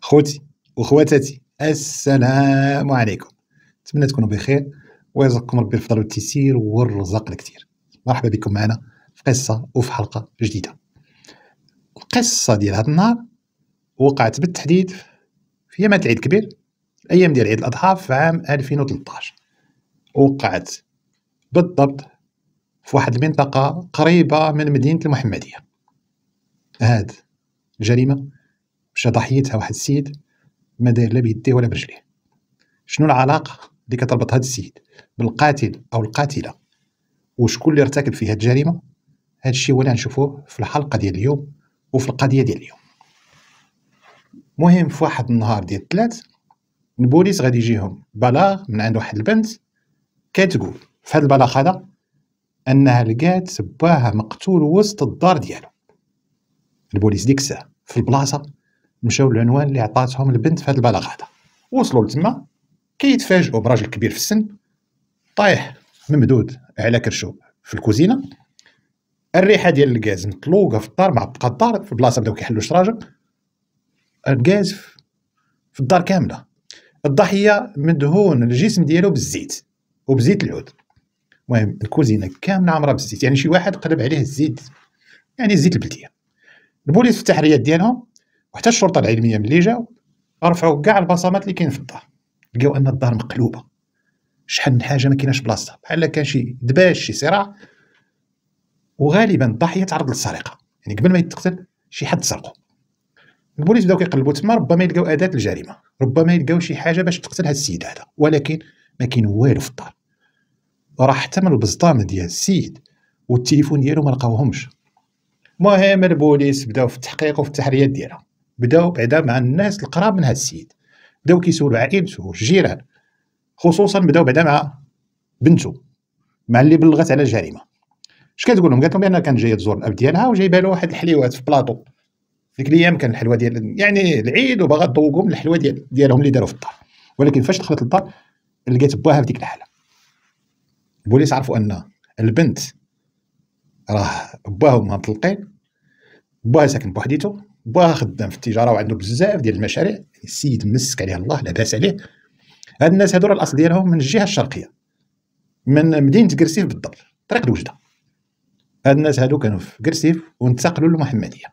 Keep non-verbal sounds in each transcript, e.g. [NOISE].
خوتي وخواتاتي السلام عليكم نتمنى تكونوا بخير ويرزقكم ربي الفضل والتيسير والرزق الكثير مرحبا بكم معنا في قصه وفي حلقه جديده القصه ديال هذا النهار وقعت بالتحديد في يمة العيد الكبير أيام ديال عيد الاضحى في عام 2013 وقعت بالضبط في واحد المنطقه قريبه من مدينه المحمديه هاد الجريمه ضحيتها واحد السيد ما داير لا بيديه ولا برجليه شنو العلاقه اللي كتربط هذا السيد بالقاتل او القاتله وشكون اللي ارتكب في هذه الجريمه هذا الشيء هو اللي غنشوفوه في الحلقه ديال اليوم وفي القضيه ديال اليوم مهم في واحد النهار ديال الثلاث البوليس غادي يجيهم بلاغ من عند واحد البنت كتقول في هذا البلاغ هذا انها لقات باها مقتول وسط الدار ديالو البوليس ديك الساعه في البلاصه مشاو للعنوان اللي عطاتهم البنت في هذا البلاغ هذا وصلوا لتما كيتفاجئوا براجل كبير في السن طايح ممدود على كرشو في الكوزينه الريحه ديال الغاز مطلوقه في الدار مع بقى الدار في البلاصه بداو كيحلوا شراجم الغاز في الدار كامله الضحيه مدهون الجسم ديالو بالزيت وبزيت العود المهم الكوزينه كامله عامره بالزيت يعني شي واحد قلب عليه الزيت يعني الزيت البلديه البوليس في التحريات ديالهم وحتى الشرطه العلميه ملي جاو رفعوا كاع البصمات اللي كاين في الدار لقاو ان الدار مقلوبه شحال من حاجه ما كايناش بلاصتها بحال كان شي دباش شي صراع وغالبا الضحيه تعرض للسرقه يعني قبل ما يتقتل شي حد سرقه البوليس بداو كيقلبوا تما ربما يلقاو اداه الجريمه ربما يلقاو شي حاجه باش تقتل هذا السيد هذا ولكن ما كاين والو في الدار راه حتى من البزطام ديال السيد والتليفون ديالو ما لقاوهمش المهم البوليس بداو في التحقيق وفي التحريات ديالها بداو بعدا مع الناس القراب من هذا السيد بداو كيسولوا عائلته الجيران خصوصا بداو بعدا مع بنته مع اللي بلغت على الجريمه اش كتقول لهم قالت لهم انا كانت جايه تزور الاب ديالها وجايبه له واحد الحليوات في بلاطو ديك الايام كان الحلوى ديال يعني العيد وباغا تذوقهم الحلوى ديال ديالهم اللي داروا في الدار ولكن فاش دخلت للدار لقيت باها في ديك الحاله البوليس عرفوا ان البنت راه باها وامها مطلقين باها ساكن بوحديته با خدام في التجاره وعنده بزاف ديال المشاريع السيد مسك عليه الله لا باس عليه هاد الناس هادو الاصل ديالهم من الجهه الشرقيه من مدينه كرسيف بالضبط طريق الوجده هاد الناس هادو كانوا في كرسيف وانتقلوا للمحمديه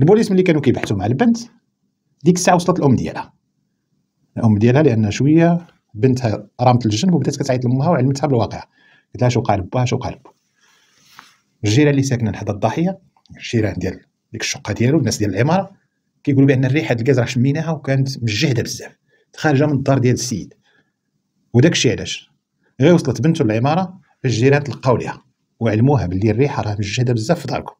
البوليس ملي كانوا كيبحثوا مع البنت ديك الساعه وصلت الام ديالها الام ديالها لان شويه بنتها رامت للجنب وبدات كتعيط لامها وعلمتها بالواقع قالت لها شو قال اش شو قال الجيران اللي ساكنه حدا الضحيه الجيران ديال ديك الشقه ديالو الناس ديال العماره كيقولوا بان الريحه الغاز راه شميناها وكانت مجهده بزاف خارجه من الدار ديال السيد وداك الشيء علاش غير وصلت بنته للعماره الجيران تلقاو ليها وعلموها باللي الريحه راه مجهده بزاف في داركم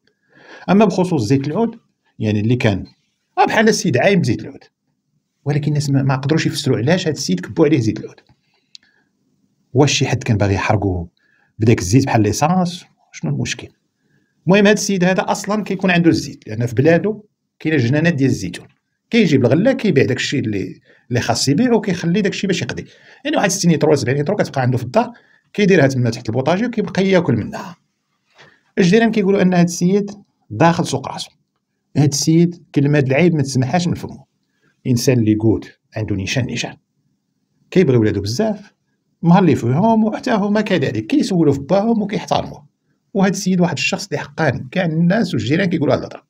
اما بخصوص زيت العود يعني اللي كان راه بحال السيد عايم بزيت العود ولكن الناس ما قدروش يفسروا علاش هذا السيد كبوا عليه زيت العود واش شي حد كان باغي يحرقو بداك الزيت بحال ليسانس شنو المشكل المهم هذا السيد هذا اصلا كيكون عنده الزيت لان في بلاده كاينه جنانات ديال الزيتون كيجيب الغله كيبيع داك الشيء اللي اللي خاص يبيع وكيخلي داك الشيء باش يقضي يعني واحد 60 لتر ولا 70 لتر كتبقى عنده في الدار كيديرها تما تحت البوطاجي وكيبقى ياكل منها الجيران كيقولوا ان هذا السيد داخل سوق راسو هذا السيد كلمه العيب ما تسمحهاش من فمو انسان اللي قود عنده نيشان نيشان كيبغي ولادو بزاف مهلي فيهم وحتى هما كذلك كيسولوا في باهم وكيحترموه وهذا السيد واحد الشخص اللي حقاني كاع الناس والجيران كيقولوا على الهضره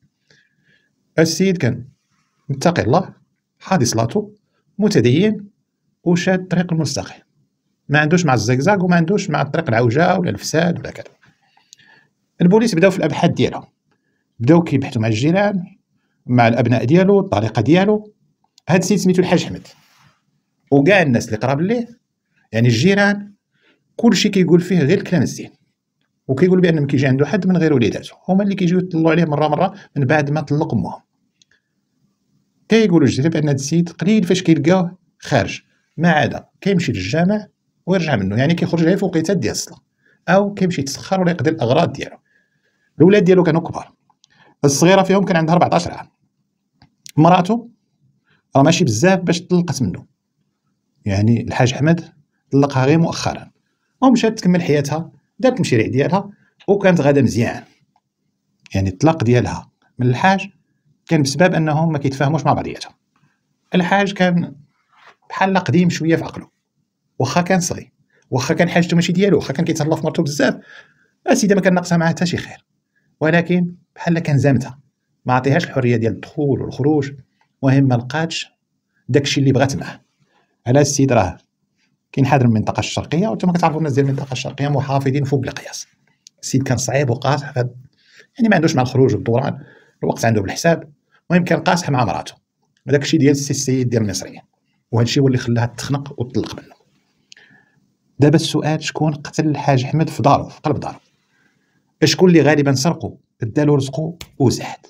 السيد كان متقي الله حاضي صلاته متدين وشاد الطريق المستقيم ما عندوش مع الزقزاق وما عندوش مع الطريق العوجاء ولا الفساد ولا كذا البوليس بداو في الابحاث ديالهم بداو كيبحثوا مع الجيران مع الابناء ديالو الطريقه ديالو هاد السيد سميتو الحاج احمد وكاع الناس اللي قراب ليه يعني الجيران كلشي كيقول فيه غير الكلام الزين وكيقول بان ما كيجي عنده حد من غير وليداته هما اللي كيجيو يطلعوا عليه مره مره من بعد ما طلق امه كيقولوا الجزائر بان هذا السيد قليل فاش كيلقاه خارج ما عدا كيمشي للجامع ويرجع منه يعني كيخرج غير في وقيتات ديال الصلاه او كيمشي يتسخر ولا يقضي الاغراض ديالو الاولاد ديالو كانوا كبار الصغيره فيهم كان عندها 14 عام مراته راه ماشي بزاف باش طلقت منه يعني الحاج احمد طلقها غير مؤخرا ومشات تكمل حياتها دارت المشاريع ديالها وكانت غاده مزيان يعني الطلاق ديالها من الحاج كان بسبب انهم ما كيتفاهموش مع بعضياتهم الحاج كان بحال قديم شويه في عقله واخا كان صغير واخا كان حاجته ماشي ديالو واخا كان كيتهلا في مرته بزاف السيده ما كان ناقصها معها حتى شي خير ولكن بحال كان زامتها ما عطيهاش الحريه ديال الدخول والخروج وهم ما لقاتش داكشي اللي بغات معاه على السيد راه كينحدر من المنطقه الشرقيه وانتم كتعرفوا الناس ديال المنطقه الشرقيه محافظين فوق القياس السيد كان صعيب وقاصح فهاد يعني ما عندوش مع الخروج والدوران الوقت عنده بالحساب المهم كان قاصح مع مراته وداك الشيء ديال السيد ديال المصريين وهذا الشيء هو اللي خلاها تخنق وتطلق منه دابا السؤال شكون قتل الحاج احمد في دارو في قلب دارو شكون اللي غالبا سرقو دالو رزقو وزحت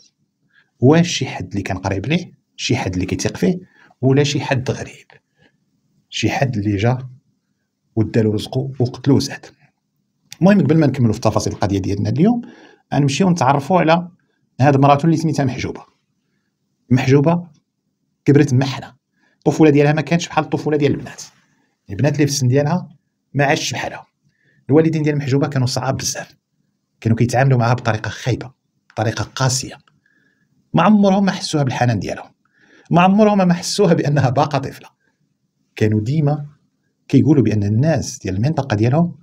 واش شي حد اللي كان قريب ليه شي حد اللي كيثيق فيه ولا شي حد غريب شي حد اللي جا ودالو رزقو وقتلوه زاد المهم قبل ما نكملوا في تفاصيل القضيه ديالنا اليوم غنمشيو نتعرفوا على هاد مراتو اللي سميتها محجوبه محجوبه كبرت محله الطفوله ديالها ما كانتش بحال الطفوله ديال البنات البنات اللي في السن ديالها ما عاشش بحالها الوالدين ديال محجوبه كانوا صعاب بزاف كانوا كيتعاملوا معها بطريقه خايبه بطريقه قاسيه ما عمرهم ما حسوها بالحنان ديالهم ما عمرهم ما حسوها بانها باقه طفله كانوا ديما كيقولوا بان الناس ديال المنطقه ديالهم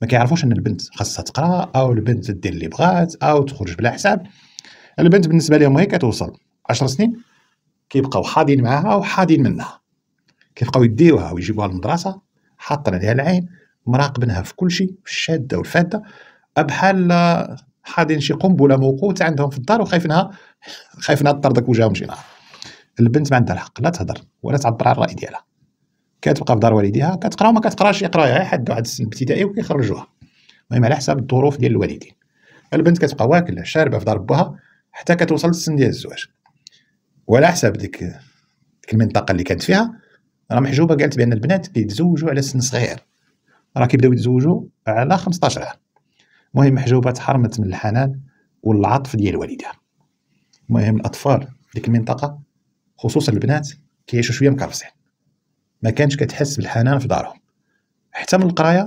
ما كيعرفوش ان البنت خاصها تقرا او البنت دير اللي بغات او تخرج بلا حساب البنت بالنسبه لهم هي كتوصل 10 سنين كيبقاو حاضين معاها وحاضين منها كيبقاو يديوها ويجيبوها للمدرسه حاطين عليها العين مراقبينها في كل شيء في الشاده والفاده بحال حاضين شي قنبله موقوته عندهم في الدار وخايفينها خايفينها تطردك وجاهم شي نهار البنت ما عندها الحق لا تهضر ولا تعبر على الراي ديالها كتبقى في دار والديها كتقرا وما كتقراش يقراها حد واحد السن الابتدائي وكيخرجوها المهم على حساب الظروف ديال الوالدين البنت كتبقى واكله شاربه في دار باها حتى كتوصل للسن ديال الزواج وعلى حساب ديك ديك المنطقه اللي كانت فيها راه محجوبه قالت بان البنات كيتزوجوا على سن صغير راه كيبداو يتزوجوا على 15 عام المهم محجوبه تحرمت من الحنان والعطف ديال والديها المهم الاطفال ديك المنطقه خصوصا البنات كيعيشوا شويه مكرفسين ما كانتش كتحس بالحنان في دارهم حتى من القرايه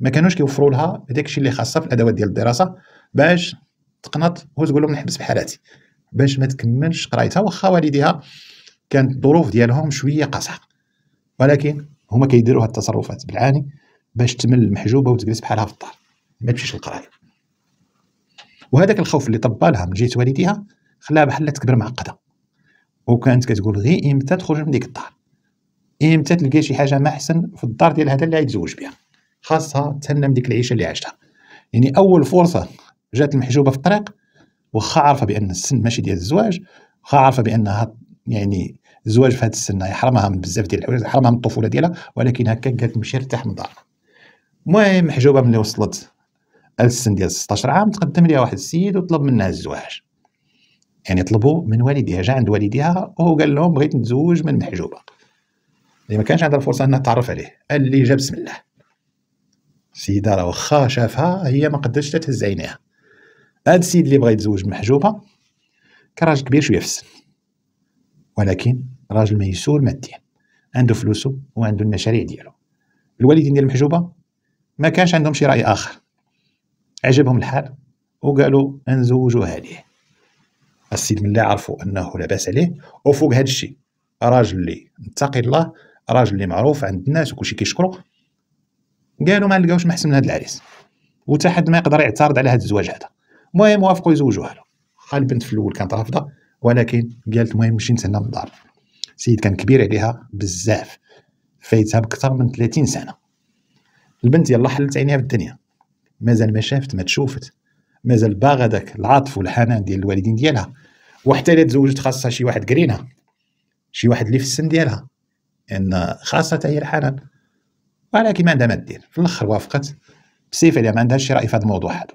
ما كانوش كيوفروا لها هذاك الشيء اللي خاصها في الادوات ديال الدراسه باش تقنط وتقول لهم نحبس بحالاتي باش ما تكملش قرايتها واخا والديها كانت الظروف ديالهم شويه قاصحه ولكن هما كيديروا هاد التصرفات بالعاني باش تمل محجوبه وتجلس بحالها في الدار ما تمشيش للقرايه وهذاك الخوف اللي طبا لها من جهه والديها خلاها بحال تكبر معقده وكانت كتقول غير امتى تخرج من ديك الدار امتى إيه، تلقى شي حاجه ما احسن في الدار ديال هذا اللي غيتزوج بها خاصها تهنى من ديك العيشه اللي عاشتها يعني اول فرصه جات المحجوبه في الطريق واخا عارفه بان السن ماشي ديال الزواج واخا عارفه بانها يعني الزواج في هذا السن يحرمها من بزاف ديال الحوايج يحرمها من الطفوله ديالها ولكن هكا قالت مشي ارتاح من دارها المهم محجوبه ملي وصلت السن ديال 16 عام تقدم ليها واحد السيد وطلب منها الزواج يعني طلبوا من والديها جا عند والديها وهو قال لهم بغيت نتزوج من محجوبه اللي ما كانش عندها الفرصه انها تتعرف عليه اللي جا بسم الله السيده راه واخا شافها هي ما قدرتش تهز عينيها هاد السيد اللي بغى يتزوج محجوبه كان راجل كبير شويه في السن ولكن راجل ميسور ماديا عنده فلوسو وعنده المشاريع ديالو الوالدين ديال المحجوبه ما كانش عندهم شي راي اخر عجبهم الحال وقالوا نزوجوها ليه السيد ملي عرفوا انه لاباس عليه وفوق هذا الشيء راجل اللي متقي الله راجل اللي معروف عند الناس وكلشي كيشكرو قالوا ما نلقاوش محسن من هذا العريس وتا حد ما يقدر يعترض على هذا الزواج هذا المهم وافقوا يزوجوها له البنت في الاول كانت رافضه ولكن قالت المهم نمشي نتسنى من الدار السيد كان كبير عليها بزاف فايتها بكثر من 30 سنه البنت يلا حلت عينيها في الدنيا مازال ما شافت ما تشوفت مازال باغا داك العطف والحنان ديال الوالدين ديالها وحتى الا تزوجت خاصها شي واحد قرينها شي واحد اللي في السن ديالها لان خاصه هي الحنان ولكن ما عندها ما دير في الاخر وافقت بصفه اللي ما عندهاش شي راي في هذا الموضوع هذا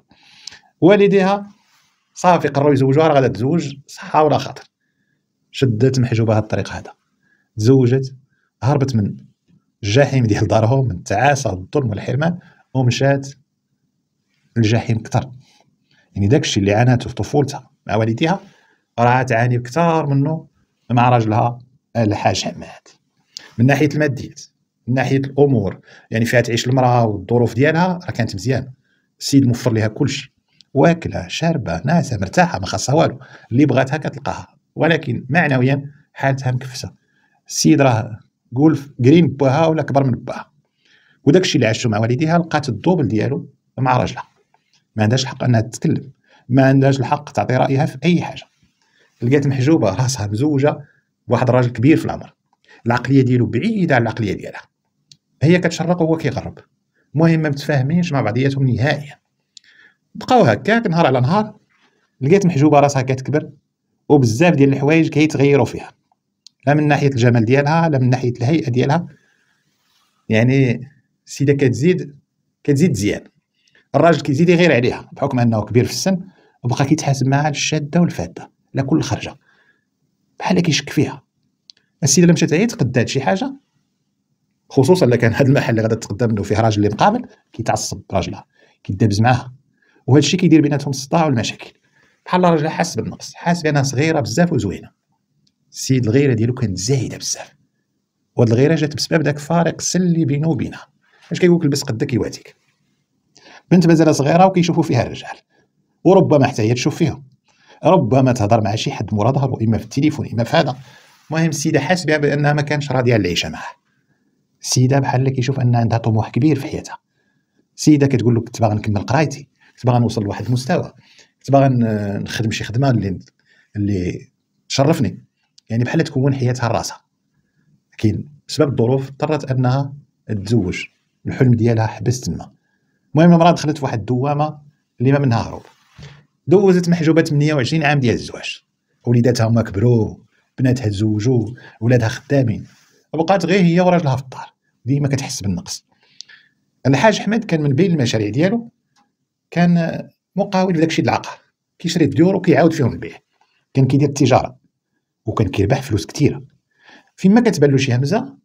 والديها صافي قرروا يزوجوها راه غادا تزوج صحه ولا خطر شدت محجوبه هذه الطريق هذا تزوجت هربت من الجحيم ديال دارهم من التعاسه والظلم والحرمان ومشات الجحيم كثر يعني داك الشيء اللي عاناته في طفولتها مع والديها راه تعاني كثار منه مع راجلها الحاج حماد من ناحيه الماديات من ناحيه الامور يعني فيها تعيش المراه والظروف ديالها راه كانت مزيانه السيد موفر لها كل شيء واكله شاربه ناسه مرتاحه ما خاصها والو اللي بغاتها كتلقاها ولكن معنويا حالتها مكفسه السيد راه قول قرين باها ولا كبر من باها وداك الشيء اللي عاشته مع والديها لقات الدوبل ديالو مع راجلها ما عندهاش الحق انها تتكلم ما عندهاش الحق تعطي رايها في اي حاجه لقات محجوبه راسها مزوجه بواحد الراجل كبير في العمر العقليه ديالو بعيده على العقليه ديالها هي كتشرق وهو كيغرب المهم ما متفاهمينش مع بعضياتهم نهائيا بقاو هكاك نهار على نهار لقيت محجوبه راسها كتكبر وبزاف ديال الحوايج كيتغيروا فيها لا من ناحيه الجمال ديالها لا من ناحيه الهيئه ديالها يعني السيده كتزيد كتزيد مزيان الراجل كيزيد يغير عليها بحكم انه كبير في السن وبقى كيتحاسب معها الشاده والفاده لكل كل خرجه بحال كيشك فيها السيده اللي مشات هي تقدات شي حاجه خصوصا الا كان هذا المحل اللي غادا تقدم منه فيه راجل اللي مقابل كيتعصب راجلها كيدابز معاها وهذا الشيء كيدير بيناتهم الصداع والمشاكل بحال راجلها حاس بالنقص حاس بانها صغيره بزاف وزوينه السيد الغيره ديالو كانت زايده بزاف وهاد الغيره جات بسبب داك الفارق سلي بينو بينه وبينها اش كيقولك لبس قدك يواتيك بنت مازال صغيره وكيشوفوا فيها الرجال وربما حتى هي تشوف فيهم ربما تهضر مع شي حد مرادها اما في التليفون اما في هذا المهم السيده حس بها بانها ما كانش راضيه على العيشه معاه السيده بحال اللي كيشوف ان عندها طموح كبير في حياتها السيده كتقول له كنت باغا نكمل قرايتي كنت باغا نوصل لواحد المستوى كنت باغا نخدم شي خدمه اللي اللي تشرفني يعني بحال تكون حياتها راسها لكن بسبب الظروف اضطرت انها تتزوج الحلم ديالها حبس تما المهم المراه دخلت في واحد الدوامه اللي ما منها هروب دوزت محجوبه 28 عام ديال الزواج وليداتها هما كبروا بناتها تزوجوا ولادها خدامين بقات غير هي وراجلها في الدار ديما كتحس بالنقص الحاج احمد كان من بين المشاريع ديالو كان مقاول في داكشي العقار كيشري الديور وكيعاود فيهم البيع كان كيدير التجاره وكان كيربح فلوس كثيره فيما كتبان له شي همزه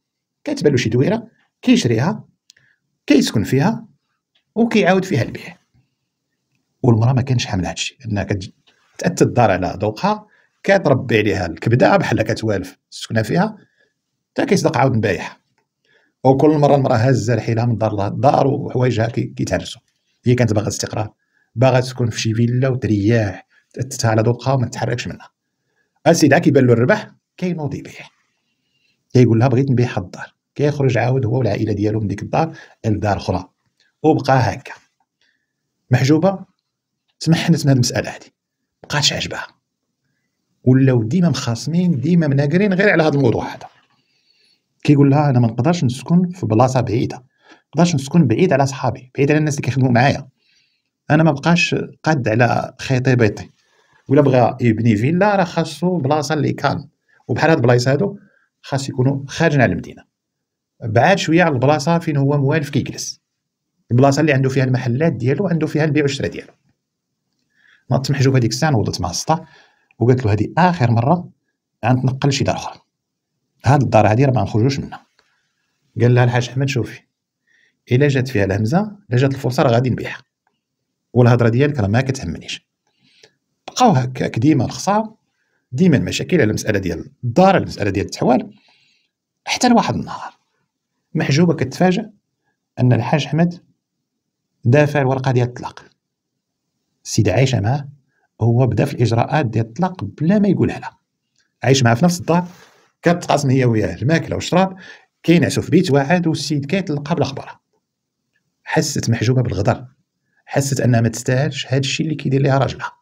كتبان له شي دويره كيشريها كيسكن فيها وكيعاود فيها البيع والمراه ما كانش حامل هادشي انها كتاثر الدار على ذوقها كتربي عليها الكبده بحال كتوالف سكنه فيها حتى كيصدق عاود نبايح وكل مره المراه هازه رحيلها من دار الدار وحوايجها كيتهرسوا هي كانت باغا استقرار باغا تكون في شي فيلا وترياح تتها على ذوقها وما تتحركش منها السيد كيبان له الربح كينوض يبيع كيقول لها بغيت نبيع الدار كيخرج عاود هو والعائله ديالو من ديك الدار لدار اخرى وبقى هكا محجوبه تمحنت من هاد المساله هادي بقاتش عجبها ولاو ديما مخاصمين ديما مناقرين غير على هذا الموضوع هذا كيقول لها انا ما نقدرش نسكن في بلاصه بعيده ما نقدرش نسكن بعيد على صحابي بعيد على الناس اللي كيخدموا معايا انا ما بقاش قاد على خيطي بيطي ولا بغى يبني فيلا راه خاصو بلاصه اللي كان وبحال هاد البلايص هادو خاص يكونوا خارجين على المدينه بعاد شويه على البلاصه فين هو موالف كيجلس البلاصه اللي عنده فيها المحلات ديالو عنده فيها البيع والشراء ديالو نط محجوب هذيك الساعه نوضت مع السطح وقالت له هذه اخر مره غنتنقل شي دار اخرى هاد الدار هذه راه ما نخرجوش منها قال لها الحاج احمد شوفي الا جات فيها الهمزه الا جات الفرصه راه غادي نبيعها والهضره ديالك راه ما كتهمنيش بقاو هكاك ديما الخصام ديما المشاكل على المساله ديال الدار على المساله ديال التحوال حتى لواحد النهار محجوبه كتفاجئ ان الحاج احمد دافع الورقه ديال الطلاق السيده عايشه معاه هو بدا في الاجراءات ديال الطلاق بلا ما يقولها لها عايش معها في نفس الدار كتقاسم هي وياه الماكله والشراب كينعسوا في بيت واحد والسيد كيتلقى بلا خبرها حست محجوبه بالغدر حست انها ما تستاهلش هذا الشيء اللي كيدير ليها راجلها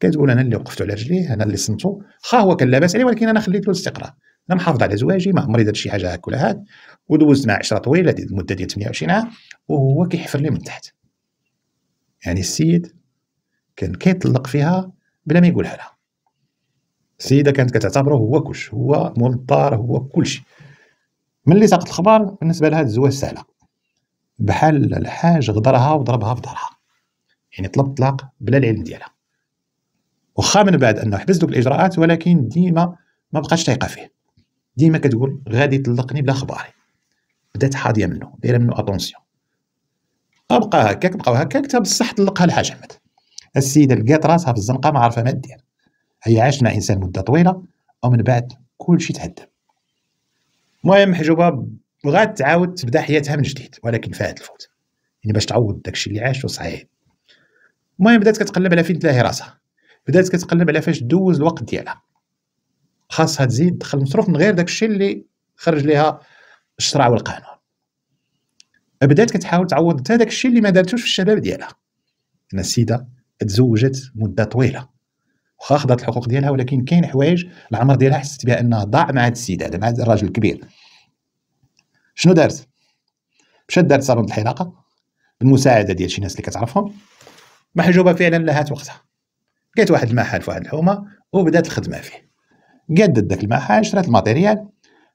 كتقول انا اللي وقفت على رجليه انا اللي صمتو خا هو كان لاباس عليه ولكن انا خليت له الاستقرار انا محافظ على زواجي ما عمري درت شي حاجه هكا ولا هاد ودوزت معاه عشره طويله المده ديال 28 عام وهو كيحفر لي من تحت يعني السيد كان كيطلق فيها بلا ما يقولها لها السيده كانت كتعتبره هو كلش هو مول الدار هو كلشي ملي ساقط الخبر بالنسبه لها الزواج سهله بحال الحاج غدرها وضربها في دارها يعني طلب طلاق بلا العلم ديالها وخا من بعد انه حبس دوك الاجراءات ولكن ديما ما بقاش تايقه فيه ديما كتقول غادي يطلقني بلا خباري بدات حاضيه منه دايره منه اتونسيون بقى هكاك بقاو هكاك حتى بصح طلقها الحاج احمد السيده لقات راسها في الزنقه ما عارفه ما دير هي عاشت مع انسان مده طويله ومن بعد كل شيء تهدم المهم حجوبه بغات تعاود تبدا حياتها من جديد ولكن فات الفوت يعني باش تعوض داكشي اللي عاشته صحيح المهم بدات كتقلب على فين تلاهي راسها بدات كتقلب على فاش دوز الوقت ديالها خاصها تزيد تدخل مصروف من غير داكشي اللي خرج ليها الشرع والقانون بدات كتحاول تعوض حتى داكشي اللي ما دارتوش في الشباب ديالها انا السيده تزوجت مده طويله واخا خدات الحقوق ديالها ولكن كاين حوايج العمر ديالها حست بها انها ضاع مع هذا السيد هذا مع هذا الراجل الكبير شنو دارت مشات دارت صالون الحلاقه بالمساعده ديال شي ناس اللي كتعرفهم محجوبه فعلا لهات وقتها لقيت واحد المحل في واحد الحومه وبدات الخدمه فيه قادت داك المحل شرات الماتيريال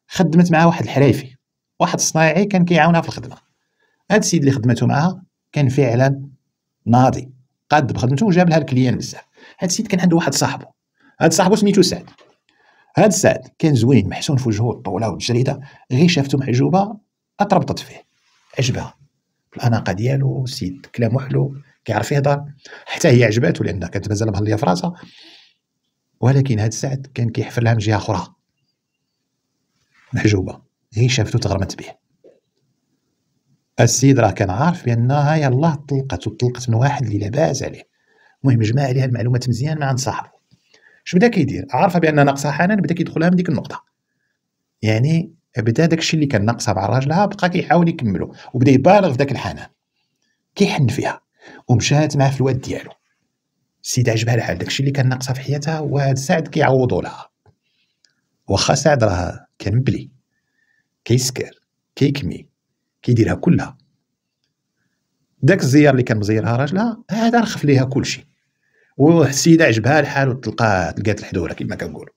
خدمت معاه واحد الحريفي واحد الصنايعي كان كيعاونها في الخدمه هاد السيد اللي خدمته معاها كان فعلا ناضي قاد بخدمته وجاب لها الكليان بزاف هاد السيد كان عنده واحد صاحبه هاد صاحبه سميتو سعد هاد سعد كان زوين محسون في وجهه الطوله والجريده غير شافته محجوبه اتربطت فيه عجبها الاناقه ديالو السيد كلامو حلو كيعرف يهضر حتى هي عجباتو لانها كانت مازال مهليه في راسها ولكن هاد سعد كان كيحفر لها من جهه اخرى محجوبه غير شافته تغرمت به السيد راه كان عارف بانها الله طلقت وطلقت من واحد اللي لاباس عليه المهم جمع عليها المعلومات مزيان مع صاحبه اش بدا كيدير عارفه بان ناقصه حنان بدا كيدخلها من ديك النقطه يعني بدا داكشي اللي كان ناقصه مع راجلها بقى كيحاول يكملو وبدا يبالغ في داك الحنان كيحن فيها ومشات معاه في الواد ديالو السيد عجبها الحال داكشي اللي كان ناقصه في حياتها وهاد سعد كيعوضو لها واخا سعد راه كان مبلي كيسكر كيكمي كيديرها كلها داك الزيار اللي كان مزيرها راجلها هذا رخف ليها كلشي والسيده عجبها الحال وتلقاها تلقات الحدوره كما كنقولوا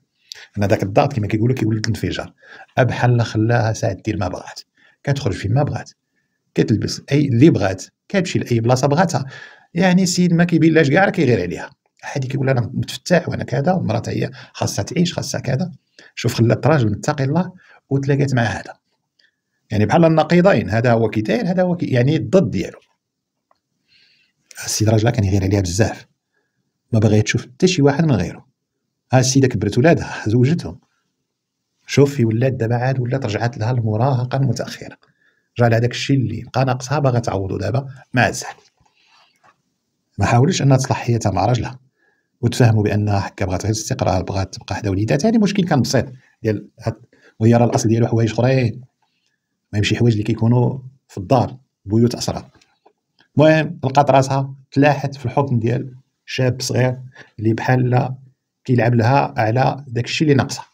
انا داك الضغط كما كيقولوا كيولد الانفجار بحال خلاها ساعه دير ما بغات كتخرج فين ما بغات كتلبس اي اللي بغات كتمشي لاي بلاصه بغاتها يعني السيد ما كيبين لاش كاع راه كيغير عليها حد كيقول انا متفتح وانا كذا المراه هي خاصها تعيش خاصها كذا شوف خلات راجل متقي الله وتلاقات مع هذا يعني بحال النقيضين هذا هو كي هذا هو كي يعني الضد ديالو السيد راجلها كان يغير عليها بزاف ما باغيه تشوف حتى شي واحد من غيره ها السيده كبرت ولادها زوجتهم شوفي ولات دابا عاد ولات رجعت لها المراهقه المتاخره رجع لها داك الشيء اللي بقى ناقصها باغا تعوضو دابا مع الزهد ما حاولش انها تصلح حياتها مع راجلها وتفهموا بانها حكا بغات غير الاستقرار بغات تبقى حدا وليداتها يعني مشكل كان بسيط ديال وهي راه الاصل ديالو حوايج اخرين ما يمشي حوايج اللي كيكونوا في الدار بيوت اسرار المهم لقات راسها تلاحت في الحضن ديال شاب صغير اللي بحال كيلعب لها على داك الشيء اللي ناقصها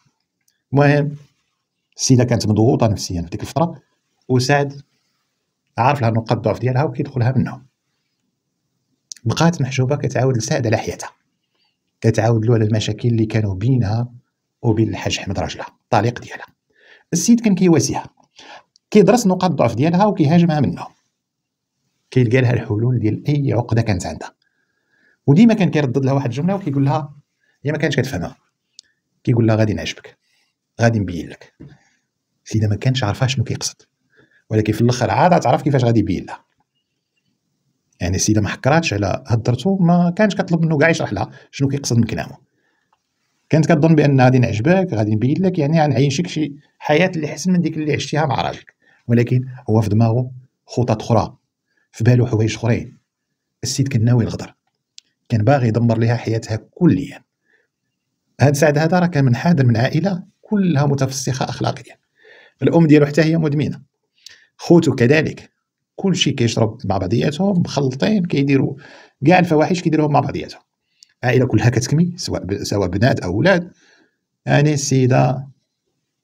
المهم السيده كانت مضغوطه نفسيا في ديك الفتره وسعد عارف لها نقاط الضعف ديالها وكيدخلها منهم بقات محجوبه كتعاود لسعد على حياتها كتعاود له على المشاكل اللي كانوا بينها وبين الحاج احمد راجلها الطليق ديالها السيد كان كيواسيها كيدرس نقاط الضعف ديالها وكيهاجمها منها كيلقى لها الحلول ديال اي عقده كانت عندها وديما كان كيردد لها واحد الجمله وكيقول لها هي ما كانتش كتفهمها كيقول لها غادي نعجبك غادي نبين لك السيده ما كانش عارفه شنو كيقصد ولكن في الاخر عاد تعرف كيفاش غادي يبين لها يعني السيده ما حكراتش على هضرته ما كانش كطلب منه كاع يشرح لها شنو كيقصد من كلامه كانت كتظن بان غادي نعجبك غادي نبين لك يعني غنعيشك شي حياه اللي احسن من ديك اللي عشتيها مع راجلك ولكن هو في دماغه خطط اخرى في باله حوايج اخرين السيد كان ناوي الغدر كان باغي يدمر لها حياتها كليا هاد سعد هذا راه كان منحدر من عائله كلها متفسخه اخلاقيا الام ديالو حتى هي مدمنه خوتو كذلك كل شيء كيشرب مع بعضياتهم مخلطين كيديروا كاع الفواحش كيديروهم مع بعضياتهم العائله كلها كتكمي سواء سواء بنات او اولاد يعني السيده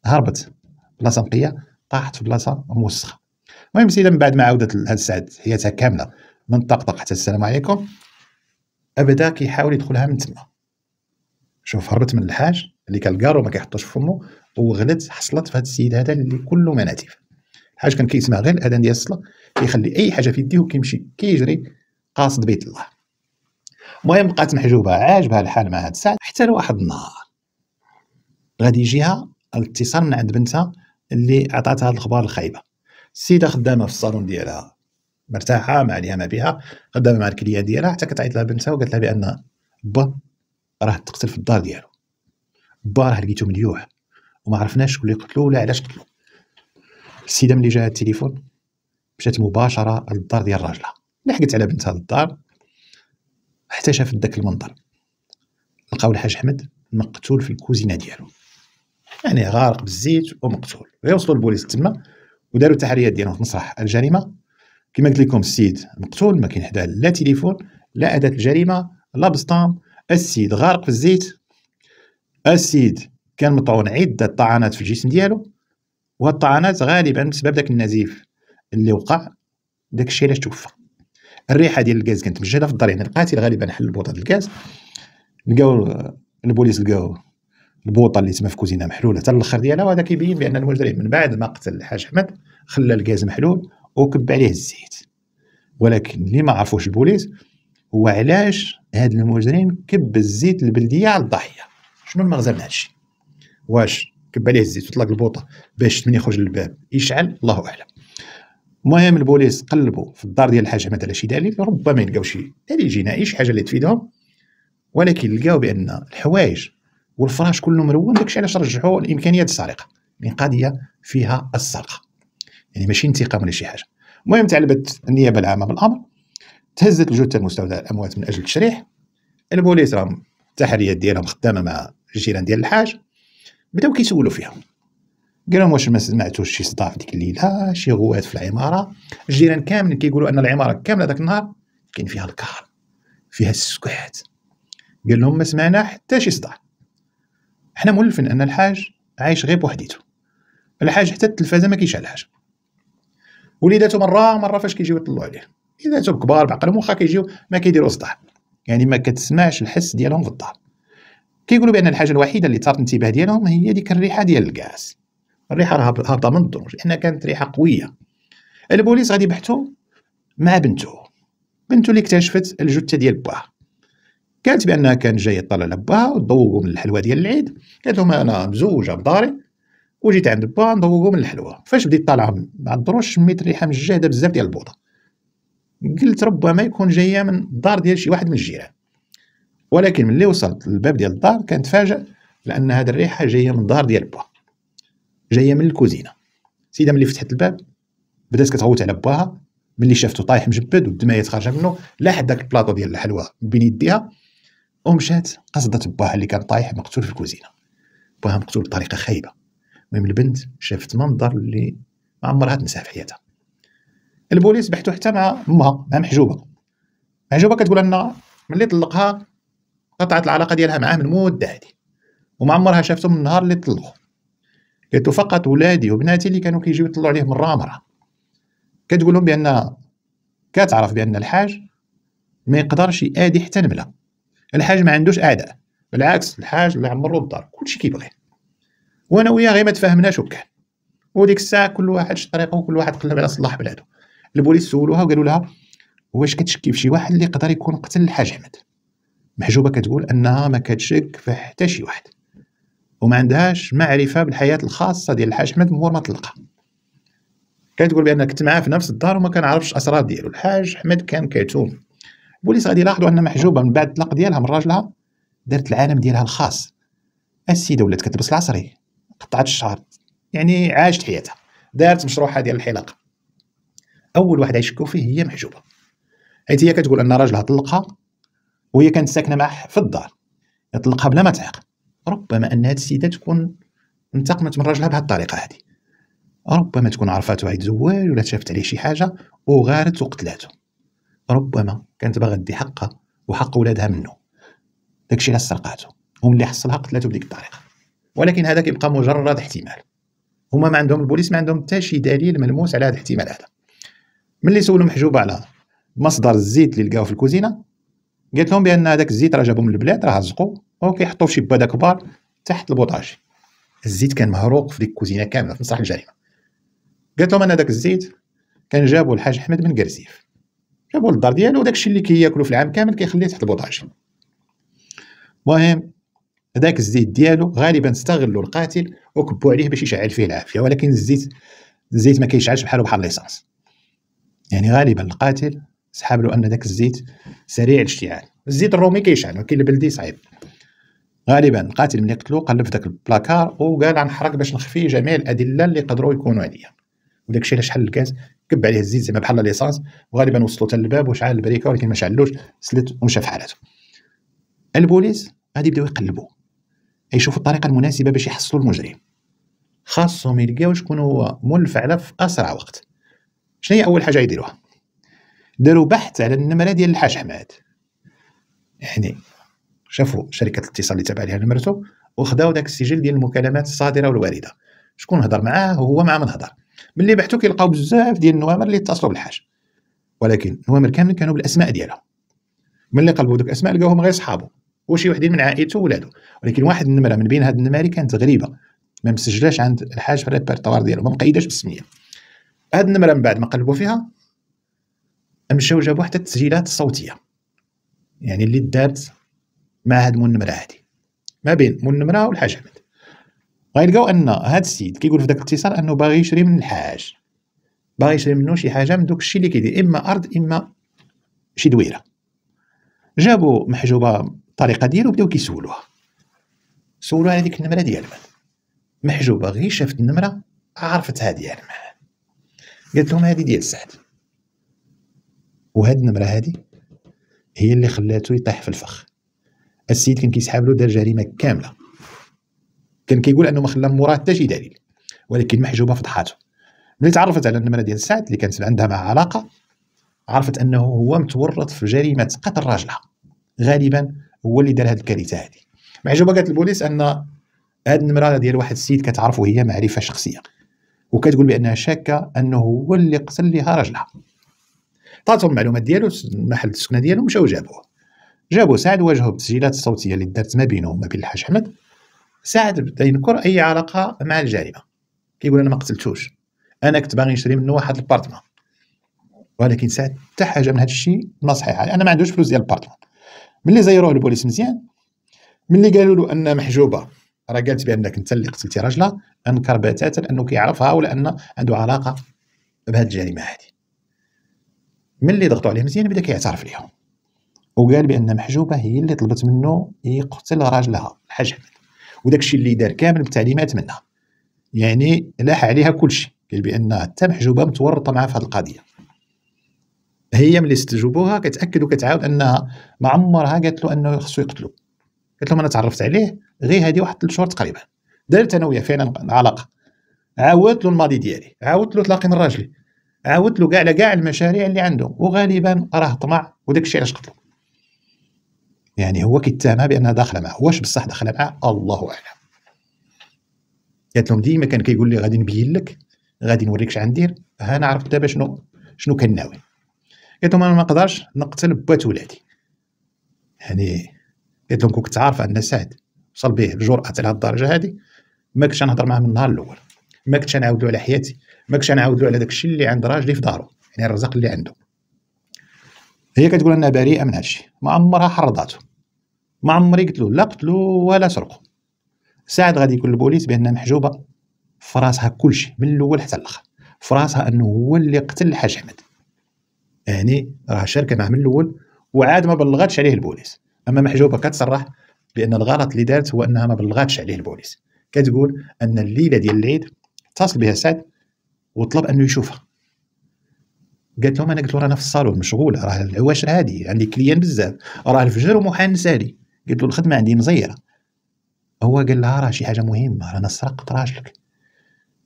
هربت بلاصه نقيه طاحت في بلاصه موسخه المهم سيدي من بعد ما عاودت هاد السعد حياتها كامله من طقطق حتى السلام عليكم ابدا كيحاول يدخلها من تما شوف هربت من الحاج اللي كان الكارو ما كيحطوش في فمو وغلت حصلت في هذا السيد هذا اللي كله مناتف الحاج كان كيسمع غير الاذان ديال الصلاه كيخلي اي حاجه في يديه وكيمشي كيجري قاصد بيت الله المهم بقات محجوبه عاجبها الحال مع هاد السعد حتى لواحد النهار غادي يجيها الاتصال من عند بنتها اللي عطاتها هذه الاخبار الخايبه السيده خدامه في الصالون ديالها مرتاحه ما عليها ما بها خدامه مع الكليه ديالها حتى كتعيط لها بنتها وقالت لها بان با راه تقتل في الدار ديالو با راه لقيتو مليوح وما عرفناش شكون اللي قتلو ولا علاش قتلو السيده ملي جاها التليفون مشات مباشره للدار ديال راجلها لحقت على بنتها للدار حتى شافت داك المنظر لقاو الحاج احمد مقتول في الكوزينه ديالو يعني غارق بالزيت ومقتول ويوصلوا البوليس تما وداروا التحريات ديالهم في مسرح الجريمه كما قلت لكم السيد مقتول ما كاين حداه لا تليفون لا اداه الجريمه لا بسطام السيد غارق في الزيت السيد كان مطعون عده طعنات في الجسم ديالو وهاد الطعنات غالبا بسبب داك النزيف اللي وقع داك الشيء علاش توفى الريحه ديال الغاز كانت مجهده في الدار يعني القاتل غالبا حل بوطه الغاز لقاو آه، البوليس لقاو البوطه اللي تما في كوزينه محلوله حتى الاخر ديالها وهذا كيبين بان المجرم من بعد ما قتل الحاج احمد خلى الغاز محلول وكب عليه الزيت ولكن اللي ما عرفوش البوليس هو علاش هذا المجرم كب الزيت البلديه على الضحيه شنو المغزى من الشيء واش كب عليه الزيت وطلق البوطه باش من يخرج للباب يشعل الله اعلم المهم البوليس قلبوا في الدار ديال الحاج احمد على شي دليل ربما يلقاو شي دليل جنائي شي حاجه اللي تفيدهم ولكن لقاو بان الحوايج والفراش كله ملون داكشي علاش رجعوا الامكانيات السرقه من يعني قضيه فيها السرقه يعني ماشي انتقام ولا شي حاجه المهم تعلبت النيابه العامه بالامر تهزت الجثه المستودعه الاموات من اجل التشريح البوليس راهم التحريات ديالهم خدامه مع الجيران ديال الحاج بداو كيسولوا فيها قال لهم واش ما سمعتوش شي صداع في ديك الليله شي غوات في العماره الجيران كاملين كيقولوا ان العماره كامله ذاك النهار كاين فيها الكار فيها السكحات قال لهم ما سمعنا حتى شي صداع حنا مولفين ان الحاج عايش غير بوحديته الحاج حتى التلفازه ما كيشعلهاش وليداتو مره مره فاش كيجيو يطلعوا عليه وليداتو كبار بعقلهم واخا كيجيو ما كيديروا صداع يعني ما كتسمعش الحس ديالهم في الدار كيقولوا بان الحاجه الوحيده اللي طارت الانتباه ديالهم هي ديك الريحه ديال الكاس الريحه راه هابطه من الدروج لانها كانت ريحه قويه البوليس غادي يبحثوا مع بنته بنته اللي اكتشفت الجثه ديال باه كانت بانها كان جاي يطلع على باها وذوقوا من الحلوى ديال العيد قالت لهم انا مزوجه بداري وجيت عند با نذوقوا من الحلوى فاش بديت طالعه مع الدروج شميت ريحه مجهده بزاف ديال البوطه قلت ربما يكون جايه من الدار ديال شي واحد من الجيران ولكن ملي وصلت للباب ديال الدار كانت فاجأ لان هذه الريحه جايه من الدار ديال با جايه من الكوزينه سيده ملي فتحت الباب بدات كتغوت على باها ملي شافته طايح مجبد والدمايه خارجه منه لاحت داك البلاطو ديال الحلوى بين يديها ومشات قصدت باها اللي كان طايح مقتول في الكوزينه باها مقتول بطريقه خايبه المهم البنت شافت منظر اللي ما عمرها تنساه في حياتها البوليس بحثوا حتى مع امها مع محجوبه محجوبه كتقول ان ملي طلقها قطعت العلاقه ديالها معاه من مده هذه وما عمرها شافته من النهار اللي طلقوا قالت فقط ولادي وبناتي اللي كانوا كيجيو يطلعوا عليه مره مره كتقول لهم بان كتعرف بان الحاج ما يقدرش يادي حتى نمله الحاج ما عندوش اعداء بالعكس الحاج الله يعمر الدار كلشي كيبغيه وانا وياه غير ما تفاهمناش وكان وديك الساعه كل واحد شط طريقه وكل واحد قلب على صلاح بلادو البوليس سولوها وقالوا لها واش كتشكي في شي واحد اللي يقدر يكون قتل الحاج احمد محجوبه كتقول انها ما كتشك في حتى شي واحد وما عندهاش معرفه بالحياه الخاصه ديال الحاج احمد مور ما كانت كتقول بان كنت معاه في نفس الدار وما كنعرفش الاسرار ديالو الحاج احمد كان كيتوم البوليس غادي يلاحظوا ان محجوبه من بعد الطلاق ديالها من راجلها دارت العالم ديالها الخاص السيده ولات كتلبس العصري قطعت الشعر يعني عاشت حياتها دارت مشروعها ديال الحلاقه اول واحد يشكو فيه هي محجوبه حيت هي كتقول ان راجلها طلقها وهي كانت ساكنه معه في الدار يطلقها بلا ما تعاق ربما ان هاد السيده تكون انتقمت من راجلها بهذه الطريقه هذه ربما تكون عرفاته عيد زواج ولا شافت عليه شي حاجه وغارت وقتلاته ربما كانت باغا تدي حقها وحق ولادها منه داكشي اللي سرقاته هم اللي حصلها قتلته بديك الطريقه ولكن هذا كيبقى مجرد احتمال هما ما عندهم البوليس ما عندهم حتى شي دليل ملموس على هذا الاحتمال هذا ملي سولوا محجوبه على مصدر الزيت اللي لقاوه في الكوزينه قالت لهم بان هذاك الزيت راه جابوه من البلاد راه هزقوه وكيحطوه في شي بادا كبار تحت البوطاجي الزيت كان مهروق في ديك الكوزينه كامله في مسرح الجريمه قالت لهم ان هذاك الزيت كان جابو الحاج احمد من قرزيف جابوا للدار ديالو داكشي اللي كياكلو في العام كامل كيخليه تحت البوطاج المهم هذاك الزيت ديالو غالبا استغلوا القاتل وكبوا عليه باش يشعل فيه العافيه ولكن الزيت الزيت ما كيشعلش بحال ليسانس يعني غالبا القاتل سحاب له ان داك الزيت سريع الاشتعال الزيت الرومي كيشعل ولكن البلدي صعيب غالبا القاتل ملي قتلو قلب في داك البلاكار وقال غنحرق باش نخفي جميع الادله اللي قدروا يكونوا عليا وداكشي علاش حل الكاز كب عليه الزيت زعما بحال ليسانس وغالبا وصلوا حتى للباب وشعل البريكه ولكن ما شعلوش سلت ومشى في حالته البوليس غادي يبداو يقلبوا يشوفوا الطريقه المناسبه باش يحصلوا المجرم خاصهم يلقاو شكون هو مول الفعله في اسرع وقت شنو هي اول حاجه يديروها داروا بحث على النمره ديال الحاج حماد يعني شافوا شركه الاتصال اللي تابع لها نمرته وخداو داك السجل ديال المكالمات الصادره والوارده شكون هضر معاه وهو مع من هضر ملي بحثوا كيلقاو بزاف ديال النوامر اللي اتصلوا بالحاج ولكن النوامر كاملين كانوا بالاسماء ديالهم ملي قلبوا دوك الاسماء لقاوهم غير صحابه وشي وحدين من عائلته وولادو ولكن واحد النمره من بين هاد النماري كانت غريبه ما مسجلاش عند الحاج في الريبرتوار ديالو ما مقيداش بالسميه هاد النمره من بعد ما قلبوا فيها مشاو جابوا حتى التسجيلات الصوتيه يعني اللي دارت مع هاد مون النمره هادي ما بين مون النمره والحاج احمد غيلقاو ان هاد السيد كيقول في داك الاتصال انه باغي يشري من الحاج باغي يشري منه شي حاجه من دوك الشيء اللي كيدير اما ارض اما شي دويره جابوا محجوبه الطريقه ديالو بداو كيسولوها سولوها على ديك النمره ديال من محجوبه غير شافت النمره عرفت هادي ديال من قالت لهم هادي ديال سعد وهاد النمره هادي هي اللي خلاتو يطيح في الفخ السيد كان كيسحاب له دار جريمه كامله كان كيقول انه ما خلى مراد حتى شي دليل ولكن محجوبه فضحاته ملي تعرفت على النمره ديال سعد اللي كانت عندها معها علاقه عرفت انه هو متورط في جريمه قتل راجلها غالبا هو اللي دار هذه الكارثه هذه محجوبه قالت البوليس ان هذه النمره ديال واحد السيد كتعرفه هي معرفه شخصيه وكتقول بانها شاكه انه هو اللي قتل لها راجلها عطاتهم المعلومات ديالو محل السكنه ديالو مشاو جابوه جابوا سعد واجهوا بالتسجيلات الصوتيه اللي دارت ما بينه وما بين الحاج احمد ساعد ينكر اي علاقه مع الجريمه كيقول انا ما قتلتوش انا كنت باغي نشري منه واحد البارتمان ولكن ساعد حتى حاجه من هذا الشيء ما صحيحه يعني انا ما عندوش فلوس ديال البارتمان ملي زيروه البوليس مزيان ملي قالوا له ان محجوبه راه قالت بانك انت اللي قتلتي راجلها انكر بتاتا انه كيعرفها ولا ان عنده علاقه بهذه الجريمه هذه ملي ضغطوا عليه مزيان بدا كيعترف ليهم وقال بان محجوبه هي اللي طلبت منه يقتل راجلها الحاج احمد وداك الشيء اللي دار كامل بتعليمات منها يعني لاح عليها كل شيء قال بان حتى محجوبه متورطه معها في هذه القضيه هي ملي استجوبوها كتاكد وكتعاود انها ما عمرها قالت له انه خصو يقتلو قالت لهم انا تعرفت عليه غير هذه واحد ثلاث شهور تقريبا دارت انا وياه فعلا علاقه عاودت له الماضي ديالي عاودت له تلاقي من راجلي عاودت له كاع على كاع المشاريع اللي عنده وغالبا راه طمع وداك الشيء علاش قتلو يعني هو كيتهمها بانها داخله معاه واش بصح داخله معاه الله اعلم قالت لهم ديما كان كيقول لي غادي نبين لك غادي نوريك شنو غندير ها انا عرفت دابا شنو شنو ناوي قالت لهم انا ما نقدرش نقتل بات ولادي يعني قالت لهم كنت عارف ان سعد وصل به الجرأة على الدرجه هذه ما كنتش نهضر معاه من النهار الاول ما كنتش نعاودو على حياتي ما كنتش نعاودو على داكشي اللي عند راجلي في دارو يعني الرزق اللي عنده هي كتقول انها بريئه من هادشي ما عمرها حرضاته ما عمري قلت له لا قتلو ولا سرقو سعد غادي يقول البوليس بان محجوبه فراسها كلشي من الاول حتى الاخر فراسها انه هو اللي قتل الحاج احمد يعني راه شاركه معاه من الاول وعاد ما بلغاتش عليه البوليس اما محجوبه كتصرح بان الغلط اللي دارت هو انها ما بلغاتش عليه البوليس كتقول ان الليله ديال العيد اتصل بها سعد وطلب انه يشوفها قالت لهم انا قلت له رانا في الصالون مشغوله راه العواش عادي عندي كليان بزاف راه الفجر ومحال نسالي قلت له الخدمه عندي مزيره هو قال لها راه شي حاجه مهمه انا سرقت راجلك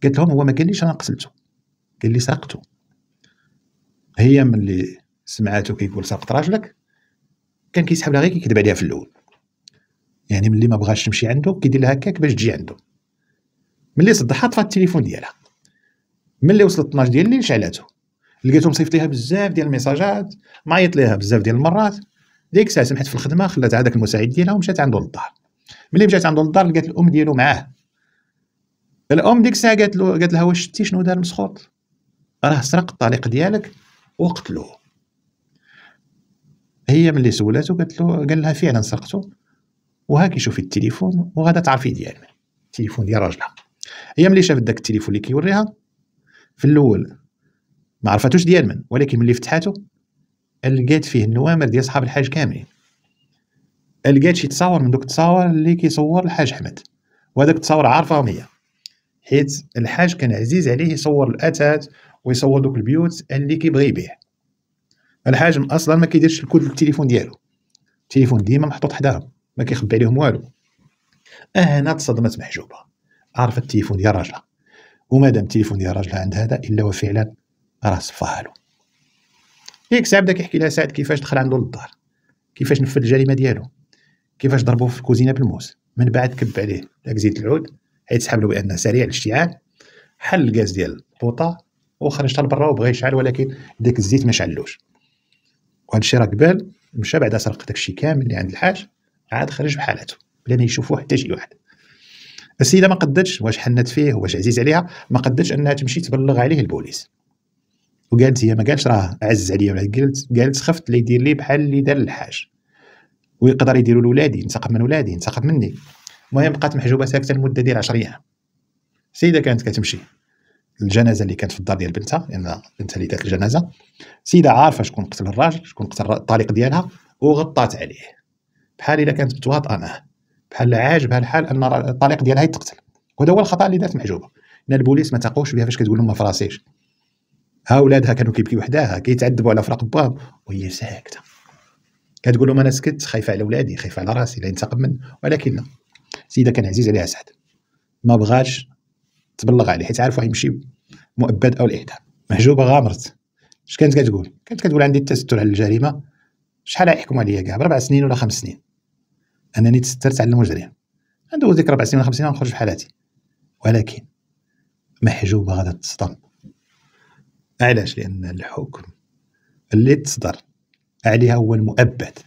قلت لهم هو ما ليش انا قتلته قال لي سرقته هي ملي سمعته كيقول سرقت راجلك كان كيسحب لها غير كيكذب عليها في الاول يعني ملي ما بغاش تمشي عنده كيدير لها هكاك باش تجي عنده ملي صدها طفات التليفون ديالها ملي وصلت 12 ديال الليل شعلاتو لقيتهم صيفط ليها بزاف ديال الميساجات معيط ليها بزاف ديال المرات ديك الساعه سمحت في الخدمه خلات هذاك المساعد ديالها ومشات عنده للدار ملي مشات عنده للدار لقات الام ديالو معاه الام ديك الساعه قالت له قالت لها واش شتي شنو دار مسخوط راه سرق الطليق ديالك وقتلوه هي ملي سولاتو قالت له قال لها فعلا سرقته وهاكي شوفي التليفون وغادا تعرفي ديال من التليفون ديال راجلها هي ملي شافت داك التليفون اللي كيوريها في الاول ما عرفاتوش ديال من ولكن ملي فتحاتو لقيت فيه النوامر ديال صحاب الحاج كاملين لقيت شي تصاور من دوك التصاور اللي كيصور الحاج احمد وهذاك التصاور عارفهم هي حيت الحاج كان عزيز عليه يصور الاثاث ويصور دوك البيوت اللي كيبغي يبيع الحاج اصلا ما كيديرش الكود التليفون ديالو التليفون ديما محطوط حداهم ما كيخبي عليهم والو هنا تصدمت محجوبه عرفت التليفون ديال راجلها ومادام التليفون ديال راجلها عند هذا الا وفعلا راه صفاها له الساعه بدا كيحكي لها سعد كيفاش دخل عنده للدار كيفاش نفذ الجريمه ديالو كيفاش ضربوه في الكوزينه بالموس من بعد كب عليه داك زيت العود حيت سحب له بانه سريع الاشتعال حل الغاز ديال البوطه حتى لبرا وبغى يشعل ولكن داك الزيت ما شعلوش وهذا الشيء راه قبال مشى بعدا سرق داك الشيء كامل اللي عند الحاج عاد خرج بحالته بلا ما يشوفوه حتى شي واحد السيده ما قدتش واش حنت فيه واش عزيز عليها ما قدتش انها تمشي تبلغ عليه البوليس وقالت هي ما قالتش راه عز عليا ولا قالت قالت خفت اللي يدير لي بحال اللي دار الحاج ويقدر يديروا لولادي ينتقم من ولادي ينتقم مني المهم بقات محجوبه ساكته لمده ديال 10 ايام السيده كانت كتمشي الجنازه اللي كانت في الدار ديال بنتها لان بنتها اللي دارت الجنازه السيده عارفه شكون قتل الراجل شكون قتل الطريق ديالها وغطات عليه بحال الا كانت متواطئه معاه بحال عاجبها الحال ان الطريق ديالها يتقتل وهذا هو الخطا اللي دارت محجوبه ان البوليس ما تاقوش بها فاش كتقول لهم ما فراسيش ها ولادها كانوا كيبكي وحداها كيتعذبوا على فراق باهم وهي ساكته كتقول لهم انا سكت خايفه على ولادي خايفه على راسي لا ينتقم من ولكن سيده كان عزيز عليها سعد ما بغاش تبلغ عليه حيت عارف يمشي مؤبد او الاعدام محجوبه غامرت اش كانت كتقول كانت كتقول عندي التستر على الجريمه شحال غيحكموا عليا كاع بربع سنين ولا خمس سنين انني تسترت على المجرم عنده ديك ربع سنين ولا خمس سنين نخرج في حالاتي ولكن محجوبه غادا تصدم علاش لان الحكم اللي تصدر عليها هو المؤبد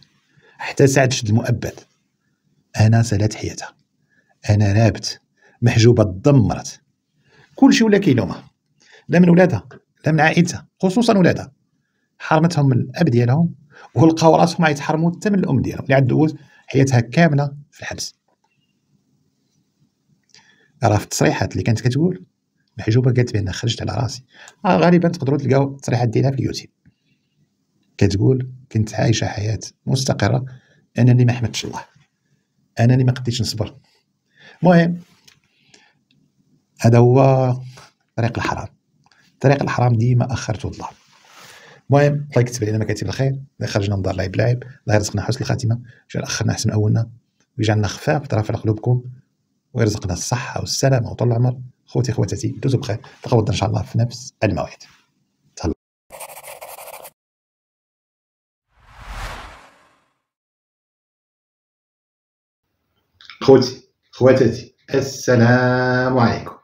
حتى سعد شد المؤبد انا سالت حياتها انا رابت محجوبه تدمرت كلشي ولا كيلومها لا من ولادها لا من عائلتها خصوصا ولادها حرمتهم من الاب ديالهم ولقاو راسهم غيتحرموا حتى من الام ديالهم اللي عاد حياتها كامله في الحبس راه في التصريحات اللي كانت كتقول محجوبه قالت بان خرجت على راسي آه غالبا تقدروا تلقاو تصريحات ديالها في اليوتيوب كتقول كنت عايشه حياه مستقره انا اللي ما حمدتش الله انا اللي ما قديتش نصبر المهم هذا هو طريق الحرام طريق الحرام ديما اخرته الله المهم الله يكتب علينا مكاتب الخير الله خرجنا من دار لعب لعب الله يرزقنا حسن الخاتمه ويجعل اخرنا احسن اولنا ويجعلنا خفاف طرف على قلوبكم ويرزقنا الصحه والسلامه وطول العمر خوتي خواتاتي دوزو بخير تغوض ان شاء الله في نفس الموعد خوتي خواتاتي السلام عليكم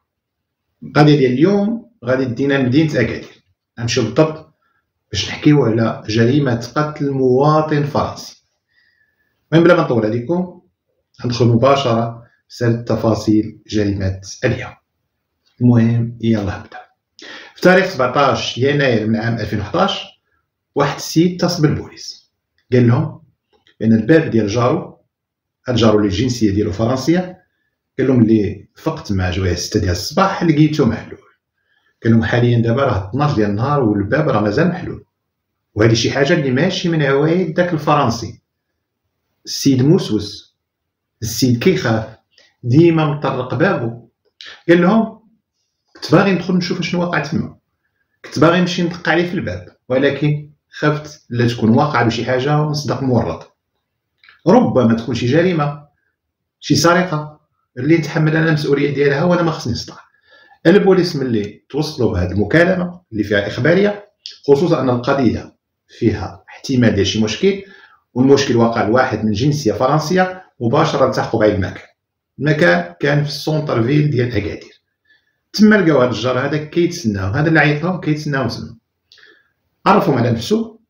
القضيه ديال اليوم غادي دينا لمدينه اكادير نمشيو بالضبط باش نحكيو على جريمه قتل مواطن فرنسي المهم بلا ما نطول عليكم ندخل مباشره في سرد تفاصيل جريمه اليوم المهم يلا بدا في تاريخ 17 يناير من عام 2011 واحد السيد اتصل بالبوليس قال لهم ان الباب ديال جارو جارو اللي الجنسيه ديالو فرنسيه قال لهم اللي فقت مع جوايع 6 ديال الصباح لقيتو محلول قال لهم حاليا دابا راه 12 ديال النهار والباب راه مازال محلول وهذه شي حاجه اللي ماشي من عوايد داك الفرنسي السيد موسوس السيد كيخاف ديما مطرق بابو قال لهم كنت باغي ندخل نشوف شنو واقع تما كنت باغي نمشي ندق عليه في الباب ولكن خفت لا تكون واقع بشي شي حاجه ونصدق مورط ربما تكون شي جريمه شي سرقه اللي نتحمل انا المسؤوليه ديالها وانا ما خصني نصدع البوليس ملي توصلوا بهذه المكالمه اللي فيها اخباريه خصوصا ان القضيه فيها احتمال ديال شي مشكل والمشكل واقع لواحد من جنسيه فرنسيه مباشره التحقوا بعيد المكان المكان كان في السونتر فيل ديال اكادير تما لقاو هذا الجار هذا كيتسناو هذا اللي عيط لهم كيتسناو تما عرفهم على نفسه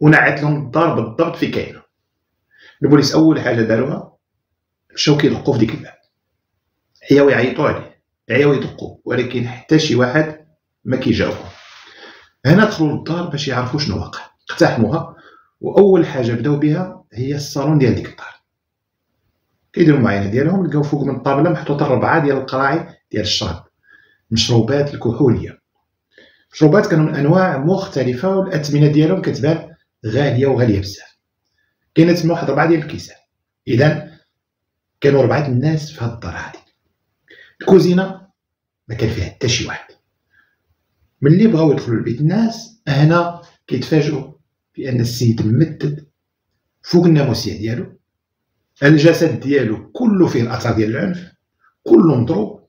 ونعت لهم الدار بالضبط في كاينه البوليس اول حاجه داروها مشاو كيدقوا في ديك الباب عياو يعيطوا عليه عياو يدقوا ولكن حتى شي واحد ما كيجاوبهم هنا دخلوا للدار باش يعرفوا شنو واقع اقتحموها واول حاجه بداو بها هي الصالون ديال ديك الدار كيديروا المعاينه ديالهم لقاو فوق من الطابله محطوطه ربعه ديال القراعي ديال الشراب المشروبات الكحوليه المشروبات كانوا من انواع مختلفه والاثمنه ديالهم كتبان غاليه وغاليه بزاف كاينه تما واحد ربعه ديال الكيسان اذا كانوا ربعه الناس في هاد الدار هادي الكوزينه ما كان فيها حتى شي واحد ملي بغاو يدخلوا لبيت الناس هنا كيتفاجئوا بان السيد ممدد فوق الناموسيه ديالو الجسد ديالو كله فيه الاثار ديال العنف كله مضروب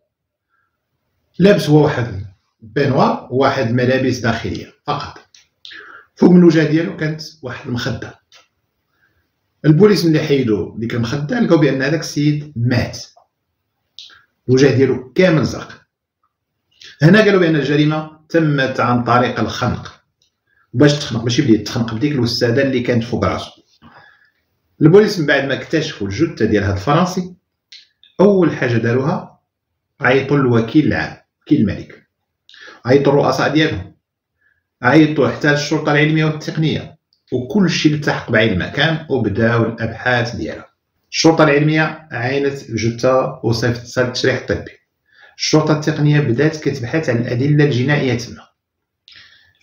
لابس هو واحد بينوار وواحد ملابس داخليه فقط فوق من الوجه ديالو كانت واحد المخده البوليس ملي حيدو ديك المخده لقاو بان هذاك السيد مات الوجه ديالو كامل زرق هنا قالوا بان الجريمه تمت عن طريق الخنق باش تخنق ماشي بلي تخنق بديك الوساده اللي كانت فوق راسو البوليس من بعد ما اكتشفوا الجثه ديال هذا الفرنسي اول حاجه داروها عيطوا للوكيل العام كي الملك عيطوا الرؤساء ديالهم عيطوا حتى الشرطه العلميه والتقنيه وكل شيء التحق بعين المكان وبداو الابحاث ديالها الشرطه العلميه عينت الجثه وصيفطتها التشريح الطبي الشرطه التقنيه بدات كتبحث عن الادله الجنائيه تما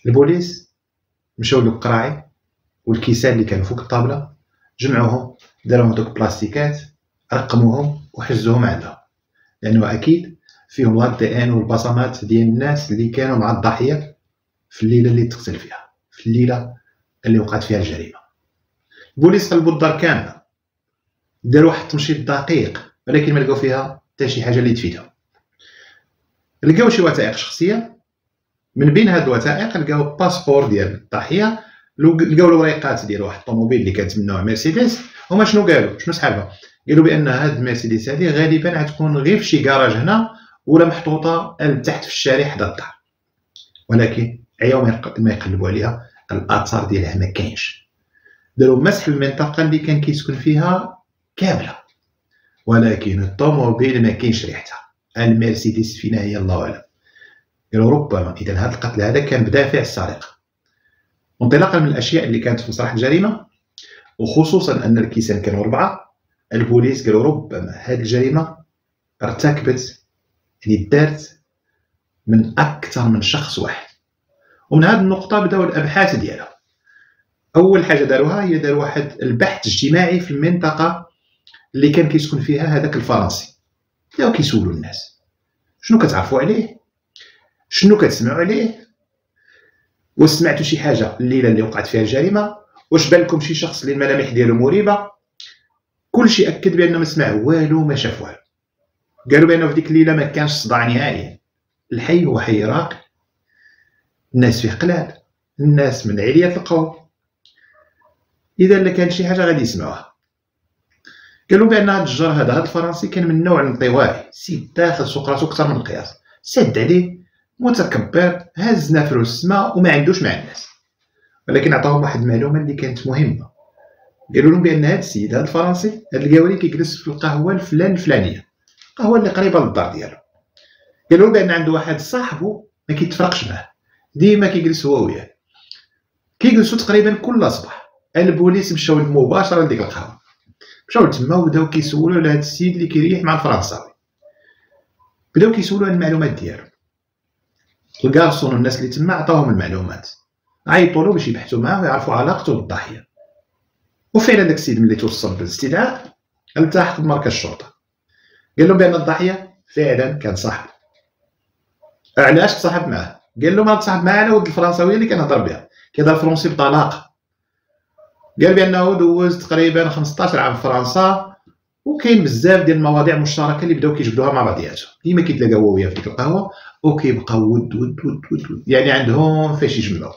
البوليس مشاو للقراعي والكيسان اللي كانوا فوق الطابله جمعوهم داروا دوك البلاستيكات رقموهم وحزوهم عندها لانه اكيد فيهم ان والبصمات ديال الناس اللي كانوا مع الضحيه في الليله اللي تقتل فيها في الليله اللي وقعت فيها الجريمه البوليس قلبوا الدار كامله داروا واحد التمشيط دقيق ولكن ما لقاو فيها حتى شي حاجه اللي تفيدها لقاو شي وثائق شخصيه من بين هاد الوثائق لقاو الباسبور ديال الضحيه لقاو الوريقات ديال واحد الطوموبيل اللي كانت من نوع مرسيدس هما شنو قالوا شنو سحابها قالوا بان هاد المرسيدس هذه غالبا غتكون غير في شي كراج هنا ولا محطوطه تحت في الشارع حدا الدار ولكن عياو ما يقلبوا عليها الاثار ديالها ما كاينش داروا مسح المنطقه اللي كان كيسكن فيها كامله ولكن الطوموبيل ما كاينش ريحتها المرسيدس فينا هي الله اعلم قالوا ربما اذا هذا القتل هذا كان بدافع السرقه وانطلاقا من الاشياء اللي كانت في مسرح الجريمه وخصوصا ان الكيسان كانوا اربعه البوليس قالوا ربما هذه الجريمه ارتكبت يعني دارت من اكثر من شخص واحد ومن هذه النقطه بداو الابحاث ديالها اول حاجه داروها هي داروا واحد البحث اجتماعي في المنطقه اللي كان كيسكن فيها هذاك الفرنسي بداو كيسولوا الناس شنو كتعرفوا عليه شنو كتسمعوا عليه واش سمعتوا شي حاجه الليله اللي وقعت فيها الجريمه واش بان لكم شي شخص اللي الملامح ديالو مريبه كلشي اكد بانه ما سمع والو ما شاف والو قالوا بانه في ديك الليله ما كانش صداع نهائي الحي هو حي راقي الناس فيه قلال الناس من عليا القوم اذا الا كان شي حاجه غادي يسمعوها قالوا بان هذا الجار هذا هذا الفرنسي كان من النوع الانطوائي سيد داخل سوق راسو اكثر من القياس سد عليه متكبر هز نافرو السماء وما عندوش مع الناس ولكن عطاهم واحد المعلومه اللي كانت مهمه قالوا لهم بان هذا السيد هذا الفرنسي هذا القاوري كيجلس في القهوه الفلان الفلانيه القهوه اللي قريبه للدار ديالو قال له بان عنده واحد صاحبه ما كيتفرقش معاه ديما كيجلس هو وياه كيجلسوا تقريبا كل صباح البوليس مشاو مباشره لديك القهوه مشاو تما وبداو كيسولو على هاد السيد اللي كيريح مع الفرنساوي بداو كيسولو على المعلومات ديالو الكارسون والناس اللي تما عطاوهم المعلومات عيطوا له باش يبحثوا معاه ويعرفوا علاقته بالضحيه وفعلا داك السيد ملي توصل بالاستدعاء التحق بمركز الشرطه قال لهم بان الضحيه فعلا كان صاحب علاش تصاحب معاه قال له ما تصاحب معاه على ولد الفرنساويه اللي كنهضر بها كيهضر فرونسي بطلاقه قال بانه دوز تقريبا 15 عام في فرنسا وكاين بزاف ديال المواضيع المشتركه اللي بداو كيجبدوها مع بعضياتهم ديما كيتلاقاو هو وياه في ديك القهوه وكيبقاو ود ود ود ود يعني عندهم فاش يجمعوا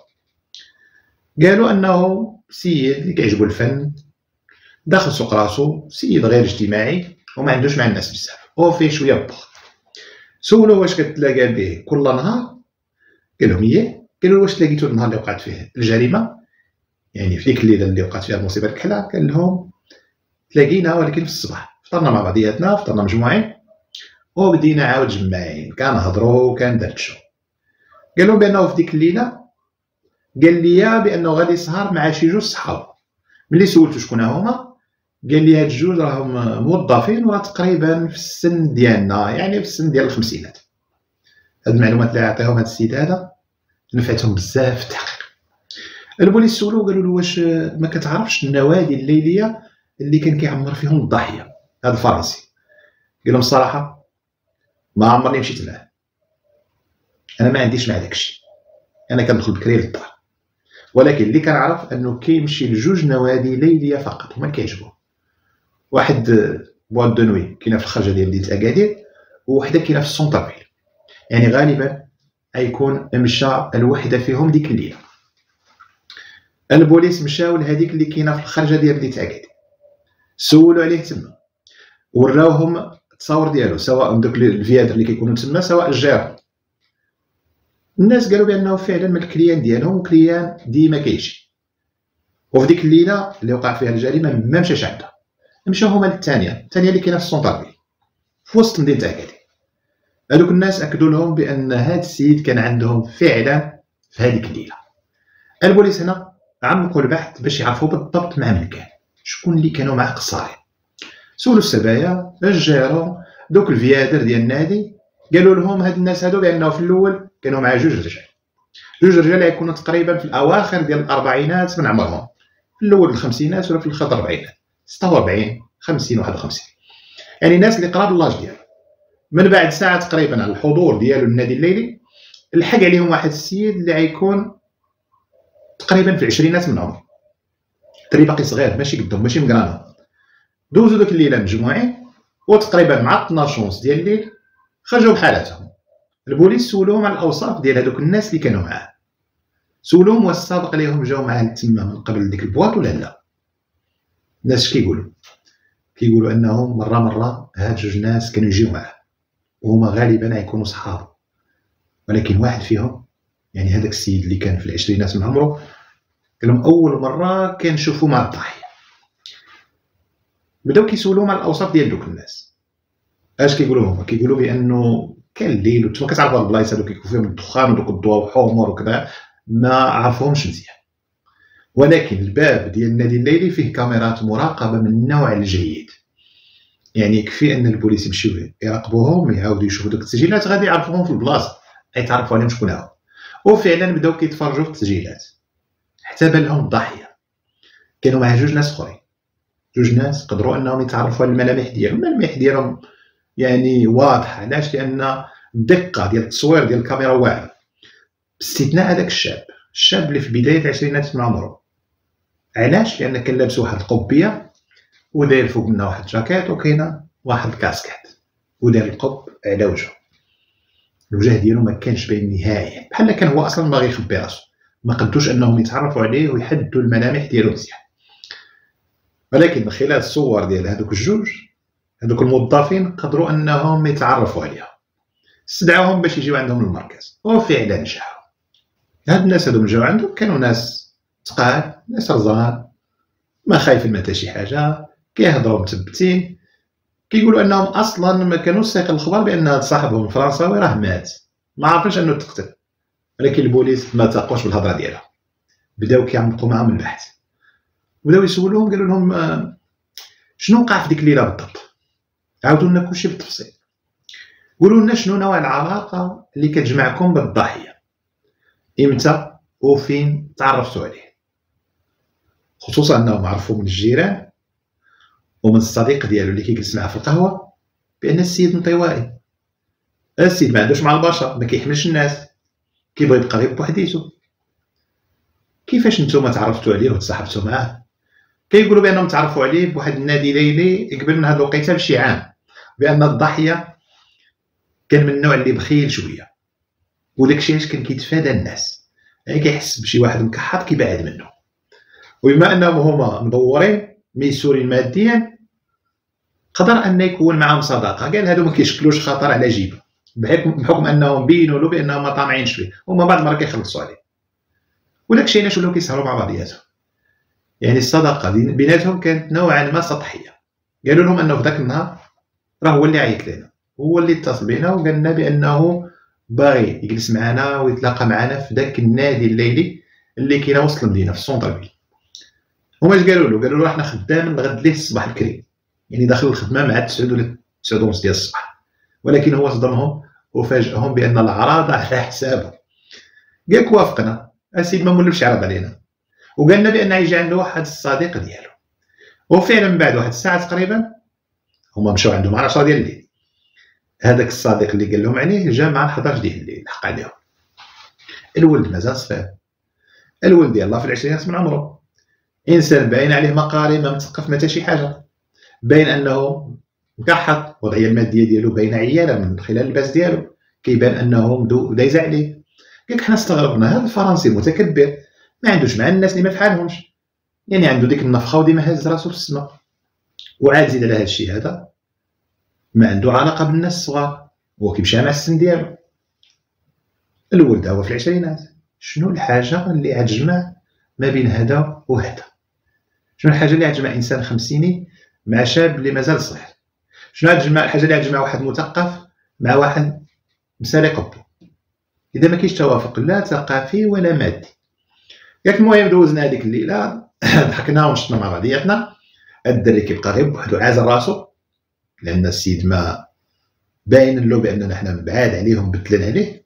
قالوا انه سيد اللي كيعجبو الفن داخل سوق راسو سيد غير اجتماعي وما عندوش مع الناس بزاف هو فيه شويه البخ سولو واش كتلاقى به كل نهار قال لهم ايه قالوا واش تلاقيتو النهار اللي وقعت فيه الجريمه يعني في ديك الليله اللي وقعت فيها المصيبه الكحله قال لهم تلاقينا ولكن في الصباح فطرنا مع بعضياتنا فطرنا مجموعين وبدينا عاود جماعين كنهضروا وكان قال لهم بانه في ديك الليله قال لي بانه غادي يسهر مع شي جوج صحاب ملي سولتو شكون هما قال لي هاد الجوج راهم موظفين وراه تقريبا في السن ديالنا يعني في السن ديال الخمسينات هاد المعلومات اللي عطيهم هاد السيد هذا نفعتهم بزاف في التحقيق البوليس سولو قالوا له واش ما كتعرفش النوادي الليليه اللي كان كيعمر فيهم الضحيه هذا الفرنسي قال لهم الصراحه ما عمرني مشيت معاه انا ما عنديش مع داك الشيء انا كندخل بكري للدار ولكن اللي كنعرف انه كيمشي لجوج نوادي ليليه فقط هما كيعجبوه واحد بواد دو نوي كاينه في الخرجه ديال مدينه اكادير ووحده كاينه في السونتر فيل يعني غالبا غيكون مشى الوحده فيهم ديك الليله البوليس مشاو لهذيك اللي كاينه في الخرجه ديال مدينه اكادير سولوا عليه تما وراوهم التصاور ديالو سواء دوك الفيادر اللي كيكونوا تما سواء الجيران الناس قالوا بانه فعلا من الكليان ديالهم كليان ديما كيجي وفي ديك الليله اللي وقع فيها الجريمه ما مشاش عندها مشاو هما للثانيه الثانيه اللي كاينه في السونطار في وسط مدينه اكادي هذوك الناس اكدوا لهم بان هذا السيد كان عندهم فعلا في هذيك الليله البوليس هنا عمقوا البحث باش يعرفوا بالضبط مع من كان شكون اللي كانوا مع قصاري سولوا السبايا الجيرون دوك الفيادر ديال النادي قالوا لهم هاد الناس هادو بانه في الاول كانوا مع جوج رجال جوج رجال يكونوا تقريبا في الاواخر ديال الاربعينات من عمرهم في الاول الخمسينات ولا في الاخر الاربعينات 46 50 51 يعني الناس اللي قراب اللاج ديالو من بعد ساعه تقريبا على الحضور ديالو النادي الليلي لحق عليهم واحد السيد اللي غيكون تقريبا في العشرينات من عمره تري باقي صغير ماشي قدهم ماشي مقرانهم دوزو ديك الليله مجموعين وتقريبا مع 12 ونص ديال الليل خرجوا بحالاتهم البوليس سولوهم على الاوصاف ديال هذوك الناس اللي كانوا معاه سولوهم واش سابق ليهم جاو معاه تما من قبل ديك البواط ولا لا الناس كيقولوا كيقولوا انهم مره مره هاد جوج ناس كانوا يجيو معاه وهما غالبا يكونوا صحابه ولكن واحد فيهم يعني هذاك السيد اللي كان في العشرينات من عمره قال لهم اول مره كنشوفو مع الضحيه بداو كيسولوهم على الاوصاف ديال دوك الناس اش كيقولوا هما كيقولوا بانه كان الليل وتما كتعرفو البلايص هذوك كيكون فيهم الدخان ودوك الضوا وحمر وكذا ما عرفوهمش مزيان ولكن الباب ديال النادي الليلي فيه كاميرات مراقبه من النوع الجيد يعني يكفي ان البوليس يمشيو يراقبوهم يعاودوا يشوفوا دوك التسجيلات غادي يعرفوهم في البلاصه يتعرفوا عليهم شكون هو وفعلا بداو كيتفرجوا في التسجيلات حتى بان لهم الضحيه كانوا معاه جوج ناس اخرين جوج ناس قدروا انهم يتعرفوا على الملامح ديالهم الملامح ديالهم يعني واضحه علاش لان الدقه ديال التصوير ديال الكاميرا واعره باستثناء هذاك الشاب الشاب اللي في بدايه العشرينات من عمره علاش لان كان لابس واحد القبيه وداير فوق منها واحد جاكيت وكاينه واحد الكاسكات ودار القب على وجهه الوجه ديالو ما كانش باين نهائيا بحال كان هو اصلا باغي يخبي راسو ما قدوش انهم يتعرفوا عليه ويحددوا الملامح ديالو مزيان ولكن من خلال الصور ديال هذوك الجوج هذوك الموظفين قدروا انهم يتعرفوا عليهم استدعوهم باش يجيو عندهم المركز وفعلا جاو هاد الناس هادو جاو عندهم كانوا ناس تقعد ناس رزان ما خايفين من حتى شي حاجه كيهضروا مثبتين كيقولوا انهم اصلا ما كانوا سايق الخبر بان صاحبهم فرنساوي راه مات ما عرفش انه تقتل ولكن البوليس ما تاقوش بالهضره ديالها بداو كيعمقوا معاهم البحث بداو يسولوهم قالوا لهم آه، شنو وقع في ديك الليله بالضبط عاودوا لنا كلشي بالتفصيل قولوا لنا شنو نوع العلاقه اللي كتجمعكم بالضحيه امتى وفين تعرفتوا عليه خصوصا انهم عرفوا من الجيران ومن الصديق ديالو اللي كيجلس معاه في القهوه بان السيد انطوائي السيد ما عندوش مع البشر ما كيحملش الناس كيبغي يبقى غير بوحديتو كيفاش نتوما تعرفتوا عليه وتصاحبتوا معاه كيقولوا بانهم تعرفوا عليه بواحد النادي ليلي قبل من هذه الوقيته بشي عام بان الضحيه كان من النوع اللي بخيل شويه وداكشي علاش كان كيتفادى الناس يعني كيحس بشي واحد مكحط كيبعد منه وبما انهم هما مدورين ميسورين ماديا قدر ان يكون معهم صداقه قال هادو ما كيشكلوش خطر على جيبه بحكم انهم بينوا له بانهم طامعين شويه هما بعد مره كيخلصوا عليه ولك شينا الناس ولاو كيسهروا مع بعضياتهم يعني الصداقه بيناتهم كانت نوعا ما سطحيه قالوا لهم انه في ذاك النهار راه هو اللي عيط لنا هو اللي اتصل بنا وقال لنا بانه باغي يجلس معنا ويتلاقى معنا في ذاك النادي الليلي اللي كاين وسط المدينه في السونتر فيل هما اش قالوا له؟ قالوا له احنا خدامين غد ليه الصباح بكري يعني داخل الخدمه مع 9 ولا 9 ونص ديال الصباح ولكن هو صدمهم وفاجئهم بان العراضه على حسابه قال لك وافقنا السيد ما مولفش عرض علينا وقال لنا بان يجي عنده واحد الصديق ديالو وفعلا من بعد واحد الساعه تقريبا هما مشاو عندهم 10 ديال الليل هذاك الصديق اللي قال لهم عليه جا مع 11 ديال الليل حق عليهم الولد مازال صغير الولد يلاه في العشرينات من عمره انسان باين عليه مقاري ما متثقف ما حتى شي حاجه باين انه مكحط الوضعيه الماديه ديالو باينه عياله من خلال اللباس ديالو كيبان انه دايز عليه قالك حنا استغربنا هذا الفرنسي متكبر ما عندوش مع الناس اللي ما فحالهمش يعني عنده ديك النفخه وديما هز راسو في السماء وعاد زيد على هذا الشيء هذا ما عنده علاقه بالناس الصغار هو كيمشي مع السن ديالو الولد هو في العشرينات شنو الحاجه اللي عاد ما بين هذا وهذا شنو الحاجه اللي غتجمع انسان خمسيني مع شاب اللي مازال صح شنو غتجمع الحاجه اللي غتجمع واحد مثقف مع واحد مسالي قبو اذا ما كاينش توافق لا ثقافي ولا مادي قالت المهم دوزنا هذيك الليله [COUGHS] ضحكنا ونشطنا مع بعضياتنا الدري كيبقى غير بوحدو عازل راسو لان السيد ما باين له باننا حنا بعاد عليهم بدلنا عليه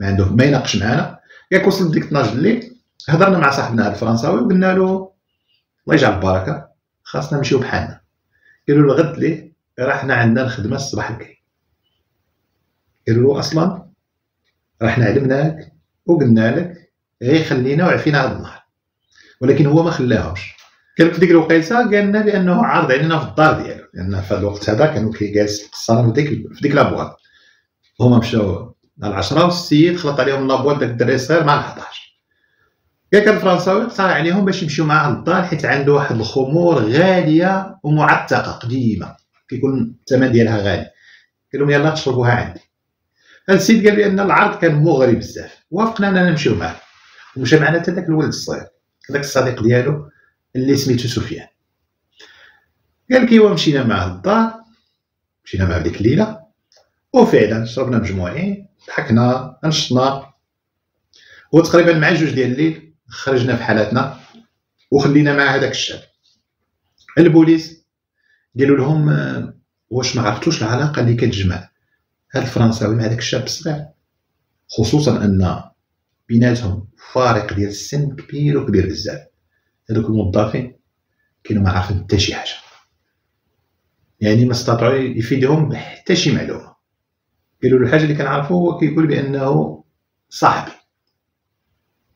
ما عندهم ما يناقش معنا ياك وصل ديك 12 الليل هضرنا مع صاحبنا الفرنساوي وقلنا له الله يجعل البركه خاصنا نمشيو بحالنا قالوا له غد ليه راه حنا عندنا الخدمه الصباح بكري قالوا له اصلا راه حنا علمناك وقلنا لك غير إيه خلينا وعفينا هذا النهار ولكن هو ما خلاهمش قال في ديك الوقيته قالنا بانه عارض علينا في الدار ديالو لان في الوقت هذا كانوا كيجالس في القصانه في ديك في ديك لابواط هما مشاو على العشره والسيد خلط عليهم لابواط داك الدري الصغير مع 11 كاع الفرنساوي اقترح عليهم باش يمشيو معاه للدار حيت عنده واحد الخمور غاليه ومعتقه قديمه كيكون الثمن ديالها غالي قال لهم يلا تشربوها عندي هاد السيد قال بان العرض كان مغري بزاف وافقنا اننا نمشيو معاه ومشى معنا حتى ذاك الولد الصغير ذاك الصديق ديالو اللي سميتو سفيان قال كي مشينا معاه للدار مشينا معاه ديك الليله وفعلا شربنا مجموعين ضحكنا نشطنا وتقريبا مع جوج ديال الليل خرجنا في حالاتنا وخلينا مع هذاك الشاب البوليس قالوا لهم آه، واش ما عرفتوش العلاقه اللي كتجمع هذا الفرنساوي مع هذاك الشاب الصغير خصوصا ان بيناتهم فارق ديال السن كبير وكبير بزاف هذوك الموظفين كانوا ما عارفين حتى شي حاجه يعني ما استطاعوا يفيدهم حتى شي معلومه قالوا له الحاجه اللي كنعرفو هو كيقول بانه صاحبي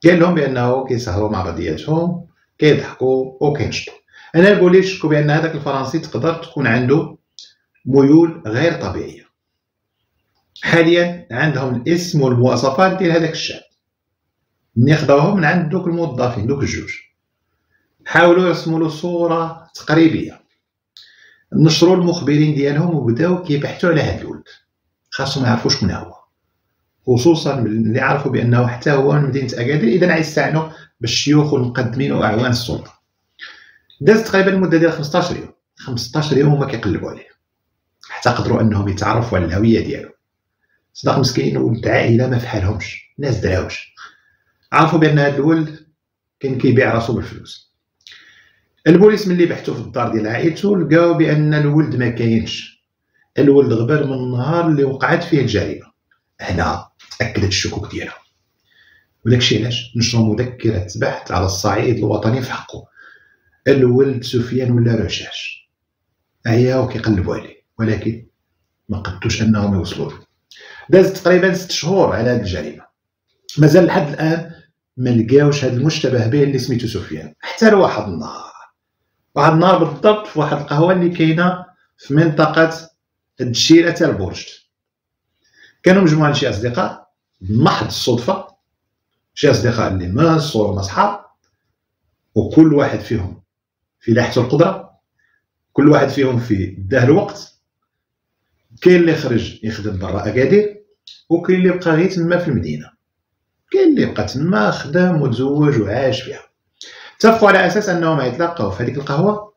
قال لهم بانه اوكي يسهروا مع بعضياتهم كيضحكوا وكينشطوا انا نقول شكو بان هذاك الفرنسي تقدر تكون عنده ميول غير طبيعيه حاليا عندهم الاسم والمواصفات ديال هذاك الشاب ملي خداوهم من عند دوك الموظفين دوك الجوج حاولوا يرسموا له صوره تقريبيه نشروا المخبرين ديالهم وبداو كيبحثوا على هذا الولد خاصهم يعرفوا شكون هو خصوصا اللي عرفوا بانه حتى هو من مدينه اكادير اذا غيستعنوا بالشيوخ والمقدمين واعوان السلطه دازت تقريبا المده ديال 15 يوم 15 يوم هما كيقلبوا عليه حتى قدروا انهم يتعرفوا على الهويه ديالو صدق مسكين ولد عائله ما فحالهمش ناس دراوش عرفوا بان هذا الولد كان كيبيع راسو بالفلوس البوليس ملي بحثوا في الدار ديال عائلته لقاو بان الولد ما كاينش الولد غبر من النهار اللي وقعت فيه الجريمه هنا اكدت الشكوك ديالها وداكشي علاش نشروا مذكره بحث على الصعيد الوطني في حقه الولد سفيان ولا رشاش عياو كيقلبوا عليه ولكن ما قدتوش انهم يوصلوا له دازت تقريبا ست شهور على هذه الجريمه مازال لحد الان ما لقاوش هذا المشتبه به اللي سميتو سفيان حتى لواحد النهار واحد النهار بالضبط في واحد القهوه اللي كاينه في منطقه الدشيره تاع البرج كانوا مجموعه شي اصدقاء محض الصدفه شي اصدقاء اللي ما صوروا مع وكل واحد فيهم في لاحته القدره كل واحد فيهم في داه الوقت كاين اللي خرج يخدم برا اكادير وكاين اللي بقى غير تما في المدينه كاين اللي بقى تما خدم وتزوج وعاش فيها اتفقوا على اساس انهم يتلاقاو في هذيك القهوه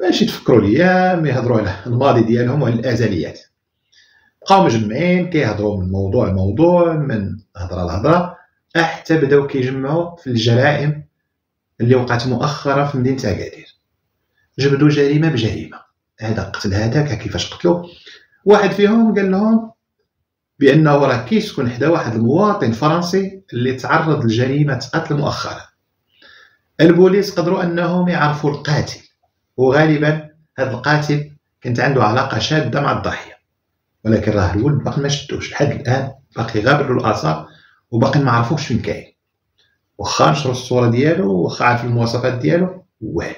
باش يتفكروا الايام يهضروا على الماضي ديالهم وعلى الازليات بقاو مجمعين كيهضروا من موضوع لموضوع من هضره لهضره حتى بداو كيجمعوا في الجرائم اللي وقعت مؤخرا في مدينه اكادير جبدوا جريمه بجريمه هذا قتل هذاك كيفاش قتلو واحد فيهم قال لهم بانه راه كيسكن حدا واحد المواطن فرنسي اللي تعرض لجريمه قتل مؤخرا البوليس قدروا انهم يعرفوا القاتل وغالبا هذا القاتل كانت عنده علاقه شاده مع الضحيه ولكن راه الولد باقي ما شدوش لحد الان باقي غابر له الاثار وباقي ما عرفوش فين كاين واخا نشروا الصوره ديالو واخا عارف المواصفات ديالو واه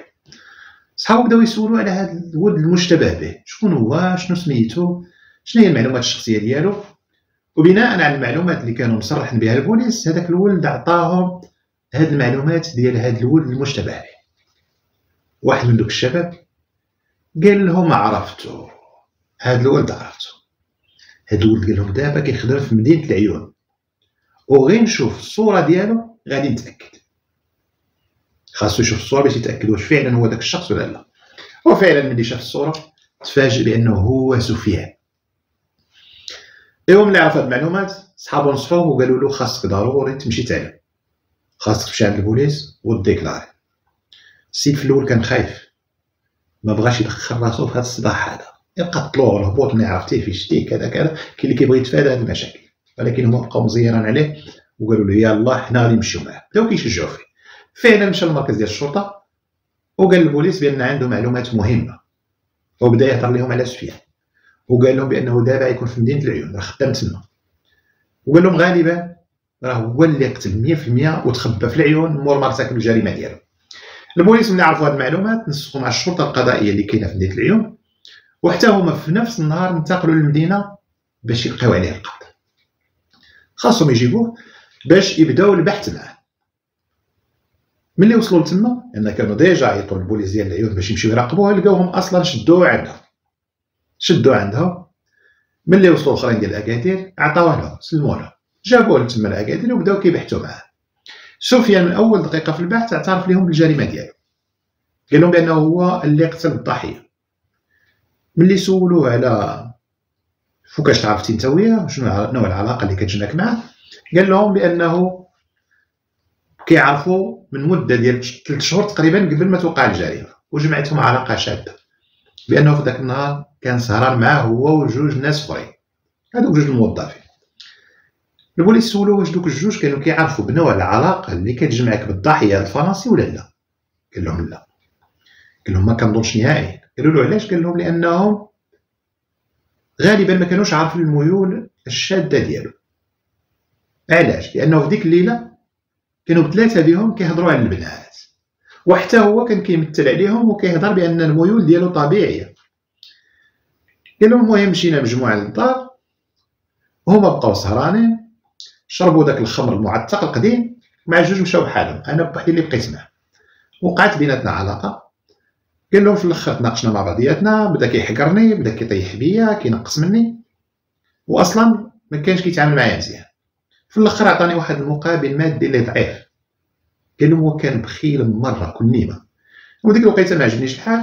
صحابو بداو يسولو على هذا الولد المشتبه به شكون هو شنو سميتو شنو هي المعلومات الشخصيه ديالو وبناء على المعلومات اللي كانوا مصرحين بها البوليس هذاك الولد عطاهم هاد المعلومات ديال هاد الولد المشتبه به واحد من دوك الشباب قال لهم عرفتو هاد الولد عرفتو هاد الولد ديالهم دابا كيخدم في مدينه العيون وغير نشوف الصوره ديالو غادي نتاكد خاصو يشوف الصوره باش يتاكد واش فعلا هو داك الشخص ولا لا وفعلا ملي شاف الصوره تفاجئ بانه هو سفيان ايوا ملي عرف هاد المعلومات صحابو نصفوه وقالوا له خاصك ضروري تمشي تعلم خاصك تمشي عند البوليس وديكلاري السيد في الاول كان خايف ما بغاش يدخل راسو في هاد الصداع هذا يبقى الطلوع الهبوط ما عرفتيه في شتي كذا كذا كاين اللي كيبغي يتفادى هذه المشاكل ولكن هما بقاو مزيران عليه وقالوا له يلا حنا غادي نمشيو معاه بداو كيشجعوا فيه فعلا مشى للمركز ديال الشرطه وقال البوليس بان عنده معلومات مهمه وبدا يهضر لهم على سفيان وقال لهم بانه دابا يكون في مدينه العيون راه خدام تما وقال لهم غالبا راه هو اللي قتل 100% وتخبى في العيون مور ما ارتكب الجريمه ديالو البوليس ملي عرفوا هذه المعلومات نسقوا مع الشرطه القضائيه اللي كاينه في مدينه العيون وحتى هما في نفس النهار انتقلوا للمدينه باش يلقاو عليه القبض خاصهم يجيبوه باش يبداو البحث معاه ملي وصلوا لتما ان كانوا ديجا عيطوا البوليس ديال العيون باش يمشيو يراقبوه لقاوهم اصلا شدوه عندها شدوه عندها ملي وصلوا الاخرين ديال اكادير عطاوه لهم سلموه له جابوه لتما لاكادير وبداو كيبحثوا معاه سفيان من اول دقيقه في البحث اعترف لهم بالجريمه ديالو قال لهم بانه هو اللي قتل الضحيه ملي سولوه على فوكاش تعرفتي انت وياه شنو نوع العلاقه اللي كتجناك معاه قال لهم بانه كيعرفوا من مده ديال 3 شهور تقريبا قبل ما توقع الجريمه وجمعتهم علاقه شاده بانه في ذاك النهار كان سهران معاه هو وجوج ناس اخرين هذوك جوج الموظفين البوليس سولو واش دوك الجوج كانوا كيعرفوا بنوع العلاقه اللي كتجمعك بالضحيه الفرنسي ولا لا قال لهم لا قال لهم ما كنظنش نهائي قالوا له علاش؟ قال لهم لانهم غالبا ما كانوش عارفين الميول الشاده ديالو علاش؟ لانه في ديك الليله كانوا بثلاثه ديهم كيهضروا على البنات وحتى هو كان كيمثل عليهم وكيهضر بان الميول ديالو طبيعيه قال لهم المهم مشينا مجموعه للدار هما بقاو سهرانين شربوا داك الخمر المعتق القديم مع جوج مشاو بحالهم انا بوحدي اللي بقيت معاه وقعت بيناتنا علاقه قال لهم في الاخر تناقشنا مع بعضياتنا بدا كيحكرني بدا كيطيح بيا كينقص مني واصلا ما كانش كيتعامل معايا مزيان في الاخر عطاني واحد المقابل مادي اللي ضعيف قال لهم هو كان بخيل مره كل نيمه وديك الوقيته ما عجبنيش الحال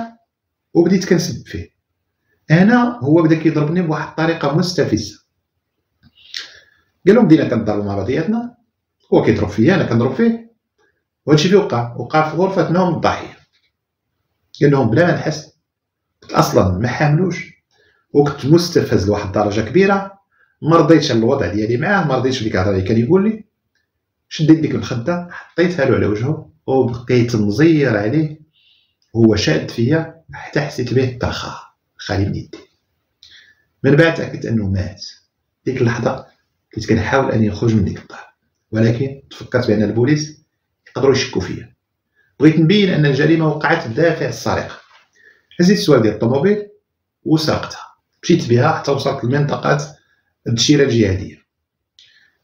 وبديت كنسب فيه هنا هو بدا كيضربني بواحد الطريقه مستفزه قال لهم بدينا كنضربوا مع بعضياتنا هو كيضرب فيا انا كنضرب فيه وهادشي اللي وقع وقع في غرفه نوم الضحيه قال لهم بلا ما نحس اصلا ما حاملوش وكنت مستفز لواحد الدرجه كبيره ما رضيتش على الوضع ديالي معاه ما رضيتش اللي الهضره كان يقول لي شديت ديك المخده حطيتها له على وجهه وبقيت مزير عليه هو شاد فيا حتى حسيت به طخا خالي من يدي من بعد تاكدت انه مات ديك اللحظه كنت كنحاول اني نخرج من ديك الدار ولكن تفكرت بان البوليس يقدروا يشكوا فيا بغيت نبين ان الجريمه وقعت بدافع السرقه هزيت السوار ديال الطوموبيل وسرقتها مشيت بها حتى وصلت لمنطقه الدشيرة الجهاديه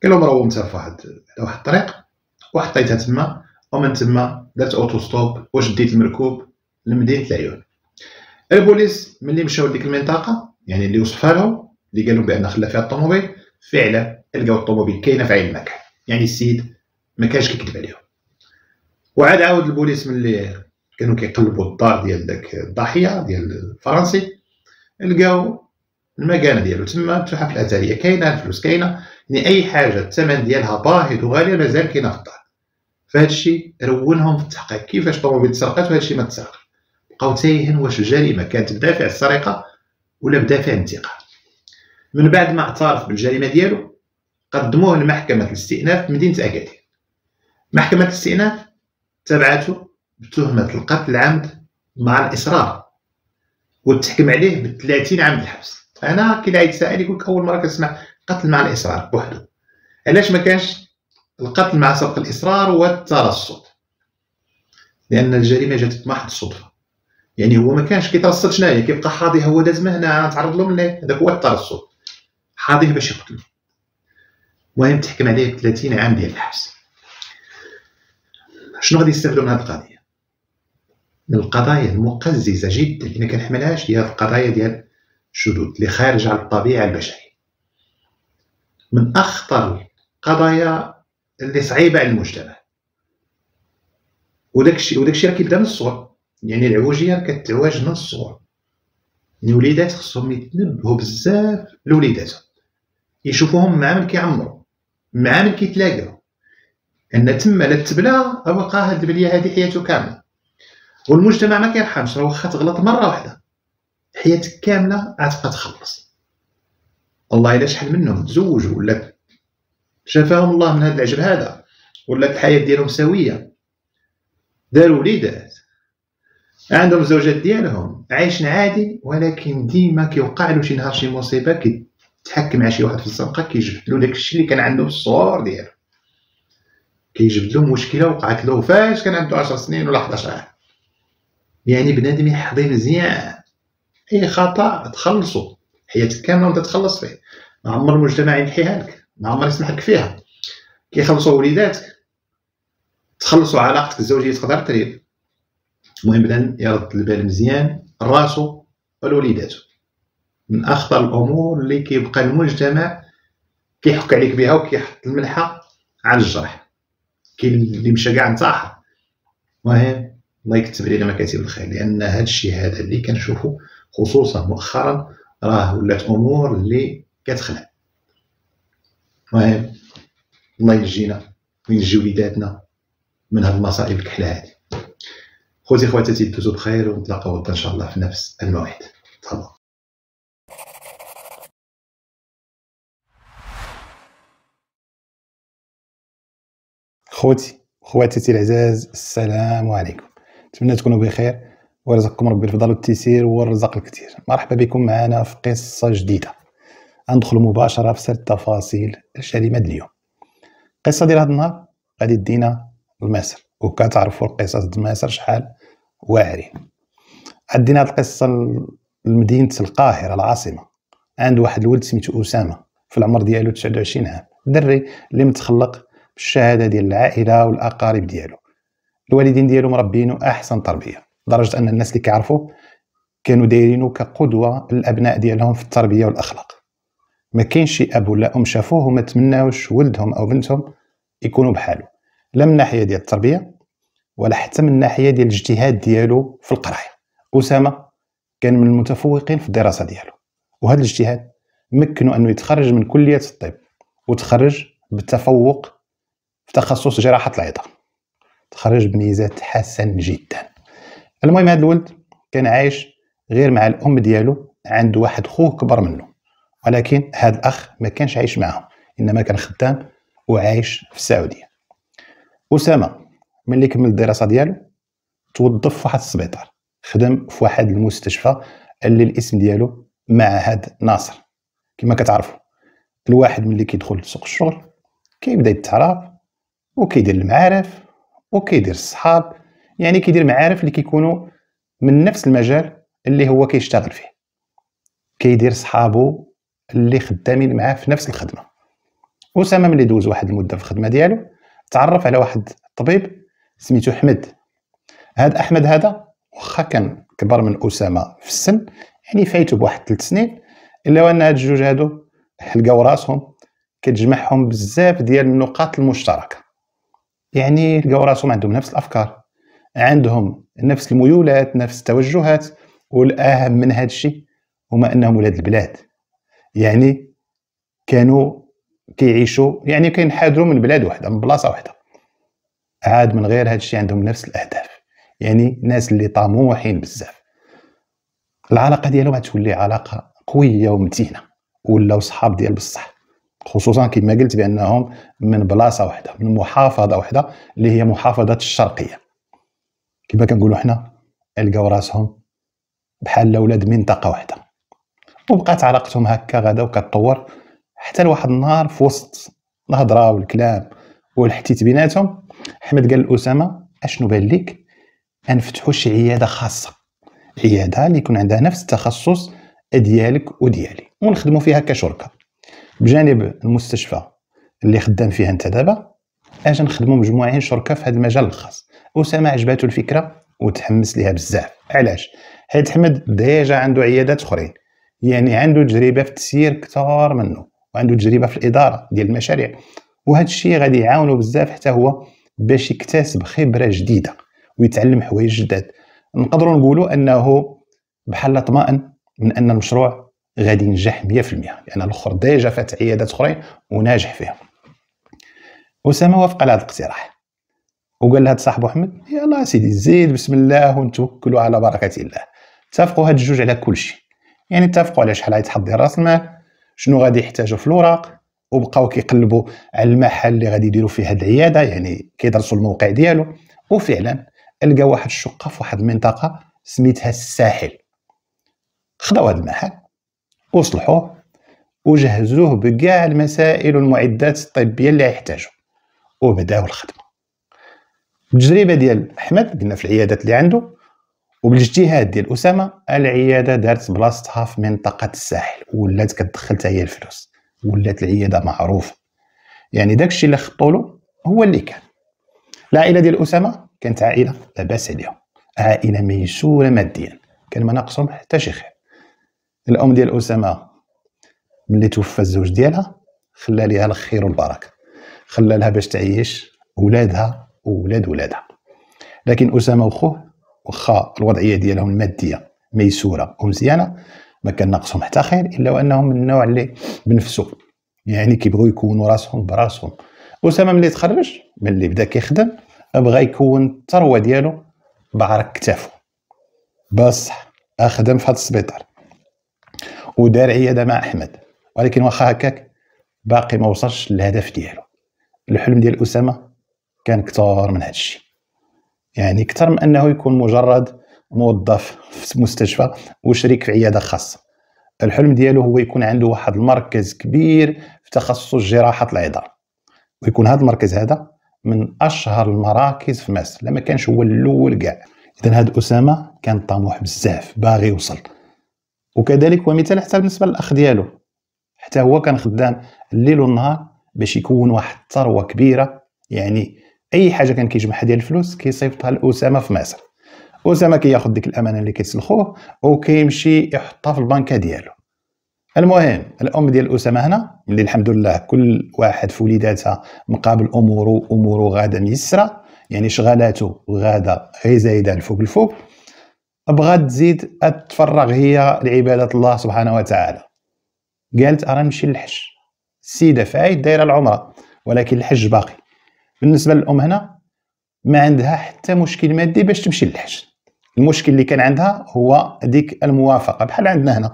لهم رومتها في واحد واحد الطريق وحطيتها تما ومن تما درت اوتو ستوب وشديت المركوب لمدينه العيون البوليس ملي مشاو لديك المنطقه يعني اللي وصفها لهم اللي قالوا بان خلا فيها الطوموبيل فعلا لقاو الطوموبيل كاينه في عين المكان يعني السيد ما كانش كيكذب عليهم وعاد عاود البوليس ملي كانوا كيقلبوا الدار ديال داك الضحيه ديال الفرنسي لقاو المكان ديالو تما التحف الاثريه كاينه الفلوس كاينه يعني اي حاجه الثمن ديالها باهظ وغاليه مازال كاينه في الدار فهاد الشيء رونهم في التحقيق كيفاش الطوموبيل تسرقات وهادشي ما تسرق بقاو تايهين واش الجريمه كانت بدافع السرقه ولا بدافع الانتقام من بعد ما اعترف بالجريمه ديالو قدموه لمحكمه الاستئناف في مدينه اكادير محكمه الاستئناف تبعته بتهمة القتل العمد مع الإصرار وتحكم عليه ب 30 عام الحبس أنا كي يتساءل يقول أول مرة كنسمع قتل مع الإصرار بوحده علاش ما كانش القتل مع سبق الإصرار والترصد لأن الجريمة جات بمحض الصدفة يعني هو ما كانش كيترصد شناهي كيبقى حاضي هو داز من هنا تعرض لهم من هذاك هو الترصد حاضي باش يقتلو المهم تحكم عليه ب 30 عام ديال الحبس شنو غادي يستافدوا من هذه القضيه من القضايا المقززه جدا اللي ما كنحملهاش هي القضايا ديال الشذوذ اللي خارجه على الطبيعه البشريه من اخطر القضايا اللي صعيبه على المجتمع وداك الشيء وداك الشيء راه كيبدا من الصغر يعني العوجيه كتعوج من الصغر يعني وليدات خصهم يتنبهوا بزاف لوليداتهم يشوفوهم مع من كيعمروا مع من كيتلاقاو ان تما لا تبلا ابقى هاد البليه هادي حياته كامله والمجتمع ما كيرحمش راه واخا تغلط مره واحده حياتك كامله غتبقى تخلص والله الا شحال منهم تزوج ولا شفاهم الله من هذا العجب هذا ولا الحياه ديالهم سويه داروا وليدات عندهم زوجات ديالهم عايشين عادي ولكن ديما كيوقع له شي نهار شي مصيبه كيتحكم على شي واحد في الزنقه كيجبد له داك الشيء اللي كان عنده في الصور ديالو كيجبد له مشكله وقعت له فاش كان عنده 10 سنين ولا 11 عام يعني بنادم يحضي مزيان اي خطا تخلصو حياتك كامله وانت تخلص فيه ما عمر المجتمع يمحيها لك ما عمر يسمح لك فيها كيخلصوا وليداتك تخلصوا علاقتك الزوجيه تقدر تريد المهم بدا يرد البال مزيان راسو ولوليداتو من اخطر الامور اللي كيبقى المجتمع كيحك عليك بها وكيحط الملحه على الجرح كاين اللي مشى كاع نتاعها المهم الله يكتب علينا مكاتب الخير لان هذا الشيء هذا اللي كنشوفه خصوصا مؤخرا راه ولات امور اللي كتخلع المهم الله ينجينا وينجي وليداتنا من هاد المصائب الكحله هادي خوتي خواتاتي دوزو بخير ونتلاقاو ان شاء الله في نفس الموعد تهلاو خوتي خواتاتي العزاز السلام عليكم نتمنى تكونوا بخير ورزقكم ربي الفضل والتيسير والرزق الكثير مرحبا بكم معنا في قصه جديده ندخل مباشره في سر التفاصيل الجريمه اليوم القصه ديال هذا النهار غادي دينا لمصر وكتعرفوا القصص ديال مصر شحال واعرين عندنا هاد القصه لمدينه القاهره العاصمه عند واحد الولد سميتو اسامه في العمر ديالو 29 عام دري اللي متخلق بالشهاده ديال العائله والاقارب ديالو الوالدين ديالو مربينو احسن تربيه لدرجه ان الناس اللي كيعرفوه كانوا دايرينو كقدوه للابناء ديالهم في التربيه والاخلاق ما كاينش شي اب ولا ام شافوه وما تمناوش ولدهم او بنتهم يكونوا بحاله لا من ناحيه ديال التربيه ولا حتى من ناحيه ديال الاجتهاد ديالو في القرايه اسامه كان من المتفوقين في الدراسه ديالو وهذا الاجتهاد مكنه انه يتخرج من كليه الطب وتخرج بالتفوق في تخصص جراحة العظام تخرج بميزات حسن جدا المهم هذا الولد كان عايش غير مع الأم ديالو عند واحد خوه كبر منه ولكن هذا الأخ ما كانش عايش معهم إنما كان خدام وعايش في السعودية أسامة ملي كمل الدراسة ديالو توظف في واحد السبيطار خدم في واحد المستشفى اللي الاسم ديالو معهد ناصر كما كتعرفوا الواحد ملي كيدخل لسوق الشغل كيبدا يتعرف وكيدير المعارف وكيدير الصحاب يعني كيدير معارف اللي كيكونوا من نفس المجال اللي هو كيشتغل فيه كيدير صحابو اللي خدامين معاه في نفس الخدمه اسامه ملي دوز واحد المده في الخدمه ديالو تعرف على واحد الطبيب سميتو احمد هاد احمد هذا واخا كان كبر من اسامه في السن يعني فايتو بواحد ثلاث سنين الا وان هاد الجوج هادو حلقاو راسهم كتجمعهم بزاف ديال النقاط المشتركه يعني لقاو راسهم عندهم نفس الافكار عندهم نفس الميولات نفس التوجهات والاهم من هذا الشيء هما انهم ولاد البلاد يعني كانوا كيعيشوا يعني كينحادروا من بلاد واحده من بلاصه واحده عاد من غير هذا الشيء عندهم نفس الاهداف يعني ناس اللي طموحين بزاف العلاقه ديالهم غتولي علاقه قويه ومتينه ولاو صحاب ديال بصح خصوصا كما قلت بانهم من بلاصه واحده من محافظه واحده اللي هي محافظه الشرقيه كما كنقولوا حنا لقاو راسهم بحال ولاد منطقه واحده وبقات علاقتهم هكا غدا وكتطور حتى لواحد النهار في وسط الهضره والكلام والحتيت بيناتهم احمد قال لاسامه اشنو بان لك انفتحوا شي عياده خاصه عياده اللي يكون عندها نفس التخصص ديالك وديالي ونخدموا فيها كشركه بجانب المستشفى اللي خدام فيها انت دابا اجا نخدموا مجموعين شركاء في هذا المجال الخاص اسامه عجباتو الفكره وتحمس ليها بزاف علاش حيت حمد ديجا عنده عيادات اخرين يعني عنده تجربه في التسيير كثار منه وعنده تجربه في الاداره ديال المشاريع وهذا الشيء غادي يعاونه بزاف حتى هو باش يكتسب خبره جديده ويتعلم حوايج جداد نقدروا نقولوا انه بحال طمأن من ان المشروع غادي ينجح 100% لان يعني الاخر ديجا فات عيادات اخرين وناجح فيهم اسامه وافق على هذا الاقتراح وقال لهاد صاحبو احمد يلا سيدي زيد بسم الله ونتوكلوا على بركه الله اتفقوا هاد الجوج على كل شيء يعني اتفقوا على شحال غيتحضر راس المال شنو غادي يحتاجوا في الوراق وبقاو كيقلبوا على المحل اللي غادي يديروا فيه هاد العياده يعني كيدرسوا الموقع ديالو وفعلا لقى واحد الشقه في واحد المنطقه سميتها الساحل خداو هاد المحل وصلحوه وجهزوه بكاع المسائل والمعدات الطبيه اللي يحتاجوا وبداو الخدمه التجربه ديال احمد قلنا في العيادات اللي عنده وبالاجتهاد ديال اسامه العياده دارت بلاصتها في منطقه الساحل ولات كتدخل هي الفلوس ولات العياده معروفه يعني داكشي اللي خطوا له هو اللي كان العائله ديال اسامه كانت عائله لاباس عليهم عائله ميسوره ماديا كان ما ناقصهم حتى شي خير الام ديال اسامه ملي توفى الزوج ديالها خلى ليها الخير والبركه خلى لها باش تعيش ولادها وولاد ولادها لكن اسامه وخوه واخا الوضعيه ديالهم الماديه ميسوره ومزيانه ما كان ناقصهم حتى خير الا وانهم من النوع اللي بنفسه يعني كيبغيو يكونوا راسهم براسهم اسامه ملي تخرج ملي بدا كيخدم بغى يكون الثروه ديالو بعرق كتافه بصح اخدم في هذا السبيطار ودار عياده مع احمد ولكن واخا هكاك باقي ما وصلش للهدف ديالو الحلم ديال اسامه كان كثار من هذا الشيء يعني اكثر من انه يكون مجرد موظف في مستشفى وشريك في عياده خاصه الحلم ديالو هو يكون عنده واحد المركز كبير في تخصص جراحه العظام ويكون هذا المركز هذا من اشهر المراكز في مصر لما كانش هو الاول كاع اذا هذا اسامه كان طموح بزاف باغي يوصل وكذلك هو مثال حتى بالنسبه للاخ ديالو حتى هو كان خدام الليل والنهار باش يكون واحد الثروه كبيره يعني اي حاجه كان كيجمعها ديال الفلوس كيصيفطها لاسامه في مصر اسامه كياخذ ديك الامانه اللي كيتسلخوه وكيمشي يحطها في البنكه ديالو المهم الام ديال اسامه هنا اللي الحمد لله كل واحد في وليداتها مقابل اموره اموره غادا ميسره يعني شغالاته غادا غير زايده الفوق الفوق بغات تزيد تفرغ هي لعباده الله سبحانه وتعالى قالت انا نمشي للحج السيده فايد دايره العمره ولكن الحج باقي بالنسبه للام هنا ما عندها حتى مشكل مادي باش تمشي للحج المشكل اللي كان عندها هو ديك الموافقه بحال عندنا هنا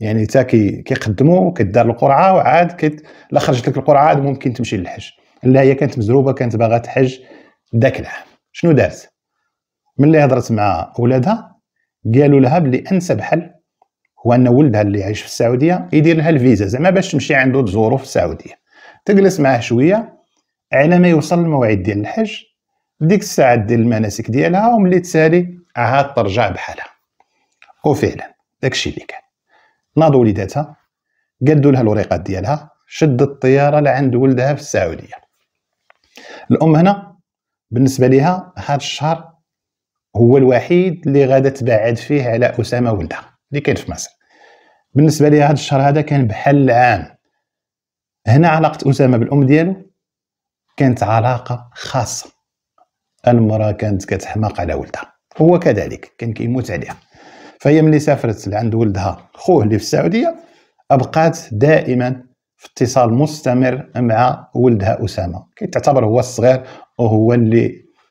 يعني تا كيقدموا كدار القرعه وعاد كت... لا خرجت لك القرعه عاد ممكن تمشي للحج لا هي كانت مزروبه كانت باغا تحج ذاك العام شنو دارت ملي هضرت مع اولادها قالوا لها بلي انسب حل هو ان ولدها اللي يعيش في السعوديه يدير لها الفيزا زعما باش تمشي عنده تزوره في السعوديه تجلس معاه شويه على ما يوصل الموعد ديال الحج ديك الساعه دير المناسك ديالها وملي تسالي عاد ترجع بحالها وفعلا داكشي اللي كان ناض وليداتها قدوا لها الوريقات ديالها شد الطياره لعند ولدها في السعوديه الام هنا بالنسبه ليها هذا الشهر هو الوحيد اللي غادا تبعد فيه على اسامه ولده اللي كان في مصر بالنسبه لي هذا الشهر هذا كان بحال العام هنا علاقه اسامه بالام ديالو كانت علاقه خاصه المراه كانت كتحماق على ولدها هو كذلك كان كيموت عليها فهي ملي سافرت لعند ولدها خوه اللي في السعوديه ابقات دائما في اتصال مستمر مع ولدها اسامه كتعتبر هو الصغير وهو اللي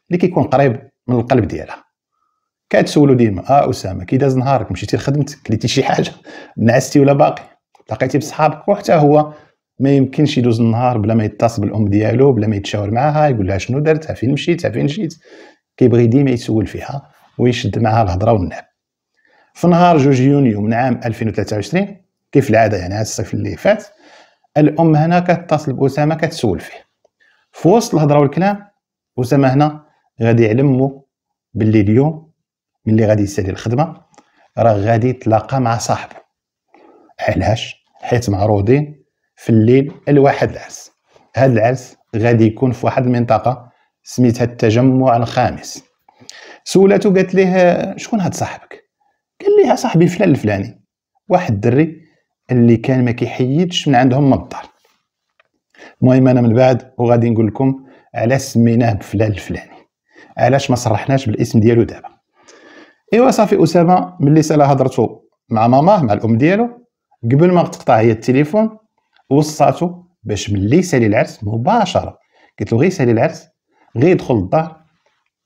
اللي كيكون قريب من القلب ديالها كتسولو ديما اه اسامه كي داز نهارك مشيتي لخدمتك كليتي شي حاجه نعستي ولا باقي تلاقيتي بصحابك وحتى هو ما يمكنش يدوز النهار بلا ما يتصل بالام ديالو بلا ما يتشاور معاها يقول لها شنو درت فين مشيت فين جيت كيبغي ديما يسول فيها ويشد معها الهضره والنعم في نهار 2 يونيو من عام 2023 كيف العاده يعني هذا الصيف اللي فات الام هنا كتصل باسامه كتسول فيه في وسط الهضره والكلام اسامه هنا غادي يعلمو باللي اليوم ملي غادي يسالي الخدمه راه غادي يتلاقى مع صاحبه علاش حيت معروضين في الليل لواحد العرس هذا العرس غادي يكون في واحد المنطقه سميتها التجمع الخامس سولته قالت ليه شكون هاد صاحبك قال ليها صاحبي فلان الفلاني واحد الدري اللي كان ما كيحيدش من عندهم من الدار المهم انا من بعد وغادي نقول لكم علاش سميناه بفلان الفلاني علاش ما صرحناش بالاسم ديالو دابا ايوا صافي اسامه ملي سالا هضرتو مع ماماه مع الام ديالو قبل ما تقطع هي التليفون وصاتو باش ملي سالي العرس مباشره قلت له غير سالي العرس غير يدخل للدار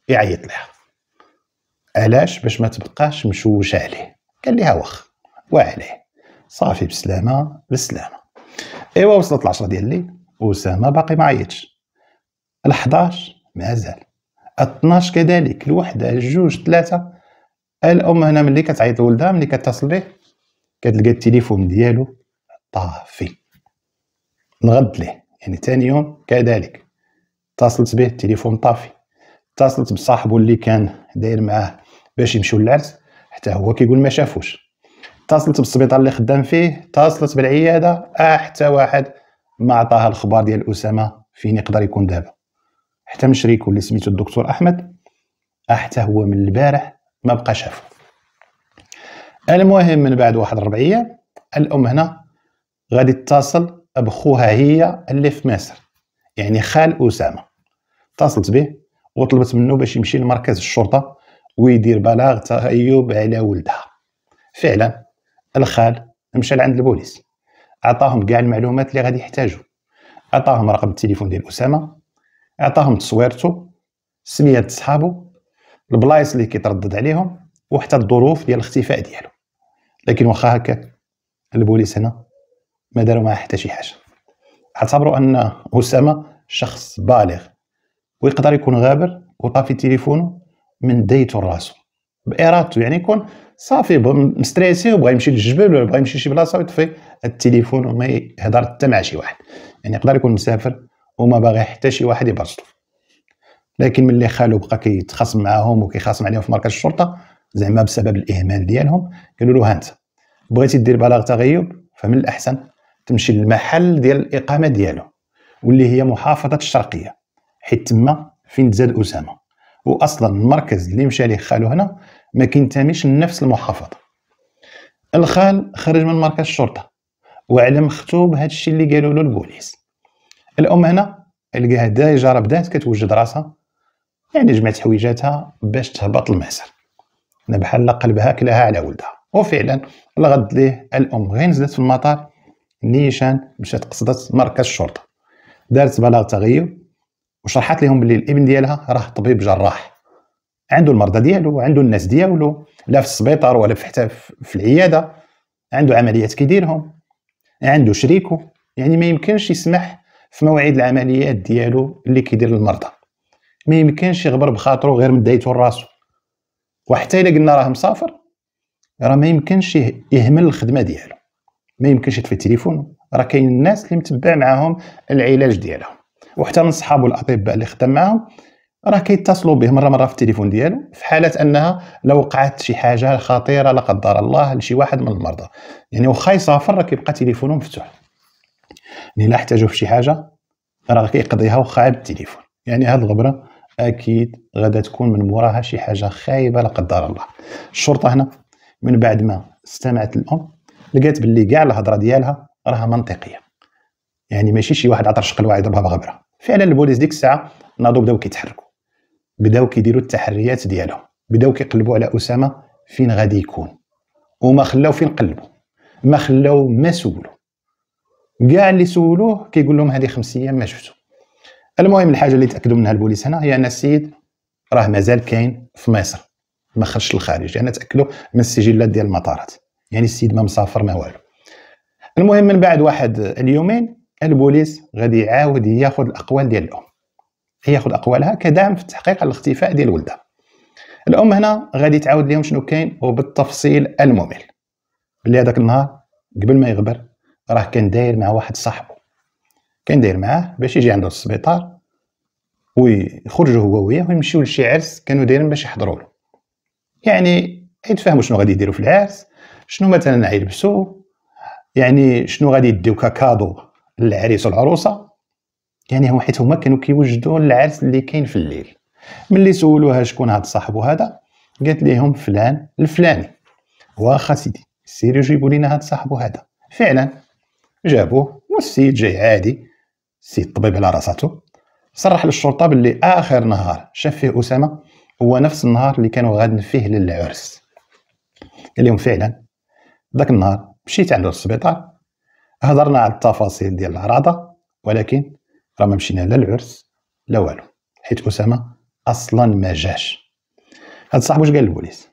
يعيط لها علاش باش ما تبقاش مشوشه عليه قال ليها واخ وعليه صافي بسلامه بسلامه ايوا وصلت العشرة ديال الليل اسامه باقي ما عيطش ال11 مازال 12 كذلك الوحده الجوج ثلاثه الام هنا ملي كتعيط لولدها ملي كتصل ليه كتلقى التليفون ديالو طافي نغد ليه يعني ثاني يوم كذلك اتصلت به التليفون طافي اتصلت بصاحبو اللي كان داير معاه باش يمشيو للعرس حتى هو كيقول ما شافوش اتصلت بالسبيطار اللي خدام فيه اتصلت بالعياده آه حتى واحد ما عطاها الخبر ديال اسامه فين يقدر يكون دابا حتى من شريكو اللي سميتو الدكتور احمد آه، حتى هو من البارح ما بقى شافو المهم من بعد واحد ايام الام هنا غادي تتصل بخوها هي اللي في مصر يعني خال اسامه اتصلت به وطلبت منه باش يمشي لمركز الشرطه ويدير بلاغ تغيب على ولدها فعلا الخال مشى لعند البوليس عطاهم كاع المعلومات اللي غادي يحتاجوا عطاهم رقم التليفون ديال اسامه عطاهم تصويرته سميه صحابو البلايص اللي كيتردد عليهم وحتى الظروف ديال الاختفاء ديالو لكن واخا هكا البوليس هنا ما داروا معاه حتى شي حاجه اعتبروا ان اسامه شخص بالغ ويقدر يكون غابر وطافي تليفونه من ديتو راسو بارادته يعني يكون صافي مستريسي وبغى يمشي للجبل ولا بغى يمشي لشي بلاصه ويطفي التليفون وما يهضر حتى مع شي واحد يعني يقدر يكون مسافر وما باغي حتى شي واحد يبرصلو لكن ملي خالو بقى كيتخاصم معاهم وكيخاصم عليهم في مركز الشرطه زعما بسبب الاهمال ديالهم قالوا له هانت بغيتي دير بلاغ تغيب فمن الاحسن تمشي للمحل ديال الاقامه ديالو واللي هي محافظه الشرقيه حيت تما فين تزاد اسامه واصلا المركز اللي مشى ليه خالو هنا ما كينتميش لنفس المحافظه الخال خرج من مركز الشرطه وعلم اختو بهذا الشيء اللي قالوا له البوليس الام هنا لقاها دايجه راه بدات كتوجد راسها يعني جمعت حويجاتها باش تهبط المعسر بحال قلبها كلاها على ولدها وفعلا الغد ليه الام غير نزلت في المطار نيشان مشات قصدت مركز الشرطه دارت بلاغ تغيب وشرحت لهم بلي الابن ديالها راه طبيب جراح عنده المرضى ديالو عنده الناس ديالو لا في السبيطار ولا في حتى في العياده عنده عمليات كيديرهم عنده شريكو يعني ما يمكنش يسمح في مواعيد العمليات ديالو اللي كيدير المرضى ما يمكنش يغبر بخاطرو غير من دايتو لراسو وحتى الا قلنا راه مسافر راه ما يمكنش يهمل الخدمه ديالو ما يمكنش يطفي التليفون راه كاين الناس اللي متبع معاهم العلاج ديالهم وحتى من صحابو الاطباء اللي خدم معاهم راه كيتصلوا به مره مره في التليفون ديالو في حاله انها لو وقعت شي حاجه خطيره لا قدر الله لشي واحد من المرضى يعني واخا يسافر راه كيبقى تليفونه مفتوح يعني لا احتاجوا في شي حاجه راه كيقضيها واخا بالتليفون يعني هاد الغبره اكيد غادا تكون من موراها شي حاجه خايبه لا قدر الله الشرطه هنا من بعد ما استمعت الام لقات باللي كاع الهضره ديالها راها منطقيه يعني ماشي شي واحد عطر شقل واعي يضربها بغبره فعلا البوليس ديك الساعه ناضو بداو كيتحركوا بداو كيديروا التحريات ديالهم بداو كيقلبوا على اسامه فين غادي يكون وما خلاو فين قلبوا ما خلاو ما سولوا كاع اللي سولوه كيقول لهم هذه خمس ايام ما شفتو المهم الحاجه اللي تاكدوا منها البوليس هنا هي ان السيد راه مازال كاين في مصر ما خرجش للخارج لان يعني تاكدوا من السجلات ديال المطارات يعني السيد ما مسافر ما والو المهم من بعد واحد اليومين البوليس غادي يعاود ياخذ الاقوال ديال الام ياخذ اقوالها كدعم في التحقيق على الاختفاء ديال ولدها الام هنا غادي تعاود لهم شنو كاين وبالتفصيل الممل اللي هذاك النهار قبل ما يغبر راه كان داير مع واحد صاحبه كندير معاه باش يجي عندو السبيطار ويخرجوا هو وياه ويمشيو لشي عرس كانوا دايرين باش يحضروا له يعني يتفاهموا شنو غادي يديروا في العرس شنو مثلا غيلبسوا يعني شنو غادي يديو ككادو للعريس والعروسه يعني هو حيت هما كانوا كيوجدوا العرس اللي كاين في الليل ملي سولوها شكون هاد صاحبو هذا قالت ليهم فلان الفلاني واخا سيدي سيري جيبوا لينا هاد صاحبو هذا فعلا جابوه والسيد جاي عادي سيد الطبيب على راساتو صرح للشرطه باللي اخر نهار شاف فيه اسامه هو نفس النهار اللي كانوا غادين فيه للعرس اليوم فعلا ذاك النهار مشيت عند للسبيطار هضرنا على التفاصيل ديال العراضه ولكن راه ما مشينا لا العرس لا والو حيت اسامه اصلا ما جاش هاد صاحبو واش قال البوليس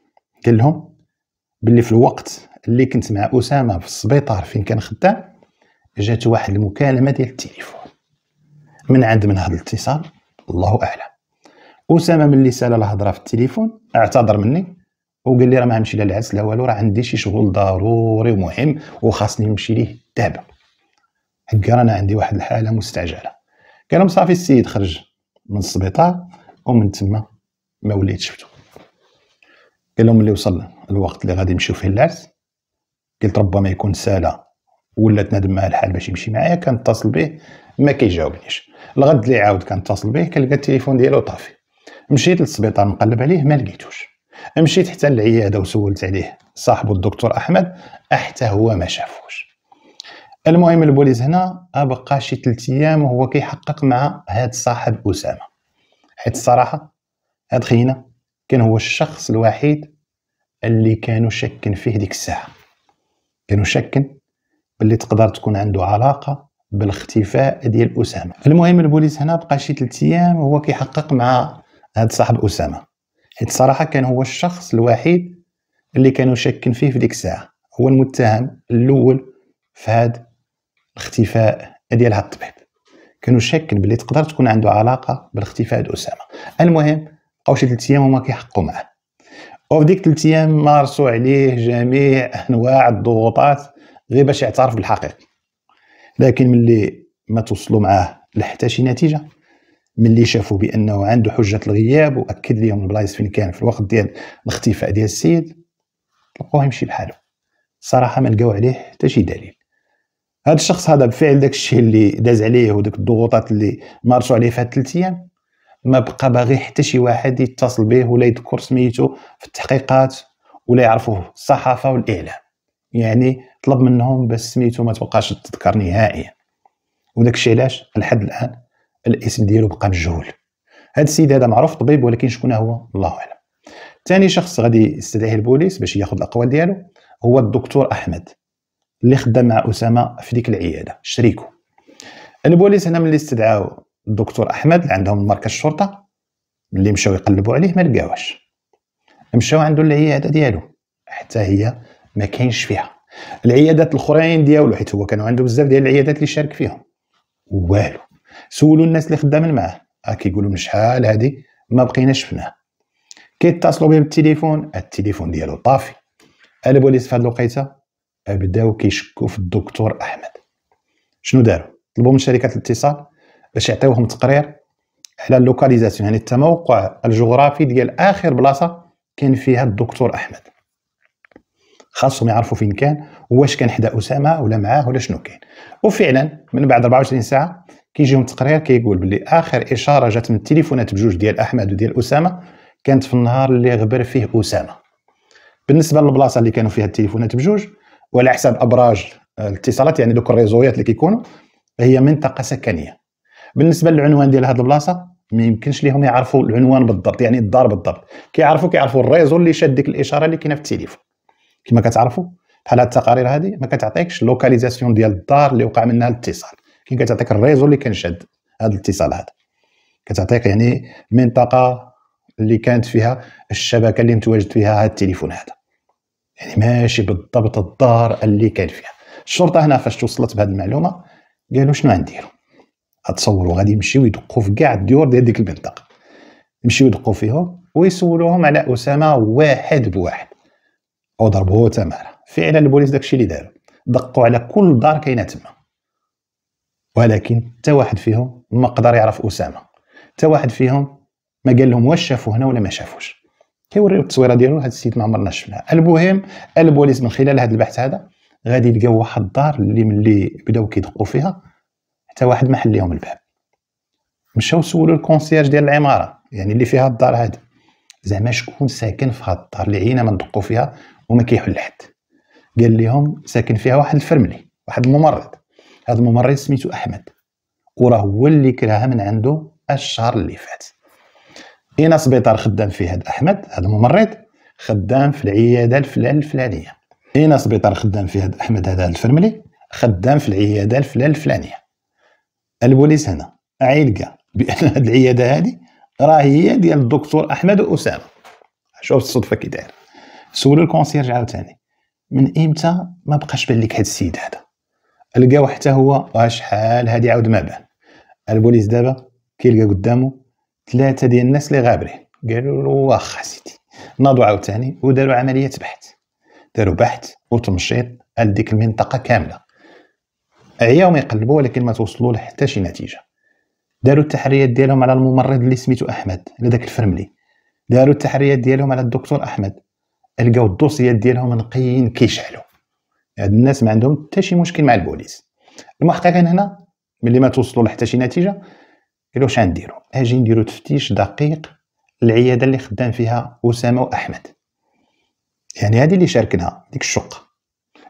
قال لهم باللي في الوقت اللي كنت مع اسامه في السبيطار فين كان خدام جات واحد المكالمه ديال التليفون من عند من هذا الاتصال الله اعلم اسامه ملي سال الهضره في التليفون اعتذر مني وقال لي راه ما غنمشي لا للعرس لا والو راه عندي شي شغل ضروري ومهم وخاصني نمشي ليه دابا حكا رانا عندي واحد الحاله مستعجله قال لهم صافي السيد خرج من السبيطار ومن تما ما وليت شفتو قال لهم ملي وصل الوقت اللي غادي نمشيو فيه للعرس قلت ربما يكون ساله ولا نادم معاه الحال باش يمشي معايا كنتصل به ما كيجاوبنيش الغد اللي عاود كنتصل به كنلقى التليفون ديالو طافي مشيت للسبيطار نقلب عليه ما لقيتوش مشيت حتى للعياده وسولت عليه صاحبو الدكتور احمد حتى هو ما شافوش المهم البوليس هنا ابقى شي 3 ايام وهو كيحقق مع هاد صاحب اسامه حيت الصراحه هاد خينا كان هو الشخص الوحيد اللي كانوا شاكين فيه ديك الساعه كانوا شاكين باللي تقدر تكون عنده علاقه بالاختفاء ديال اسامه المهم البوليس هنا بقى شي 3 ايام هو كيحقق مع هاد صاحب اسامه حيت صراحه كان هو الشخص الوحيد اللي كانوا شاكين فيه في ديك الساعه هو المتهم الاول في هاد الاختفاء ديال هاد الطبيب كانوا شاكين بلي تقدر تكون عنده علاقه بالاختفاء ديال اسامه المهم بقاو شي 3 ايام وما كيحققوا معاه وفي ديك 3 ايام مارسوا عليه جميع انواع الضغوطات غير باش يعترف بالحقيقه لكن ملي ما توصلوا معاه لحتى شي نتيجه ملي شافوا بانه عنده حجه الغياب واكد لهم البلايص فين كان في الوقت ديال الاختفاء ديال السيد لقوه يمشي بحاله صراحه ما لقاو عليه حتى شي دليل هذا الشخص هذا بفعل داك الشيء اللي داز عليه ودك الضغوطات اللي مارسوا عليه في هاد ثلاث ايام ما بقى باغي حتى شي واحد يتصل به ولا يذكر سميتو في التحقيقات ولا يعرفوه الصحافه والاعلام يعني طلب منهم بس سميتو ما تبقاش تذكر نهائيا وداك الشيء علاش لحد الان الاسم ديالو بقى مجهول هذا السيد هذا معروف طبيب ولكن شكون هو الله اعلم ثاني شخص غادي يستدعيه البوليس باش ياخذ الاقوال ديالو هو الدكتور احمد اللي خدام مع اسامه في ديك العياده شريكو البوليس هنا ملي استدعاو الدكتور احمد اللي عندهم مركز الشرطه ملي مشاو يقلبوا عليه ما لقاوش مشاو عنده العياده ديالو حتى هي ما كاينش فيها العيادات الاخرين ديالو حيت هو كان عنده بزاف ديال العيادات اللي شارك فيهم والو سولوا الناس اللي خدامين معاه آه، كيقولوا من شحال هادي ما بقيناش شفناه كيتصلوا به بالتليفون التليفون ديالو طافي البوليس في هاد الوقيته بداو كيشكوا في الدكتور احمد شنو داروا طلبوا من شركه الاتصال باش يعطيوهم تقرير على اللوكاليزاسيون يعني التموقع الجغرافي ديال اخر بلاصه كان فيها الدكتور احمد خاصهم يعرفوا فين كان واش كان حدا اسامه ولا معاه ولا شنو كان وفعلا من بعد 24 ساعه كيجيهم تقرير كيقول كي بلي اخر اشاره جات من التليفونات بجوج ديال احمد وديال اسامه كانت في النهار اللي غبر فيه اسامه بالنسبه للبلاصه اللي كانوا فيها التليفونات بجوج وعلى حساب ابراج الاتصالات يعني دوك الريزويات اللي كيكونوا هي منطقه سكنيه بالنسبه للعنوان ديال هذه البلاصه ما يمكنش ليهم يعرفوا العنوان بالضبط يعني الدار بالضبط كيعرفوا كيعرفوا الريزو اللي شاد ديك الاشاره اللي كاينه في التليفون كما كتعرفوا بحال هاد التقارير هذه ما كتعطيكش لوكاليزاسيون ديال الدار اللي وقع منها الاتصال كاين كتعطيك الريزو اللي كان شاد هذا الاتصال هذا كتعطيك يعني المنطقه اللي كانت فيها الشبكه اللي متواجد فيها هذا التليفون هذا يعني ماشي بالضبط الدار اللي كان فيها الشرطه هنا فاش توصلت بهذه المعلومه قالوا شنو غنديروا اتصوروا غادي يمشيو يدقوا في كاع الديور ديال ديك المنطقه يمشيو يدقوا فيهم ويسولوهم على اسامه واحد بواحد وضربوه تماره فعلا البوليس داكشي اللي دار دقوا على كل دار كاينه تما ولكن حتى واحد فيهم ما قدر يعرف اسامه حتى واحد فيهم ما قال لهم واش شافوا هنا ولا ما شافوش كيوريو التصويره ديالو هذا السيد ما عمرنا شفناه المهم البوليس من خلال هذا البحث هذا غادي يلقاو واحد الدار اللي ملي بداو كيدقوا فيها حتى واحد ما حل لهم الباب مشاو سولوا الكونسيرج ديال العماره يعني اللي فيها الدار هذه زعما شكون ساكن في هاد الدار اللي عينا ما ندقوا فيها وما كيحل حد قال لهم ساكن فيها واحد الفرملي واحد الممرض هذا الممرض سميتو احمد وراه هو اللي كراها من عنده الشهر اللي فات اين سبيطار خدام فيه هذا احمد هذا الممرض خدام في العياده الفلان الفلانيه اين سبيطار خدام فيه هذا احمد هذا الفرملي خدام في العياده الفلان الفلانيه البوليس هنا عيلقى بان هذه العياده هذه راه هي ديال الدكتور احمد واسامه شوف الصدفه كي دايره سولوا الكونسيرج عاوتاني من امتى ما بقاش بان لك هذا السيد هذا لقاو حتى هو شحال هادي عاود ما بان البوليس دابا كيلقى قدامه ثلاثه ديال الناس اللي غابرين قالوا له واخا سيدي ناضوا عاوتاني وداروا عمليه بحث داروا بحث وتمشيط على ديك المنطقه كامله عياو ما يقلبوا ولكن ما توصلوا لحتى شي نتيجه داروا التحريات ديالهم على الممرض اللي سميتو احمد لذاك الفرملي داروا التحريات ديالهم على الدكتور احمد لقاو الدوسيات ديالهم نقيين كيشعلوا هاد الناس ما عندهم حتى شي مشكل مع البوليس المحققين هنا ملي ما توصلوا لحتى شي نتيجه قالوا اش غنديروا اجي نديروا تفتيش دقيق العياده اللي خدام فيها اسامه واحمد يعني هذه اللي شاركناها ديك الشقه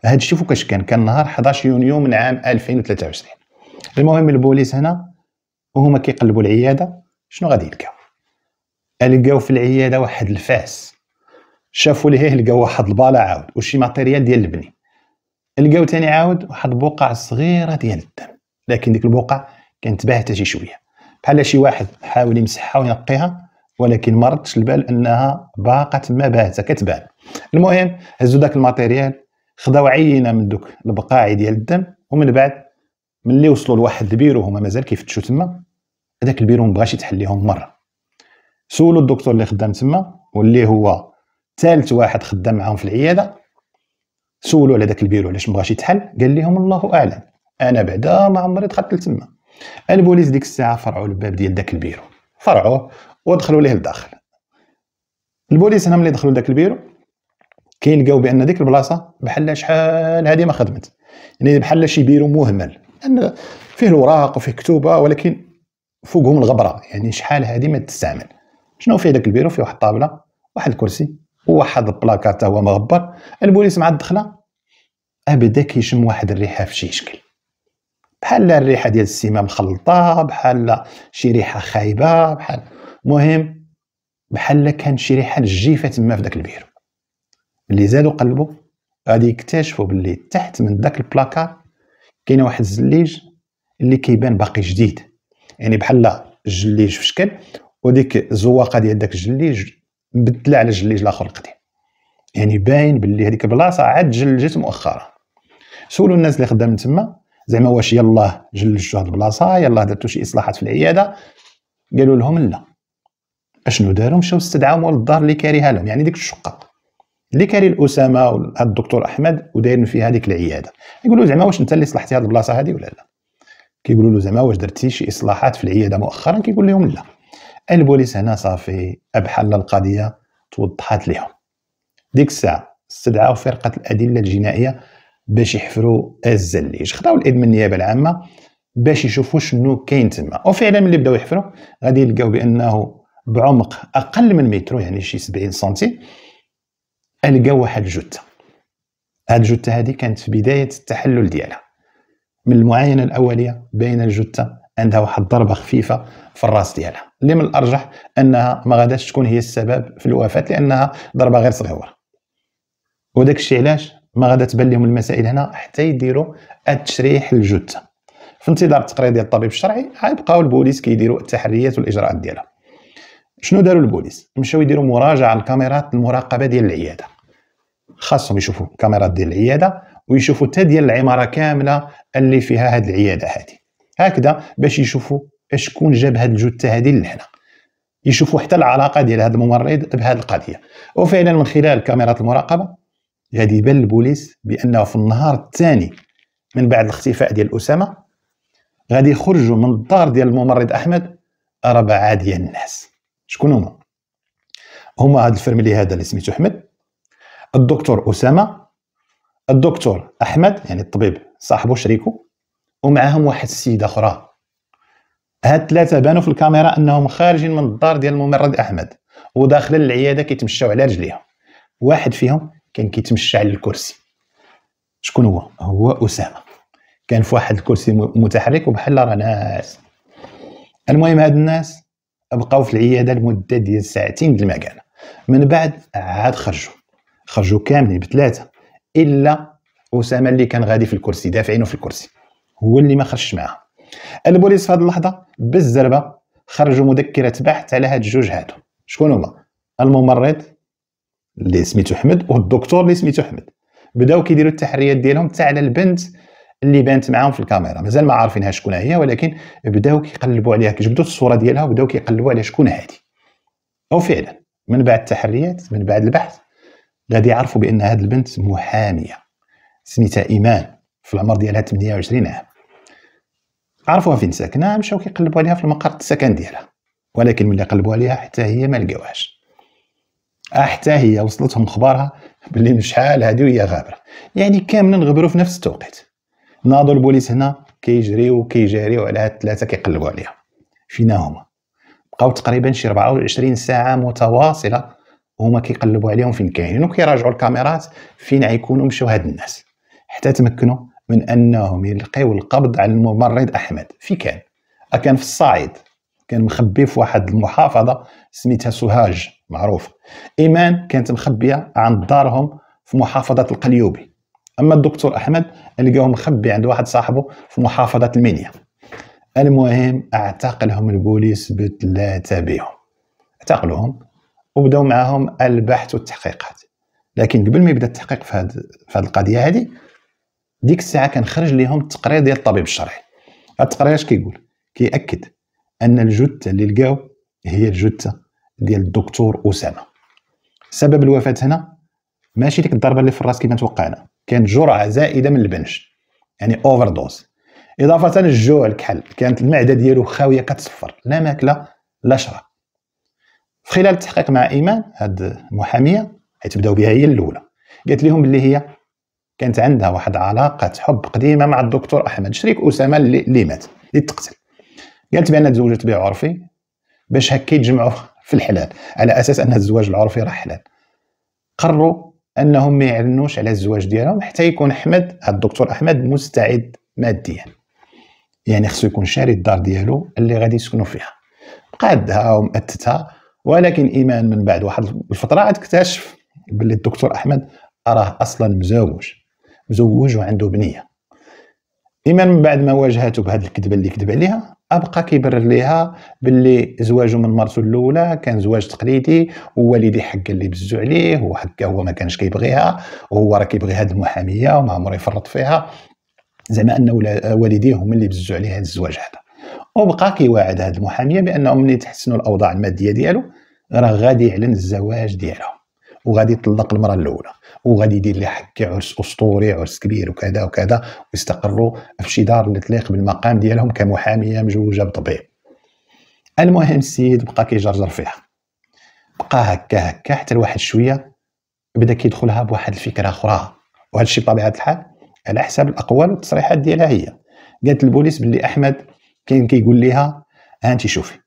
هاد الشيء كاش كان كان نهار 11 يونيو من عام 2023 المهم البوليس هنا وهما كيقلبوا العياده شنو غادي يلقاو لقاو في العياده واحد الفاس شافوا ليه لقاو واحد البالا عاود وشي ماتيريال ديال البني لقاو تاني عاود واحد البقع صغيره ديال الدم لكن ديك البقع كانت باهته شي شويه بحال شي واحد حاول يمسحها وينقيها ولكن ما ردش البال انها باقا تما باهته كتبان المهم هزوا داك الماتيريال خداو عينه من دوك البقاعي ديال الدم ومن بعد ملي وصلوا لواحد البيرو هما مازال كيفتشوا تما هذاك البيرو مبغاش يتحليهم مره سولوا الدكتور اللي خدام تما واللي هو ثالث واحد خدام معاهم في العياده سولو على داك البيرو علاش مبغاش يتحل قال لهم الله اعلم انا بعدا ما عمري دخلت لتما البوليس ديك الساعه فرعوا الباب ديال داك البيرو فرعوه ودخلوا ليه لداخل البوليس هنا ملي دخلوا داك البيرو كيلقاو بان ديك البلاصه بحال شحال هذه ما خدمت يعني بحال شي بيرو مهمل لان فيه الوراق وفيه كتوبه ولكن فوقهم الغبره يعني شحال هذه ما تستعمل شنو فيه داك البيرو فيه واحد الطابله واحد الكرسي واحد البلاكار حتى هو مغبر البوليس مع الدخله ابدا كيشم واحد الريحه في شي شكل بحال الريحه ديال السيما مخلطه بحال شي ريحه خايبه بحال المهم بحال كان شي ريحه نجيفه تما في داك البيرو ملي زادو قلبوا غادي يكتشفوا باللي تحت من داك البلاكار كاينه واحد الزليج اللي كيبان باقي جديد يعني بحال الجليج في شكل وديك الزواقه ديال داك الجليج مبدله على الجليج الاخر القديم يعني باين باللي هذيك البلاصه عاد جلجت مؤخرا سولوا الناس اللي خدامين تما زعما واش يلاه جلجتوا هاد البلاصه يلاه درتوا شي اصلاحات في العياده قالوا لهم لا اشنو داروا مشاو استدعاو مول الدار اللي كاريها لهم يعني ديك الشقه اللي كاري الاسامه وهاد الدكتور احمد ودايرين فيها هذيك العياده يقولوا زعما واش انت اللي صلحتي هاد البلاصه هذه ولا لا كيقولوا له زعما واش درتي شي اصلاحات في العياده مؤخرا كيقول لهم لا البوليس هنا صافي ابحل القضيه توضحات لهم ديك الساعه استدعاو فرقه الادله الجنائيه باش يحفروا الزليج خداو الاذن من النيابه العامه باش يشوفوا شنو كاين تما وفعلا ملي بداو يحفروا غادي يلقاو بانه بعمق اقل من مترو يعني شي 70 سنتي لقاو واحد الجثه هاد الجثه هذه كانت في بدايه التحلل ديالها من المعاينه الاوليه بين الجثه عندها واحد الضربه خفيفه في الراس ديالها اللي من الارجح انها ما غاداش تكون هي السبب في الوفاه لانها ضربه غير صغيره وداك الشيء علاش ما غادا تبان لهم المسائل هنا حتى يديروا التشريح الجثه في انتظار التقرير ديال الطبيب الشرعي غيبقاو البوليس كيديروا التحريات والاجراءات ديالها شنو داروا البوليس مشاو يديروا مراجعه لكاميرات المراقبه ديال العياده خاصهم يشوفوا الكاميرات ديال العياده ويشوفوا حتى ديال العماره كامله اللي فيها هاد العياده هذه هكذا باش يشوفوا شكون جاب هاد الجثه هذه لهنا يشوفوا حتى العلاقه ديال هذا الممرض بهذه القضيه وفعلا من خلال كاميرات المراقبه غادي يبان البوليس بانه في النهار الثاني من بعد الاختفاء ديال اسامه غادي يخرجوا من الدار ديال الممرض احمد اربعه ديال الناس شكون هما هما هذا الفرملي هذا اللي سميتو احمد الدكتور اسامه الدكتور احمد يعني الطبيب صاحبه شريكه ومعهم واحد السيده اخرى هاد الثلاثه بانوا في الكاميرا انهم خارجين من الدار ديال الممرض احمد وداخل العياده كيتمشاو على رجليهم واحد فيهم كان كيتمشى على الكرسي شكون هو هو اسامه كان في واحد الكرسي متحرك وبحال راه ناس المهم هاد الناس بقاو في العياده لمده ديال ساعتين ديال المكان من بعد عاد خرجوا خرجوا كاملين بثلاثه الا اسامه اللي كان غادي في الكرسي دافعينه في الكرسي هو اللي ما خرجش معاها البوليس في هذه اللحظه بالزربه خرجوا مذكره بحث على هاد الجوج هادو شكون هما الممرض اللي سميتو حمد والدكتور اللي سميتو حمد بداو كيديروا التحريات ديالهم حتى على البنت اللي بانت معاهم في الكاميرا مازال ما عارفينها شكون هي ولكن بداو كيقلبوا عليها كيجبدوا الصوره ديالها وبداو كيقلبوا على شكون هادي فعلا من بعد التحريات من بعد البحث غادي يعرفوا بان هاد البنت محاميه سميتها ايمان في العمر ديالها 28 عام عرفوها فين ساكنه مشاو كيقلبوا عليها في المقر السكن ديالها ولكن ملي قلبوا عليها حتى هي ما لقاوهاش آه، حتى هي وصلتهم خبارها بلي شحال هادي وهي غابره يعني كاملين غبروا في نفس التوقيت ناضوا البوليس هنا كيجريو كيجاريو على هاد الثلاثه كيقلبوا عليها فينا هما بقاو تقريبا شي 24 ساعه متواصله هما كيقلبوا عليهم فين كاينين وكيراجعوا الكاميرات فين غيكونوا مشاو هاد الناس حتى تمكنوا من أنهم يلقيو القبض على الممرض أحمد في كان كان في الصعيد كان مخبي في واحد المحافظة سميتها سوهاج معروفة إيمان كانت مخبية عند دارهم في محافظة القليوبي أما الدكتور أحمد لقاوه مخبي عند واحد صاحبه في محافظة المنيا المهم اعتقلهم البوليس بثلاثة بهم اعتقلوهم وبداو معاهم البحث والتحقيقات لكن قبل ما يبدا التحقيق في هذه القضيه هذه ديك الساعه كنخرج ليهم التقرير ديال الطبيب الشرعي هاد التقرير اش كيقول كيأكد ان الجثه اللي لقاو هي الجثه ديال الدكتور اسامه سبب الوفاه هنا ماشي ديك الضربه اللي في الراس كما توقعنا كانت جرعه زائده من البنج يعني اوفر دوز اضافه للجوع الكحل كانت المعده ديالو خاويه كتصفر لا ماكله لا شراب في خلال التحقيق مع ايمان هاد المحاميه حيت بداو بها هي الاولى قالت لهم بلي هي كانت عندها واحد علاقه حب قديمه مع الدكتور احمد شريك اسامه اللي, مات اللي تقتل قالت بان تزوجت به عرفي باش هكا يتجمعوا [LAUGHS] في الحلال على اساس ان الزواج العرفي راه حلال قرروا انهم ما يعلنوش على الزواج ديالهم حتى يكون احمد الدكتور احمد مستعد ماديا يعني خصو يكون شاري الدار ديالو اللي غادي يسكنوا فيها قادها ومأتتها ولكن ايمان من بعد واحد الفتره عاد اكتشف باللي الدكتور احمد راه اصلا مزوج مزوج وعنده بنيه ايمان من بعد ما واجهته بهذه الكذبه اللي كذب عليها ابقى كيبرر ليها باللي زواجه من مرته الاولى كان زواج تقليدي ووالدي حق اللي بزو عليه وحق هو ما كانش كيبغيها وهو راه كيبغي هذه المحاميه وما عمره يفرط فيها زعما ان والديه هما اللي بزو عليه هذا الزواج هذا وبقى كيواعد هذه المحاميه بانهم من تحسنوا الاوضاع الماديه ديالو راه غادي يعلن الزواج ديالهم وغادي يطلق المراه الاولى وغادي يدير لها حكي عرس اسطوري عرس كبير وكذا وكذا ويستقروا في شي دار اللي تليق بالمقام ديالهم كمحاميه مزوجه بطبيب المهم السيد بقى كيجرجر فيها بقى هكا هكا حتى لواحد شويه بدا كيدخلها بواحد الفكره اخرى وهذا الشيء بطبيعه الحال على حساب الاقوال والتصريحات ديالها هي قالت البوليس باللي احمد كاين كيقول لها هانتي شوفي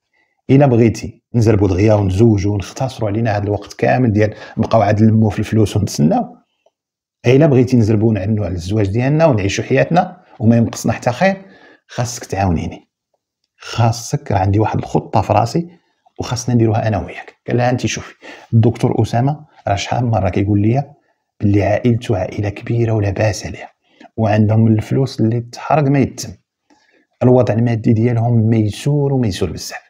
الا بغيتي نزربوا دغيا ونزوجوا ونختصروا علينا هذا الوقت كامل ديال نبقاو عاد نلموا في الفلوس ونتسناو الا بغيتي نزربوا ونعنوا على الزواج ديالنا ونعيشوا حياتنا وما ينقصنا حتى خير خاصك تعاونيني خاصك راه عندي واحد الخطه في راسي وخاصنا نديروها انا وياك قال لها انت شوفي الدكتور اسامه راه شحال مره كيقول لي بلي عائلته عائله كبيره ولا باس عليها وعندهم الفلوس اللي تحرق ما يتم الوضع المادي ديالهم ميسور وميسور بزاف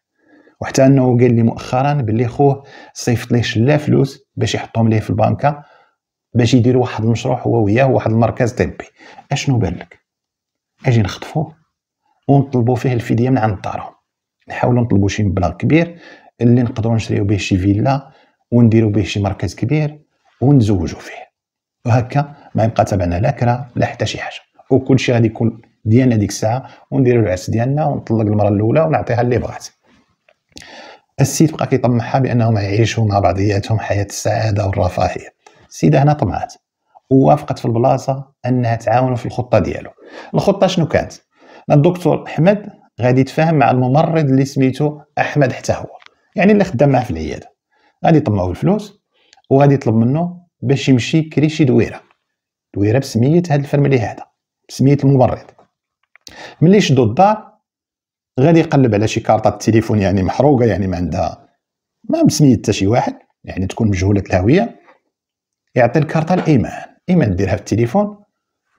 وحتى انه قال لي مؤخرا باللي خوه صيفط ليه شلا فلوس باش يحطهم ليه في البنكه باش يدير واحد المشروع هو وياه واحد المركز طبي اشنو بالك اجي نخطفوه ونطلبوا فيه الفديه من عند دارهم نحاولوا نطلبوا شي مبلغ كبير اللي نقدروا نشريو به شي فيلا ونديروا به شي مركز كبير ونزوجوا فيه وهكا ما يبقى تبعنا لا كرا لا حتى شي حاجه وكل شيء غادي يكون ديالنا ديك الساعه ونديروا العرس ديالنا ونطلق المره الاولى ونعطيها اللي بغات السيد بقى كيطمعها بانهم يعيشوا مع بعضياتهم حياه السعاده والرفاهيه السيده هنا طمعت ووافقت في البلاصه انها تعاونوا في الخطه ديالو الخطه شنو كانت الدكتور احمد غادي يتفاهم مع الممرض اللي سميتو احمد حتى هو يعني اللي خدام معاه في العياده غادي يطمعوا الفلوس وغادي يطلب منه باش يمشي يكري شي دويره دويره بسميه هاد الفرملي هذا بسميه الممرض ملي شدو الدار غادي يقلب على شي كارطه التليفون يعني محروقه يعني ما عندها ما مسميت حتى شي واحد يعني تكون مجهوله الهويه يعطي الكارطه الايمان ايمان ديرها في التليفون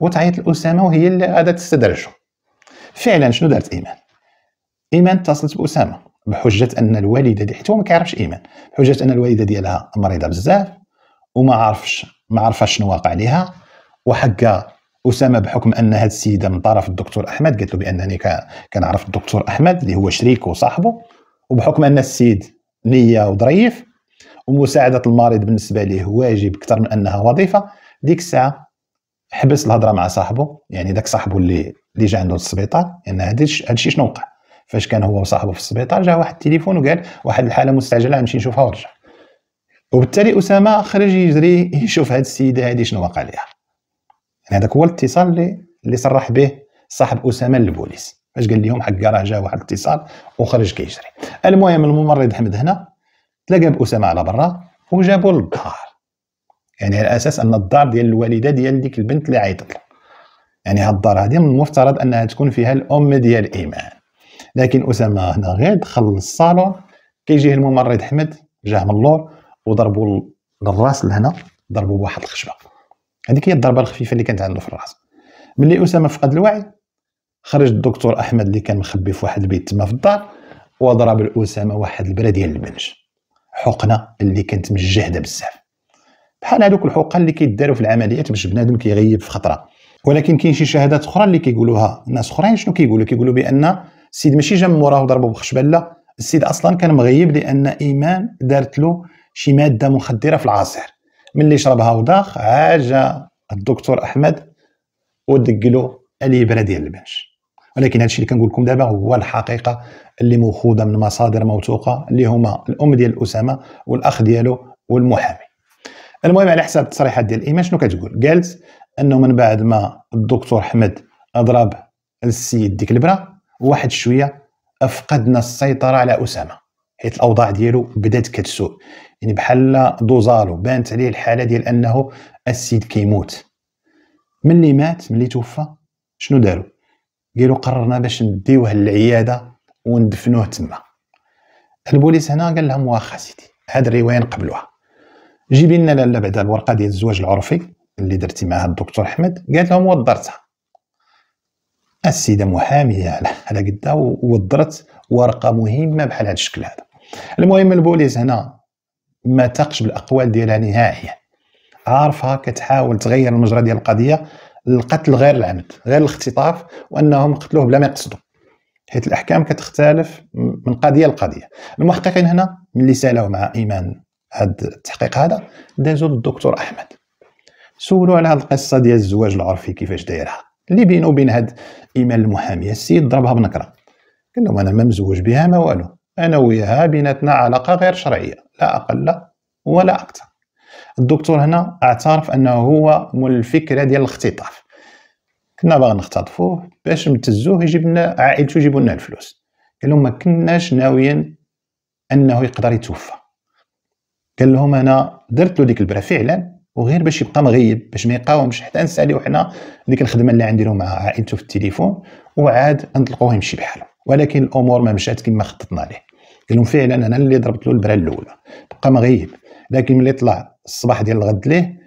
وتعيط لاسامه وهي اللي غادا تستدرجه فعلا شنو دارت ايمان ايمان اتصلت باسامه بحجه ان الوالده دي حيت هو ما كيعرفش ايمان بحجه ان الوالده ديالها مريضه بزاف وما عارفش ما عارفه شنو واقع ليها وحقا اسامه بحكم ان هذه السيده من طرف الدكتور احمد قالت له بانني كنعرف الدكتور احمد اللي هو شريكه وصاحبه وبحكم ان السيد نيه وظريف ومساعده المريض بالنسبه ليه واجب اكثر من انها وظيفه ديك الساعه حبس الهضره مع صاحبه يعني داك صاحبه اللي اللي جا عنده للسبيطار لان يعني هذا الشيء شنو وقع فاش كان هو وصاحبه في السبيطار جا واحد التليفون وقال واحد الحاله مستعجله نمشي نشوفها ورجع وبالتالي اسامه خرج يجري يشوف هاد السيده هادي شنو وقع ليها يعني هذاك هو الاتصال اللي اللي صرح به صاحب اسامه للبوليس فاش قال لهم حق راه جا واحد الاتصال وخرج كيجري المهم الممرض حمد هنا تلاقى باسامه على برا وجابوا للدار يعني على اساس ان الدار ديال الوالده ديال ديك البنت اللي عيطت له يعني هاد الدار هذه من المفترض انها تكون فيها الام ديال ايمان لكن اسامه هنا غير دخل للصالون كيجيه الممرض احمد جاه من اللور وضربوا الراس لهنا ضربوا بواحد الخشبه هذيك هي الضربه الخفيفه اللي كانت عنده في الراس ملي اسامه فقد الوعي خرج الدكتور احمد اللي كان مخبي في واحد البيت تما في الدار وضرب لاسامه واحد البره ديال البنج حقنه اللي كانت مجهده بزاف بحال هذوك الحقن اللي كيداروا في العمليات باش بنادم كيغيب في خطره ولكن كاين شي شهادات اخرى اللي كيقولوها ناس اخرين شنو كيقولوا كيقولوا بان السيد ماشي جا من وراه وضربه بخشبه لا السيد اصلا كان مغيب لان ايمان دارت له شي ماده مخدره في العصير ملي شربها وداخ عاجة الدكتور احمد ودقلو الابره ديال الباش ولكن هادشي اللي كنقول لكم دابا هو الحقيقه اللي موخوذه من مصادر موثوقه اللي هما الام ديال اسامه والاخ ديالو والمحامي المهم على حساب التصريحات ديال الايمان شنو كتقول قالت انه من بعد ما الدكتور احمد اضرب السيد ديك البره واحد شويه افقدنا السيطره على اسامه حيت الاوضاع ديالو بدات كتسوء يعني بحال دوزالو بانت عليه الحاله ديال انه السيد كيموت ملي مات ملي توفى شنو داروا قالوا قررنا باش نديوه للعياده وندفنوه تما البوليس هنا قال لهم واخا سيدي هاد الروايه نقبلوها جيبي لنا لالا بعدا الورقه ديال الزواج العرفي اللي درتي معها الدكتور احمد قالت لهم ودرتها السيده محاميه على على قدها ودرت ورقه مهمه بحال هذا الشكل هذا المهم البوليس هنا ما تاقش بالاقوال ديالها نهائيا عارفها كتحاول تغير المجرى ديال القضيه القتل غير العمد غير الاختطاف وانهم قتلوه بلا ما يقصدوا حيت الاحكام كتختلف من قضيه لقضيه المحققين هنا ملي سالوا مع ايمان هذا التحقيق هذا دازوا للدكتور احمد سولوا على هذه القصه ديال الزواج العرفي كيفاش دايرها اللي بينه وبين هاد ايمان المحاميه السيد ضربها بنكره قال لهم انا ما مزوج بها ما والو أنا وياها بيناتنا علاقة غير شرعية لا أقل ولا أكثر الدكتور هنا اعترف أنه هو مول الفكرة ديال الاختطاف كنا باغي نختطفوه باش نبتزوه يجيب لنا عائلته يجيبوا لنا الفلوس قال لهم ما كناش ناويين انه يقدر يتوفى قال لهم انا درت له ديك البرا فعلا وغير باش يبقى مغيب باش ما يقاومش حتى نساليو حنا ديك الخدمه اللي له مع عائلته في التليفون وعاد نطلقوه يمشي بحاله ولكن الامور ما مشات كما خططنا ليه قال لهم فعلا انا اللي ضربت له البرا الاولى بقى مغيب لكن ملي طلع الصباح ديال الغد ليه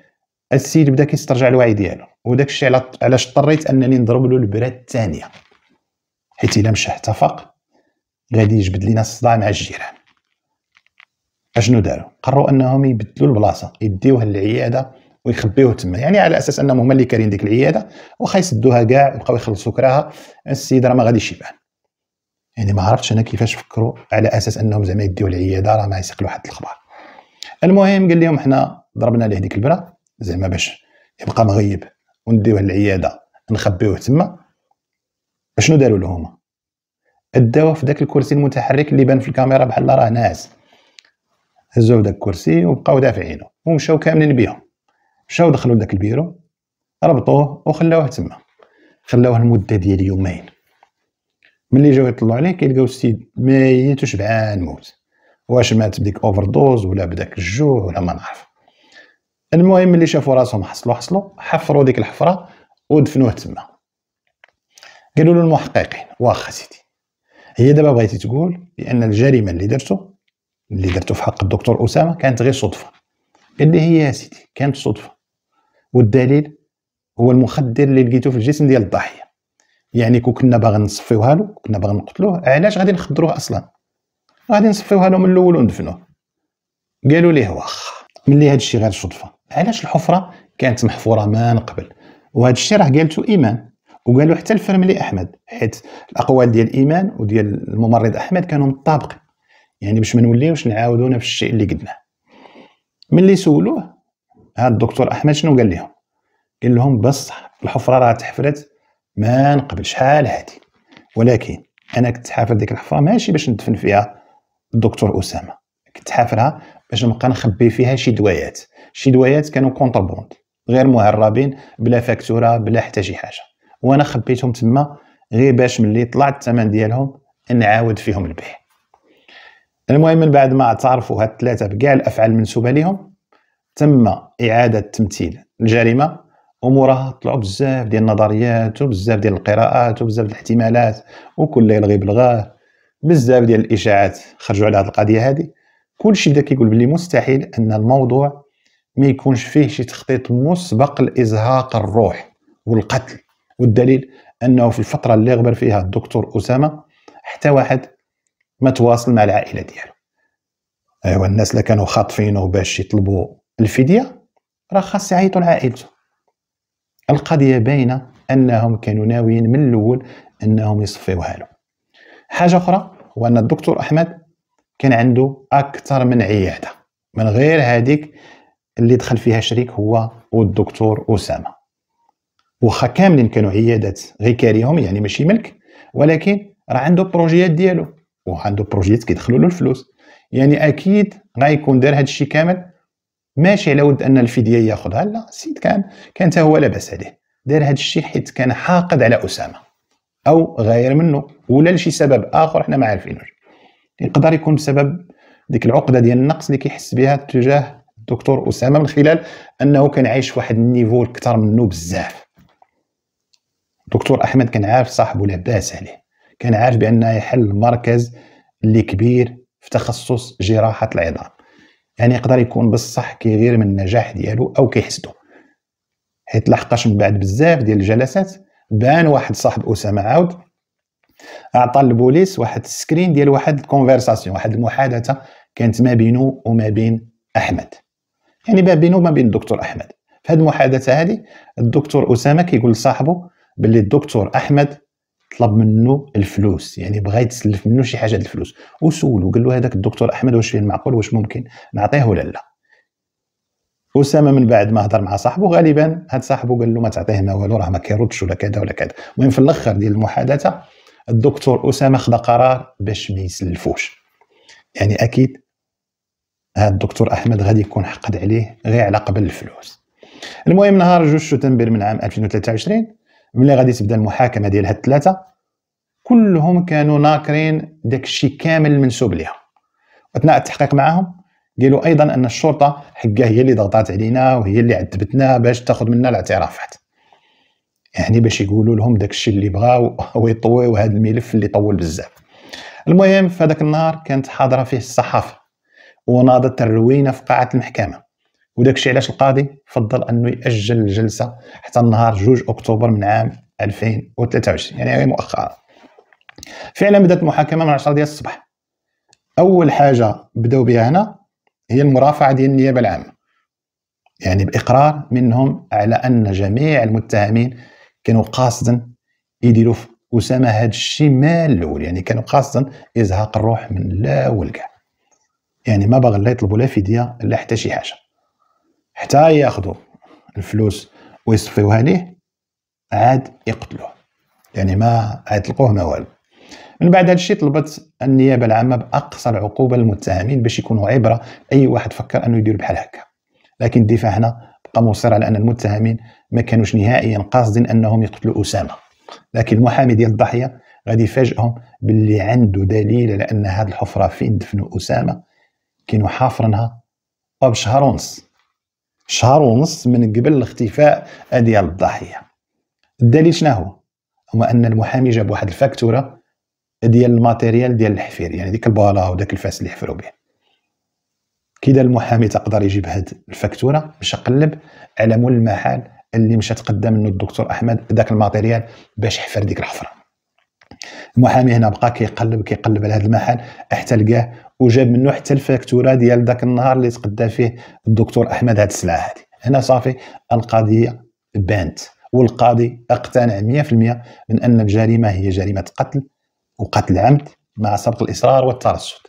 السيد بدا كيسترجع الوعي ديالو وداك الشيء علاش اضطريت انني نضرب له البرا الثانيه حيت الا مشى احتفق غادي يجبد لينا الصداع مع الجيران اشنو داروا قرروا انهم يبدلوا البلاصه يديوها للعياده ويخبيوه تما يعني على اساس انهم هما اللي كارين ديك العياده وخا يسدوها كاع ويبقاو يخلصوا كراها السيد راه ما غاديش يبان يعني ما عرفتش انا كيفاش فكروا على اساس انهم زعما يديو العياده راه ما يسقلوا واحد الخبار المهم قال لهم حنا ضربنا ليه ديك البرا زعما باش يبقى مغيب ونديوه للعياده نخبيوه تما شنو داروا له هما داوه في داك الكرسي المتحرك اللي بان في الكاميرا بحال راه ناعس هزوه داك الكرسي وبقاو دافعينه ومشاو كاملين بيهم مشاو دخلوا لداك البيرو ربطوه وخلاوه تما خلاوه المده ديال يومين ملي جاو يطلعوا عليه كيلقاو السيد ميت وشبعان موت واش مات بديك اوفر دوز ولا بداك الجوع ولا ما نعرف المهم ملي شافوا راسهم حصلوا حصلوا حفروا ديك الحفره ودفنوه تما قالوا له المحققين واخا سيدي هي دابا بغيتي تقول بان الجريمه اللي درتو اللي درتو في حق الدكتور اسامه كانت غير صدفه قال لي هي يا سيدي كانت صدفه والدليل هو المخدر اللي لقيتو في الجسم ديال الضحيه يعني كون كنا باغا نصفيوها له كنا باغا نقتلوه علاش غادي نخدروه اصلا غادي نصفيوها له من الاول وندفنوه قالوا ليه واخ ملي هذا الشيء غير صدفه علاش الحفره كانت محفوره من قبل وهذا الشيء راه قالته ايمان وقالوا حتى الفرملي احمد حيت الاقوال ديال ايمان وديال الممرض احمد كانوا مطابقين يعني باش ما نوليوش نعاودوا نفس الشيء اللي قلناه ملي سولوه هاد الدكتور احمد شنو قال لهم قال لهم بصح الحفره راه تحفرت ما نقبل شحال هادي ولكن انا كنت حافر ديك الحفره ماشي باش ندفن فيها الدكتور اسامه كنت حافرها باش نبقى نخبي فيها شي دوايات شي دوايات كانوا كونتربوند غير مهربين بلا فاكتوره بلا حتى شي حاجه وانا خبيتهم تما غير باش ملي طلع الثمن ديالهم نعاود فيهم البيع المهم من بعد ما اعترفوا هاد الثلاثه بكاع الافعال المنسوبه لهم تم اعاده تمثيل الجريمه وموراها طلعوا بزاف ديال النظريات وبزاف ديال القراءات وبزاف ديال الاحتمالات وكل يلغي بلغاه بزاف ديال الاشاعات خرجوا على هذه القضيه هذه كلشي بدا كيقول بلي مستحيل ان الموضوع ما يكونش فيه شي تخطيط مسبق لازهاق الروح والقتل والدليل انه في الفتره اللي غبر فيها الدكتور اسامه حتى واحد ما تواصل مع العائله ديالو ايوا الناس اللي كانوا خاطفينه باش يطلبوا الفديه راه خاص يعيطوا لعائلته القضيه باينه انهم كانوا ناويين من الاول انهم يصفيوها له حاجه اخرى هو ان الدكتور احمد كان عنده اكثر من عياده من غير هذيك اللي دخل فيها شريك هو والدكتور اسامه وخا كاملين كانوا عيادات غير كاريهم يعني ماشي ملك ولكن راه عنده بروجيات ديالو وعنده بروجيات كيدخلوا له الفلوس يعني اكيد غيكون دار هذا الشيء كامل ماشي على ود ان الفديه ياخذها لا السيد كان كان هو لاباس عليه دار هذا الشيء حيت كان حاقد على اسامه او غير منه ولا لشي سبب اخر حنا ما عارفينوش يقدر يكون بسبب ديك العقده ديال النقص اللي كيحس بها تجاه الدكتور اسامه من خلال انه كان عايش في واحد النيفو اكثر منه بزاف الدكتور احمد كان عارف صاحبه لاباس عليه كان عارف بانه يحل مركز اللي كبير في تخصص جراحه العظام يعني يقدر يكون بصح كيغير من النجاح ديالو او كيحسدو حيت لحقاش من بعد بزاف ديال الجلسات بان واحد صاحب اسامه عاود اعطى البوليس واحد السكرين ديال واحد الكونفرساسيون واحد المحادثه كانت ما بينه وما بين احمد يعني ما بينه وما بين الدكتور احمد في هذه المحادثه هذه الدكتور اسامه كيقول لصاحبه باللي الدكتور احمد طلب منه الفلوس يعني بغى يتسلف منه شي حاجه الفلوس وسولو قال له هذاك الدكتور احمد واش فيه معقول واش ممكن نعطيه ولا لا اسامه من بعد ما هضر مع صاحبه غالبا هاد صاحبه قال له ما تعطيه ما والو راه ما كيردش ولا كذا ولا كذا المهم في الاخر ديال المحادثه الدكتور اسامه خدا قرار باش ما يسلفوش يعني اكيد هاد الدكتور احمد غادي يكون حقد عليه غير على قبل الفلوس المهم نهار جوج شتنبر من عام 2023 ملي غادي تبدا المحاكمه ديال هاد الثلاثه كلهم كانوا ناكرين داك الشيء كامل منسوب ليها اثناء التحقيق معاهم قالوا ايضا ان الشرطه حقها هي اللي ضغطات علينا وهي اللي عذبتنا باش تاخذ منا الاعترافات يعني باش يقولوا لهم داك الشيء اللي بغاو [LAUGHS] ويطويو هذا الملف اللي طول بزاف المهم في هذاك النهار كانت حاضره فيه الصحافه وناضت الروينه في قاعه المحكمه وداك الشيء علاش القاضي فضل انه ياجل الجلسه حتى نهار 2 اكتوبر من عام 2023 يعني غير مؤخرا فعلا بدات المحاكمه من 10 ديال الصباح اول حاجه بداو بها هنا هي المرافعه ديال النيابه العامه يعني باقرار منهم على ان جميع المتهمين كانوا قاصدا يديروا في اسامه هذا الشيء مال الاول يعني كانوا قاصدا ازهاق الروح من لا كاع يعني ما باغي لا يطلبوا لا فديه لا حتى شي حاجه حتى ياخذوا الفلوس ويصفيوها ليه عاد يقتلوه يعني ما عاد تلقوه ما والو من بعد هذا الشيء طلبت النيابه العامه باقصى العقوبه للمتهمين باش يكونوا عبره اي واحد فكر انه يدير بحال هكا لكن الدفاع هنا بقى مصر على ان المتهمين ما كانوش نهائيا قاصدين انهم يقتلوا اسامه لكن المحامي ديال الضحيه غادي يفاجئهم باللي عنده دليل على ان هذه الحفره فين دفنوا اسامه كانوا حافرنها شهر ونص شهر ونص من قبل الاختفاء ديال الضحيه الدليل شنو هو هو ان المحامي جاب واحد الفاكتوره ديال الماتيريال ديال الحفير يعني ديك البالا وداك الفاس اللي حفروا به كي المحامي تقدر يجيب هاد الفاكتوره باش يقلب على مول المحل اللي مشى تقدم منه الدكتور احمد داك الماتيريال باش حفر ديك الحفره المحامي هنا بقى كيقلب كيقلب على هذا المحل حتى لقاه وجاب منه حتى الفاكتوره ديال ذاك النهار اللي تقدى فيه الدكتور احمد هذه السلعه هذه هنا صافي القضيه بانت والقاضي اقتنع 100% من ان الجريمه هي جريمه قتل وقتل عمد مع سبق الاصرار والترصد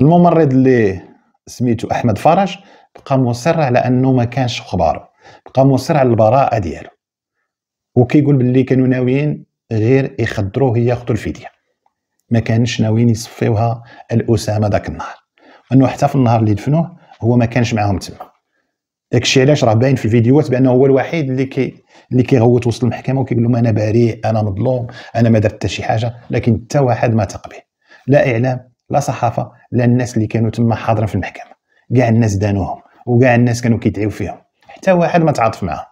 الممرض اللي سميتو احمد فرج بقى مصر على انه ما كانش خبار بقى مصر على البراءه ديالو وكيقول باللي كانوا ناويين غير يخدروه ياخذوا الفديه ما كانش ناويين يصفيوها الاسامه ذاك النهار انه حتى في النهار اللي دفنوه هو ما كانش معاهم تما داكشي علاش راه باين في الفيديوهات بانه هو الوحيد اللي كي اللي كيغوت وسط المحكمه وكيقول لهم انا بريء انا مظلوم انا ما درت حتى شي حاجه لكن حتى واحد ما ثق به لا اعلام لا صحافه لا الناس اللي كانوا تما حاضرين في المحكمه كاع الناس دانوهم وكاع الناس كانوا كيدعيو فيهم حتى واحد ما تعاطف معاهم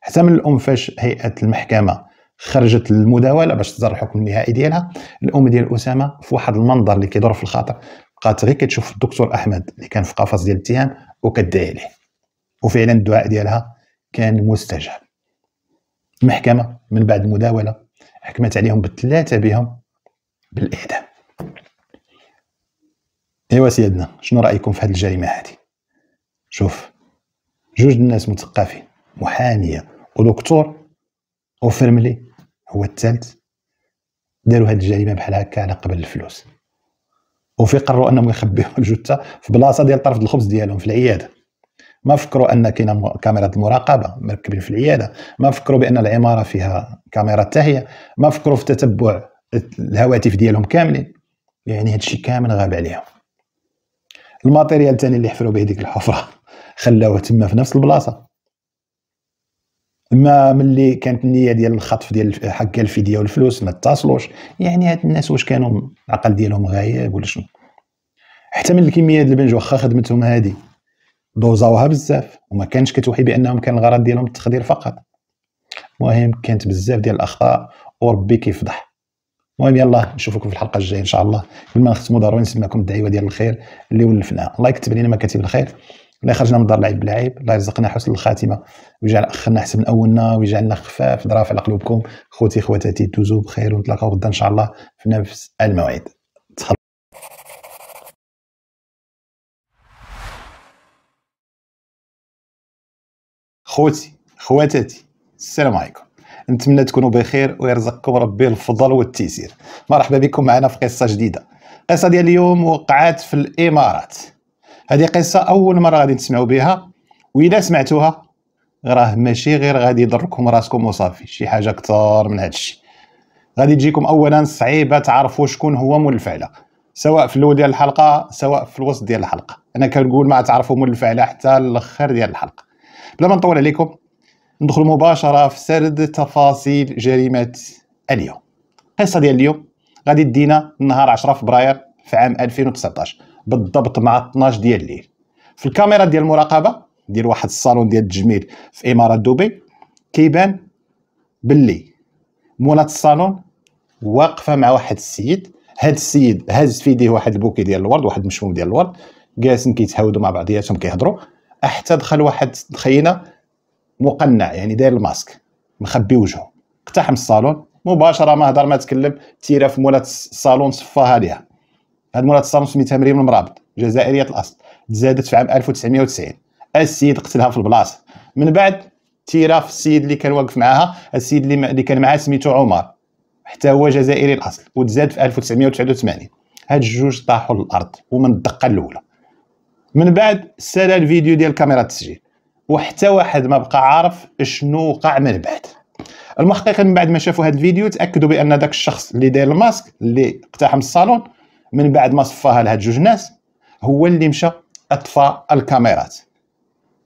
حتى من الام فاش هيئه المحكمه خرجت المداوله باش تصدر الحكم النهائي ديالها الام ديال اسامه في واحد المنظر اللي كيدور في الخاطر بقات غير كتشوف الدكتور احمد اللي كان في قفص ديال الاتهام وكدعي عليه وفعلا الدعاء ديالها كان مستجاب المحكمه من بعد المداوله حكمت عليهم بالثلاثه بهم بالاعدام ايوا سيدنا شنو رايكم في هذه الجريمه هذه شوف جوج الناس مثقفين محاميه ودكتور وفرملي هو الثالث داروا هذه الجريمه بحال هكا على قبل الفلوس وفي قرروا انهم يخبيوا الجثه [LAUGHS] في بلاصه ديال طرف الخبز ديالهم في العياده ما فكروا ان كاينه كاميرات المراقبه مركبين في العياده ما فكروا بان العماره فيها كاميرا تاهيه ما فكروا في تتبع الهواتف ديالهم كاملين يعني هادشي كامل غاب عليهم الماتيريال الثاني اللي حفروا به ديك الحفره [LAUGHS] خلاوه تما في نفس البلاصه ما ملي كانت النيه ديال الخطف ديال حق الفديه والفلوس ما اتصلوش يعني هاد الناس واش كانوا العقل ديالهم غايب ولا شنو حتى من الكميه ديال البنج واخا خدمتهم هادي دوزاوها بزاف وما كانش كتوحي بانهم كان الغرض ديالهم التخدير فقط المهم كانت بزاف ديال الاخطاء وربي كيفضح المهم يلا نشوفكم في الحلقه الجايه ان شاء الله قبل ما نختموا ضروري نسمعكم الدعيوه ديال الخير اللي ولفناها الله يكتب لنا مكاتب الخير الله يخرجنا من دار العيب بالعيب الله يرزقنا حسن الخاتمه ويجعل اخرنا احسن من اولنا ويجعلنا خفاف ضراف على قلوبكم خوتي خواتاتي دوزوا بخير ونتلاقاو غدا ان شاء الله في نفس الموعد خوتي خواتاتي السلام عليكم نتمنى تكونوا بخير ويرزقكم ربي الفضل والتيسير مرحبا بكم معنا في قصه جديده القصه ديال اليوم وقعات في الامارات هذه قصه اول مره غادي تسمعوا بها واذا سمعتوها راه ماشي غير غادي يضركم راسكم وصافي شي حاجه اكثر من هذا الشيء غادي تجيكم اولا صعيبه تعرفوا شكون هو مول الفعله سواء في الاول ديال الحلقه سواء في الوسط ديال الحلقه انا كنقول ما تعرفوا مول الفعله حتى الاخر ديال الحلقه بلا ما نطول عليكم ندخل مباشره في سرد تفاصيل جريمه اليوم القصه ديال اليوم غادي تدينا نهار 10 فبراير في عام 2019 بالضبط مع 12 ديال الليل في الكاميرا ديال المراقبه ديال واحد الصالون ديال التجميل في امارات دبي كيبان باللي مولات الصالون واقفه مع واحد السيد هاد السيد هاز في يديه واحد البوكي ديال الورد واحد المشموم ديال الورد جالسين كيتهاودوا مع بعضياتهم كيهضروا حتى دخل واحد خينا مقنع يعني داير الماسك مخبي وجهه اقتحم الصالون مباشره ما هضر ما تكلم تيرا في مولات الصالون صفاها ليها هاد مرات الصام سميتها مريم المرابط جزائريه الاصل تزادت في عام 1990 السيد قتلها في البلاصه من بعد تيرا في السيد اللي كان واقف معاها السيد اللي, اللي كان معاه سميتو عمر حتى هو جزائري الاصل وتزاد في 1989 هاد الجوج طاحوا للارض ومن الدقه الاولى من بعد سال الفيديو ديال كاميرا التسجيل وحتى واحد ما بقى عارف شنو وقع من بعد المحققين من بعد ما شافوا هذا الفيديو تاكدوا بان ذاك الشخص اللي داير الماسك اللي اقتحم الصالون من بعد ما صفاها لهاد جوج ناس هو اللي مشى اطفى الكاميرات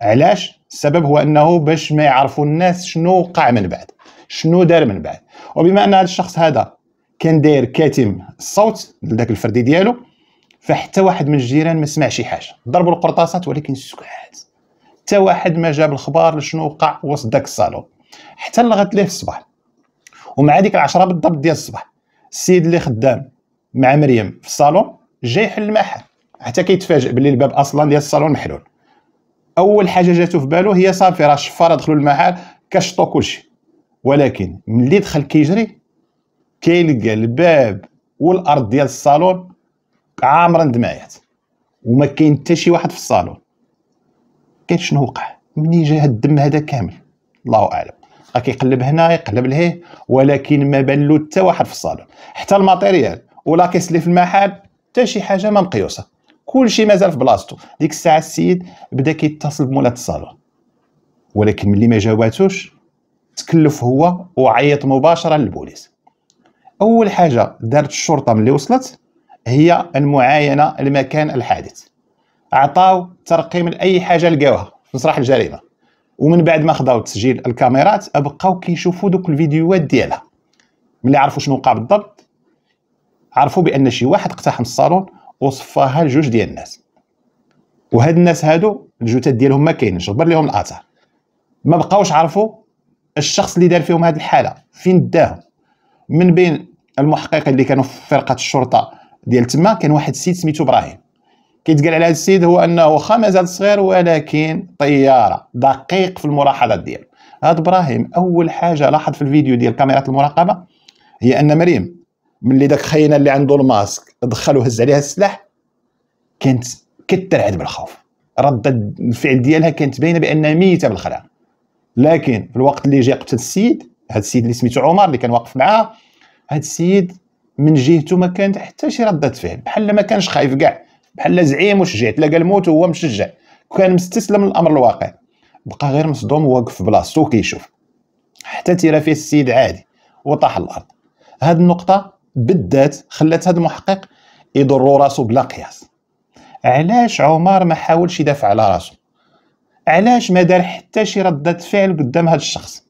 علاش السبب هو انه باش ما يعرفوا الناس شنو وقع من بعد شنو دار من بعد وبما ان هذا الشخص هذا كان داير كاتم الصوت لذاك الفردي ديالو فحتى واحد من الجيران ما سمع شي حاجه ضربوا القرطاسات ولكن سكات حتى واحد ما جاب الخبار لشنو وقع وسط داك الصالون حتى لغات ليه في الصباح ومع ديك العشرة بالضبط ديال الصباح السيد اللي خدام مع مريم في الصالون جا يحل المحل حتى كيتفاجئ باللي الباب اصلا ديال الصالون محلول اول حاجه جاتو في بالو هي صافي راه الشفاره دخلوا المحل كشطو كلشي ولكن ملي دخل كيجري كيلقى الباب والارض ديال الصالون عامرا دمايات وما كاين حتى شي واحد في الصالون كاين شنو وقع مني جا هاد الدم هذا كامل الله اعلم راه كيقلب هنا يقلب لهيه ولكن ما بان له حتى واحد في الصالون حتى الماتيريال ولاكيس اللي في المحل حتى شي حاجه ما مقيوسه كلشي مازال في بلاصتو ديك الساعه السيد بدا كيتصل بمولاة الصالون ولكن ملي ما جاوباتوش تكلف هو وعيط مباشره للبوليس اول حاجه دارت الشرطه ملي وصلت هي المعاينه لمكان الحادث عطاو ترقيم لاي حاجه لقاوها في مسرح الجريمه ومن بعد ما خداو تسجيل الكاميرات بقاو كيشوفوا دوك الفيديوهات ديالها ملي عرفوا شنو وقع بالضبط عرفوا بان شي واحد اقتحم الصالون وصفاها لجوج ديال الناس وهاد الناس هادو الجثث ديالهم ما كاينش غبر لهم الاثر ما بقاوش عرفوا الشخص اللي دار فيهم هاد الحاله فين داهم من بين المحققين اللي كانوا في فرقه الشرطه ديال تما كان واحد السيد سميتو ابراهيم كيتقال على هذا السيد هو انه واخا مازال صغير ولكن طياره دقيق في الملاحظات ديالو هاد ابراهيم اول حاجه لاحظ في الفيديو ديال كاميرات المراقبه هي ان مريم ملي داك خينا اللي عنده الماسك دخل وهز عليها السلاح كانت كترعد بالخوف ردة الفعل ديالها كانت باينه بانها ميته بالخلع لكن في الوقت اللي جا قتل السيد هذا السيد اللي سميتو عمر اللي كان واقف معاها هذا السيد من جهته ما كانت حتى شي رده فعل بحال ما كانش خايف كاع بحال زعيم وشجع تلاقى الموت وهو مشجع كان مستسلم للامر الواقع بقى غير مصدوم واقف في بلاصتو كيشوف حتى تيرا فيه السيد عادي وطاح الارض هاد النقطه بالذات خلات هذا المحقق يضر راسو بلا قياس علاش عمر ما حاولش يدافع على راسو علاش ما دار حتى شي ردة فعل قدام هذا الشخص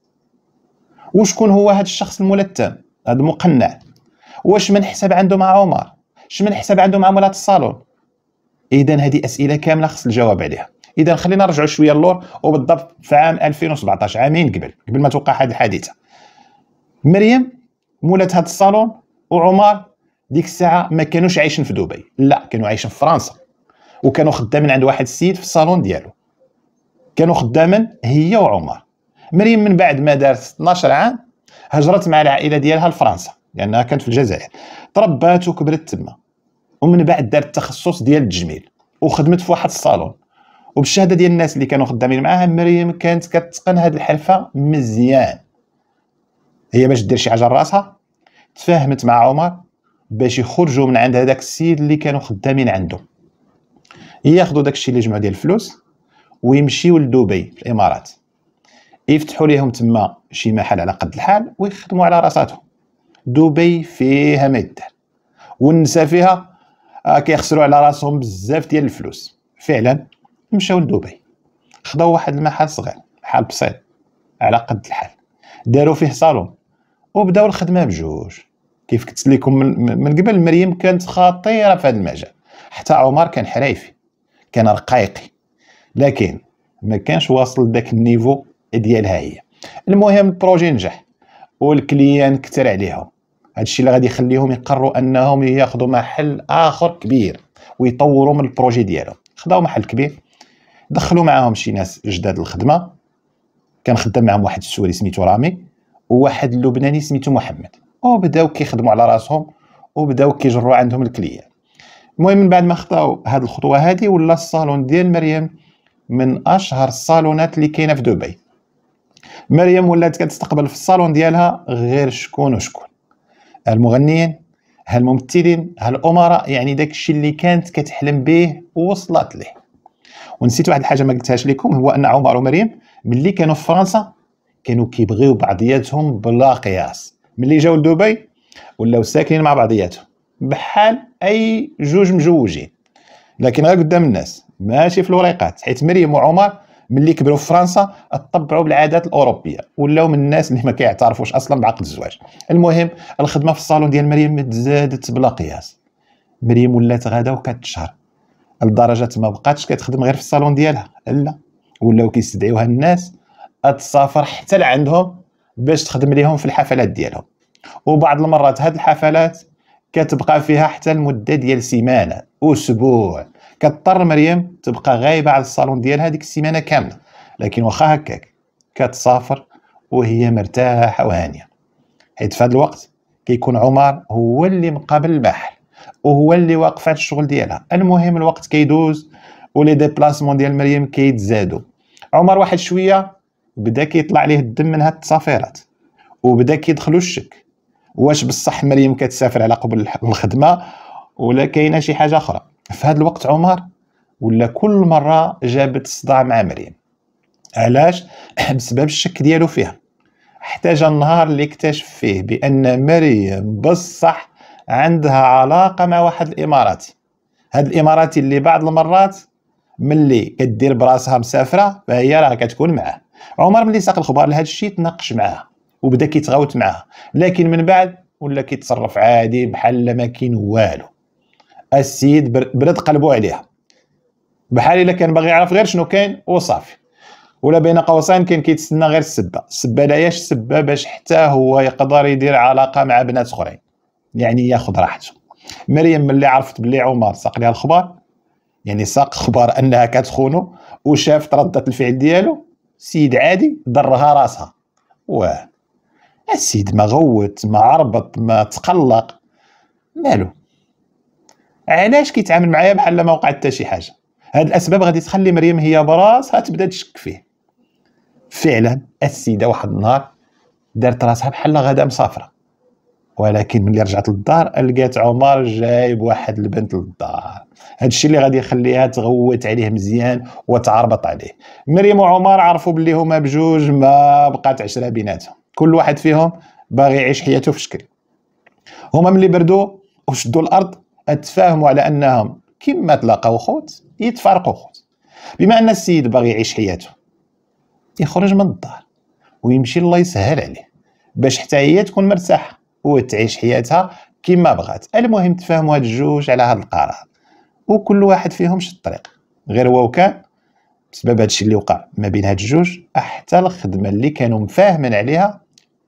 وشكون هو هذا الشخص الملتم هذا المقنع واش من حساب عنده مع عمر اش من حساب عنده مع مولات الصالون اذا هذه اسئله كامله خص الجواب عليها اذا خلينا نرجعوا شويه للور وبالضبط في عام 2017 عامين قبل قبل ما توقع هذه الحادثه مريم مولات هذا الصالون وعمر ديك الساعه ما كانوش عايشين في دبي لا كانوا عايشين في فرنسا وكانوا خدامين عند واحد السيد في الصالون ديالو كانوا خدامين هي وعمر مريم من بعد ما دارت 12 عام هجرت مع العائله ديالها لفرنسا لانها كانت في الجزائر تربات وكبرت تما ومن بعد دارت التخصص ديال التجميل وخدمت في واحد الصالون وبالشهاده ديال الناس اللي كانوا خدامين معاها مريم كانت كتقن هذه الحرفه مزيان هي باش دير شي حاجه لراسها تفاهمت مع عمر باش يخرجوا من عند هذاك السيد اللي كانوا خدامين عنده ياخذوا داك الشيء اللي جمعوا ديال الفلوس ويمشيو لدبي في الامارات يفتحوا ليهم تما شي محل على قد الحال ويخدموا على راساتهم دبي فيها ما يدار والنساء فيها آه، كيخسروا على راسهم بزاف ديال الفلوس فعلا مشاو لدبي خداو واحد المحل صغير محل بسيط على قد الحال داروا فيه صالون وبداو الخدمه بجوج كيف قلت لكم من قبل مريم كانت خطيره في هذا المجال حتى عمر كان حريفي كان رقيقي لكن ما كانش واصل لذاك النيفو ديالها هي المهم البروجي نجح والكليان كثر عليهم هادشي اللي غادي يخليهم يقروا انهم ياخذوا محل اخر كبير ويطوروا من البروجي ديالهم خداو محل كبير دخلوا معاهم شي ناس جداد الخدمه كان خدام معاهم واحد السوري سميتو رامي وواحد اللبناني سميتو محمد وبداو كيخدموا على راسهم وبداو كيجروا عندهم الكليه المهم من بعد ما خطاو هاد الخطوه هادي ولا الصالون ديال مريم من اشهر الصالونات اللي كاينه في دبي مريم ولات كتستقبل في الصالون ديالها غير شكون وشكون المغنيين هالممثلين هالامراء يعني داكشي اللي كانت كتحلم به ووصلت ليه ونسيت واحد الحاجه ما قلتهاش لكم هو ان عمر ومريم ملي كانوا في فرنسا كانوا كيبغيو بعضياتهم بلا قياس ملي جاو لدبي ولاو ساكنين مع بعضياتهم بحال اي جوج مجوجين لكن غير قدام الناس ماشي في الوريقات حيت مريم وعمر ملي كبروا في فرنسا اتبعوا بالعادات الاوروبيه ولاو من الناس اللي ما كيعترفوش اصلا بعقد الزواج المهم الخدمه في الصالون ديال مريم تزادت بلا قياس مريم ولات غاده وكتشهر لدرجه ما بقاتش كتخدم غير في الصالون ديالها لا ولاو كيستدعيوها الناس تسافر حتى لعندهم باش تخدم ليهم في الحفلات ديالهم وبعض المرات هاد الحفلات كتبقى فيها حتى المده ديال سيمانه اسبوع كضطر مريم تبقى غايبه على الصالون ديالها ديك السيمانه كامله لكن واخا هكاك كتسافر وهي مرتاحه وهانيه حيت في هاد الوقت كيكون عمر هو اللي مقابل البحر وهو اللي واقف على الشغل ديالها المهم الوقت كيدوز ولي ديبلاسمون ديال مريم كيتزادوا عمر واحد شويه بدا كيطلع ليه الدم من هاد التصافيرات وبدا كيدخلو الشك واش بصح مريم كتسافر على قبل الخدمه ولا كاينه شي حاجه اخرى في هذا الوقت عمر ولا كل مره جابت صداع مع مريم علاش [CLEARS THROAT] بسبب الشك ديالو فيها احتاج النهار اللي اكتشف فيه بان مريم بصح عندها علاقه مع واحد الاماراتي هاد الاماراتي اللي بعض المرات ملي كدير براسها مسافره فهي راه كتكون معاه عمر ملي ساق الخبار لهذا الشيء تناقش معاها وبدا كيتغاوت معاها لكن من بعد ولا كيتصرف عادي بحال ما كاين والو السيد برد قلبو عليها بحال الا كان باغي يعرف غير شنو كاين وصافي ولا بين قوسين كان كيتسنى غير السبه السبه لاياش السبه باش حتى هو يقدر يدير علاقه مع بنات اخرين يعني ياخذ راحته مريم ملي عرفت بلي عمر ساق لها الخبار يعني ساق خبار انها كتخونه وشافت رده الفعل ديالو سيد عادي ضرها راسها واه السيد ما غوت ما عربط ما تقلق مالو علاش كيتعامل معايا بحال ما وقعت حتى شي حاجه هاد الاسباب غادي تخلي مريم هي براسها تبدا تشك فيه فعلا السيده واحد النهار دارت راسها بحال غدا مسافره ولكن ملي رجعت للدار لقات عمر جايب واحد البنت للدار هادشي اللي غادي يخليها تغوت عليه مزيان وتعربط عليه مريم وعمر عرفوا بلي هما بجوج ما بقات عشره بيناتهم كل واحد فيهم باغي يعيش حياته في شكل هما ملي بردوا وشدوا الارض اتفاهموا على انهم كما تلاقاو خوت يتفارقوا خوت بما ان السيد باغي يعيش حياته يخرج من الدار ويمشي الله يسهل عليه باش حتى هي تكون مرتاحه وتعيش حياتها كما بغات المهم تفهموا هاد الجوج على هاد القرار وكل واحد فيهم شط الطريق غير هو وكان بسبب هاد الشيء اللي وقع ما بين هاد الجوج حتى الخدمه اللي كانوا مفاهمين عليها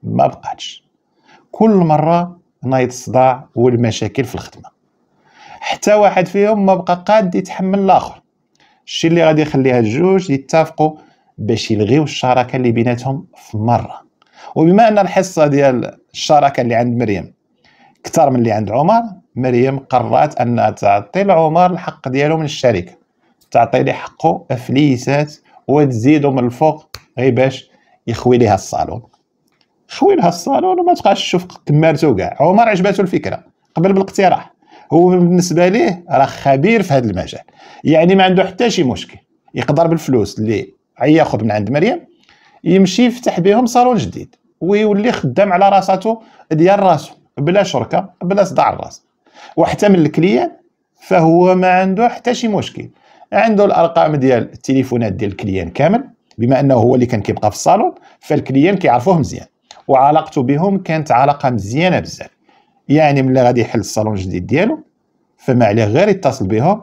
ما بقاتش كل مره نايض الصداع والمشاكل في الخدمه حتى واحد فيهم ما بقى قاد يتحمل الاخر الشيء اللي غادي يخلي هاد الجوج يتفقوا باش يلغيو الشراكه اللي بيناتهم في مره وبما ان الحصه ديال الشراكه اللي عند مريم اكثر من اللي عند عمر مريم قررت انها تعطي لعمر الحق ديالو من الشركه تعطي لي حقه افليسات وتزيدو من الفوق غير باش يخوي ليها الصالون خوي لها الصالون وما تبقاش تشوف كمارته كاع عمر عجباتو الفكره قبل بالاقتراح هو بالنسبه ليه راه خبير في هذا المجال يعني ما عنده حتى شي مشكل يقدر بالفلوس اللي ياخذ من عند مريم يمشي يفتح بهم صالون جديد ويولي خدام على راساتو ديال راسو بلا شركه بلا صداع الراس وحتى من الكليان فهو ما عنده حتى شي مشكل عنده الارقام ديال التليفونات ديال الكليان كامل بما انه هو اللي كان كيبقى في الصالون فالكليان كيعرفوه مزيان وعلاقته بهم كانت علاقه مزيانه بزاف يعني ملي غادي يحل الصالون الجديد ديالو فما عليه غير يتصل بهم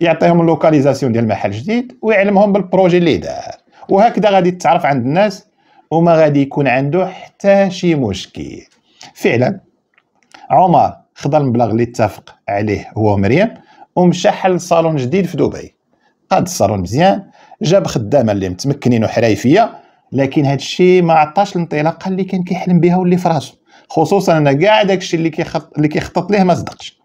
يعطيهم اللوكاليزاسيون ديال المحل الجديد ويعلمهم بالبروجي اللي دار وهكذا غادي تتعرف عند الناس وما غادي يكون عنده حتى شي مشكل فعلا عمر خدا المبلغ اللي اتفق عليه هو مريم ومشى حل صالون جديد في دبي قاد الصالون مزيان جاب خدامه اللي متمكنين وحرايفيه لكن هذا الشيء ما عطاش الانطلاقه اللي كان كيحلم بها واللي في خصوصا انا كاع داكشي اللي كيخطط اللي كيخطط ليه ما صدقش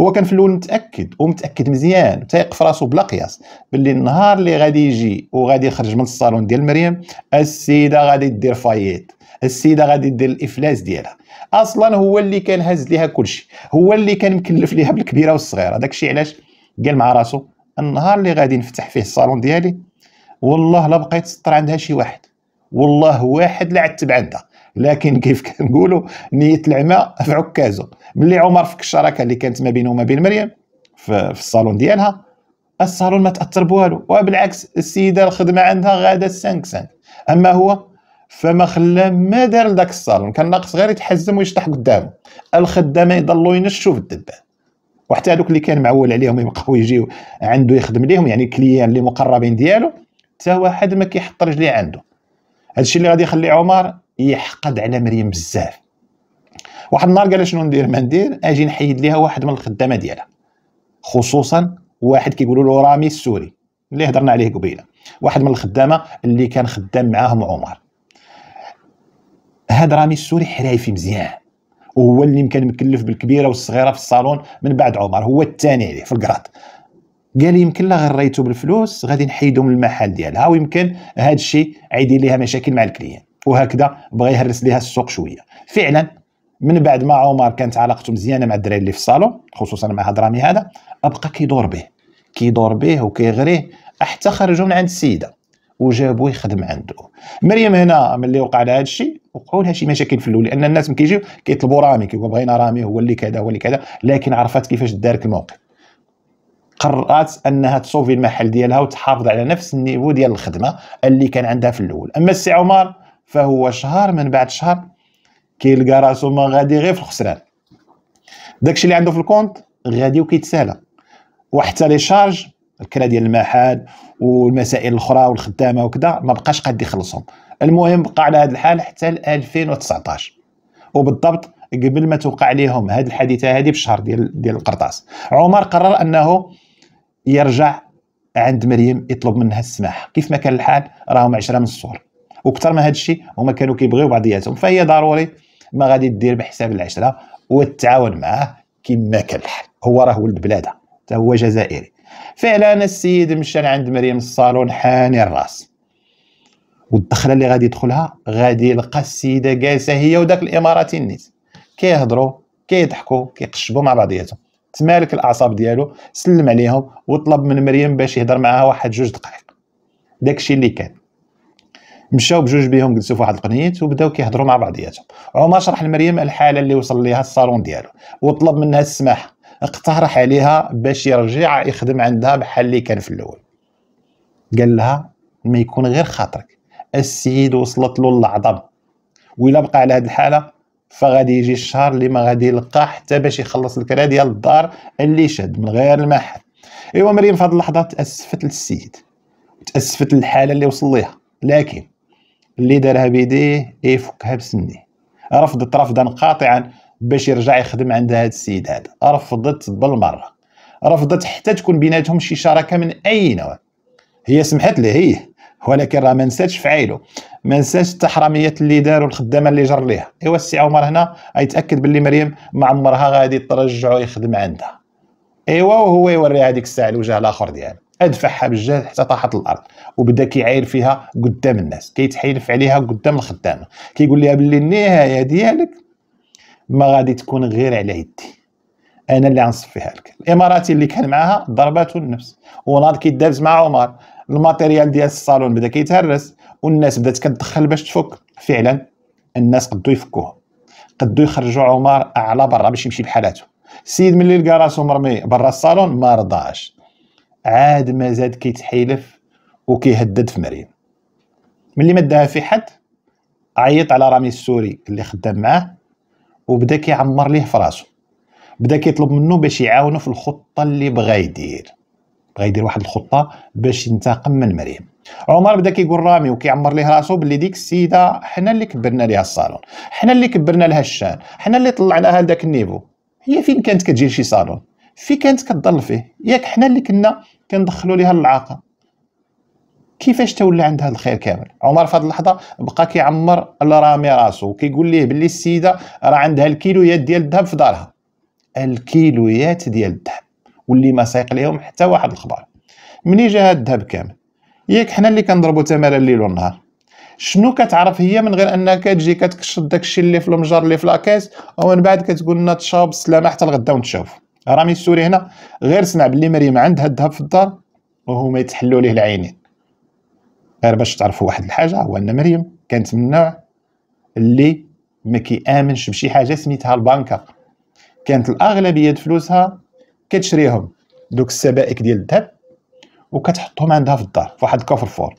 هو كان في الاول متاكد ومتاكد مزيان وتايق في راسو بلا قياس باللي النهار اللي غادي يجي وغادي يخرج من الصالون ديال مريم السيده غادي دير فايت السيده غادي دير الافلاس ديالها اصلا هو اللي كان هاز ليها كلشي هو اللي كان مكلف ليها بالكبيره والصغيره داك الشيء علاش قال مع راسو النهار اللي غادي نفتح فيه الصالون ديالي والله لا بقيت سطر عندها شي واحد والله واحد لا عتب عندها لكن كيف [LAUGHS] كنقولوا نيه العمى في عكازه ملي عمر فك الشراكه اللي كانت ما بينه وما بين مريم في الصالون ديالها الصالون ما تاثر بوالو وبالعكس السيده الخدمه عندها غاده سانك سانك اما هو فما خلا ما دار لذاك الصالون كان ناقص غير يتحزم ويشطح قدامه الخدامه يضلوا ينشوا في الدبان وحتى هذوك اللي كان معول عليهم يبقاو يجيو عنده يخدم ليهم يعني كليان اللي مقربين ديالو حتى واحد ما كيحط رجليه عنده هادشي اللي غادي يخلي عمر يحقد على مريم بزاف واحد النهار قال شنو ندير ما ندير اجي نحيد ليها واحد من الخدامه ديالها خصوصا واحد كيقولوا له رامي السوري اللي هضرنا عليه قبيله واحد من الخدامه اللي كان خدام معاهم عمر هاد رامي السوري حرايفي مزيان وهو اللي كان مكلف بالكبيره والصغيره في الصالون من بعد عمر هو الثاني عليه في الكراط قال يمكن لا غريتو بالفلوس غادي نحيدو من المحل ديالها ويمكن هادشي عيدي ليها مشاكل مع الكليان وهكذا بغى يهرس ليها السوق شويه فعلا من بعد ما عمر كانت علاقته مزيانه مع الدراري اللي في الصالون خصوصا مع هضرامي هذا ابقى كيدور به كيدور به وكيغريه حتى خرجوا من عند السيده وجابوه يخدم عنده مريم هنا ملي وقع لها هذا الشيء وقعوا لها شي مشاكل في الاول لان الناس ملي كيجيو كيطلبوا رامي كيقولوا بغينا رامي هو اللي كذا هو اللي كذا لكن عرفت كيفاش دارك الموقف قررت انها تصوفي المحل ديالها وتحافظ على نفس النيفو ديال الخدمه اللي كان عندها في الاول اما السي عمر فهو شهر من بعد شهر كيلقى راسو ما غادي غير في الخسران داكشي اللي عنده في الكونت غادي وكيتسالى وحتى لي شارج الكرا ديال المحل والمسائل الاخرى والخدامه وكذا ما بقاش قاد يخلصهم المهم بقى على هذا الحال حتى 2019 وبالضبط قبل ما توقع عليهم هذه الحادثه هذه بشهر ديال ديال القرطاس عمر قرر انه يرجع عند مريم يطلب منها السماح كيف ما كان الحال راهم 10 من الصور وكثر من هذا الشيء هما كانوا كيبغيو بعضياتهم فهي ضروري ما غادي دير بحساب العشره والتعاون معاه كما كان الحال هو راه ولد بلاده حتى هو جزائري فعلا السيد مشى عند مريم الصالون حاني الراس والدخله اللي غادي يدخلها غادي يلقى السيده جالسه هي وداك الاماراتي النيت كيهضروا كيضحكوا كيقشبوا مع بعضياتهم تمالك الاعصاب ديالو سلم عليهم وطلب من مريم باش يهضر معاها واحد جوج دقائق داكشي اللي كان مشاو بجوج بيهم جلسوا في واحد القنيت وبداو كيهضروا مع بعضياتهم عمر شرح لمريم الحاله اللي وصل ليها الصالون ديالو وطلب منها السماح اقترح عليها باش يرجع يخدم عندها بحال اللي كان في الاول قال لها ما يكون غير خاطرك السيد وصلت له العظم ويلا بقى على هذه الحاله فغادي يجي الشهر اللي ما غادي يلقى حتى باش يخلص الكرا ديال الدار اللي شاد من غير المحل ايوا مريم في هذه اللحظه تاسفت للسيد وتاسفت للحاله اللي وصل ليها لكن اللي دارها بيديه يفكها بسنيه رفضت رفضا قاطعا باش يرجع يخدم عند هذا السيد هذا رفضت بالمره رفضت حتى تكون بيناتهم شي شراكه من اي نوع هي سمحت له هي ولكن راه ما نساتش فعايله ما نساتش التحرميات اللي داروا الخدامه اللي جر ليها ايوا السي عمر هنا يتاكد باللي مريم ما عمرها غادي ترجعو يخدم عندها ايوا وهو يوريها هذيك الساعه الوجه الاخر ديالو ادفعها بالجهد حتى طاحت الارض وبدا كيعاير فيها قدام الناس كيتحيلف عليها قدام الخدامه كيقول لها باللي النهايه ديالك ما غادي تكون غير على يدي انا اللي غنصفيها لك الاماراتي اللي كان معاها ضربات النفس وناض كيدابز مع عمر الماتيريال ديال الصالون بدا كيتهرس والناس بدات كتدخل باش تفك فعلا الناس قدو يفكوها قدو يخرجوا عمر على برا باش يمشي بحالاته السيد ملي لقى راسو مرمي برا الصالون ما رضاش عاد زاد كيتحيلف وكيهدد في مريم ملي ما داها في حد عيط على رامي السوري اللي خدام معاه وبدا كيعمر ليه في راسو بدا كيطلب منه باش يعاونه في الخطه اللي بغا يدير بغا يدير واحد الخطه باش ينتقم من مريم عمر بدا كيقول رامي وكيعمر ليه راسو باللي ديك السيده حنا اللي كبرنا ليها الصالون حنا اللي كبرنا لها الشان حنا اللي طلعناها لذاك النيفو هي فين كانت كتجي لشي صالون في كانت كتضل فيه ياك حنا اللي كنا كندخلوا ليها اللعاقه كيفاش تولى عندها الخير كامل عمر في هذه اللحظه بقى كيعمر الرامي راسو كيقول ليه باللي السيده راه عندها الكيلويات ديال الذهب في دارها الكيلويات ديال الذهب واللي ما سايق ليهم حتى واحد الخبار مني جا هاد الذهب كامل ياك حنا اللي كنضربوا تمارا الليل والنهار شنو كتعرف هي من غير انها كتجي كتكشط داكشي اللي في المجر اللي في لاكاس ومن بعد كتقول لنا تشاوب السلامه حتى الغدا ونتشاوفوا رامي السوري هنا غير سمع بلي مريم عندها الذهب في الدار وهما يتحلوا ليه العينين غير باش تعرفوا واحد الحاجه هو ان مريم كانت من النوع اللي ما كيامنش بشي حاجه سميتها البنكه كانت الاغلبيه د فلوسها كتشريهم دوك السبائك ديال الذهب وكتحطهم عندها في الدار في واحد الكوفر فور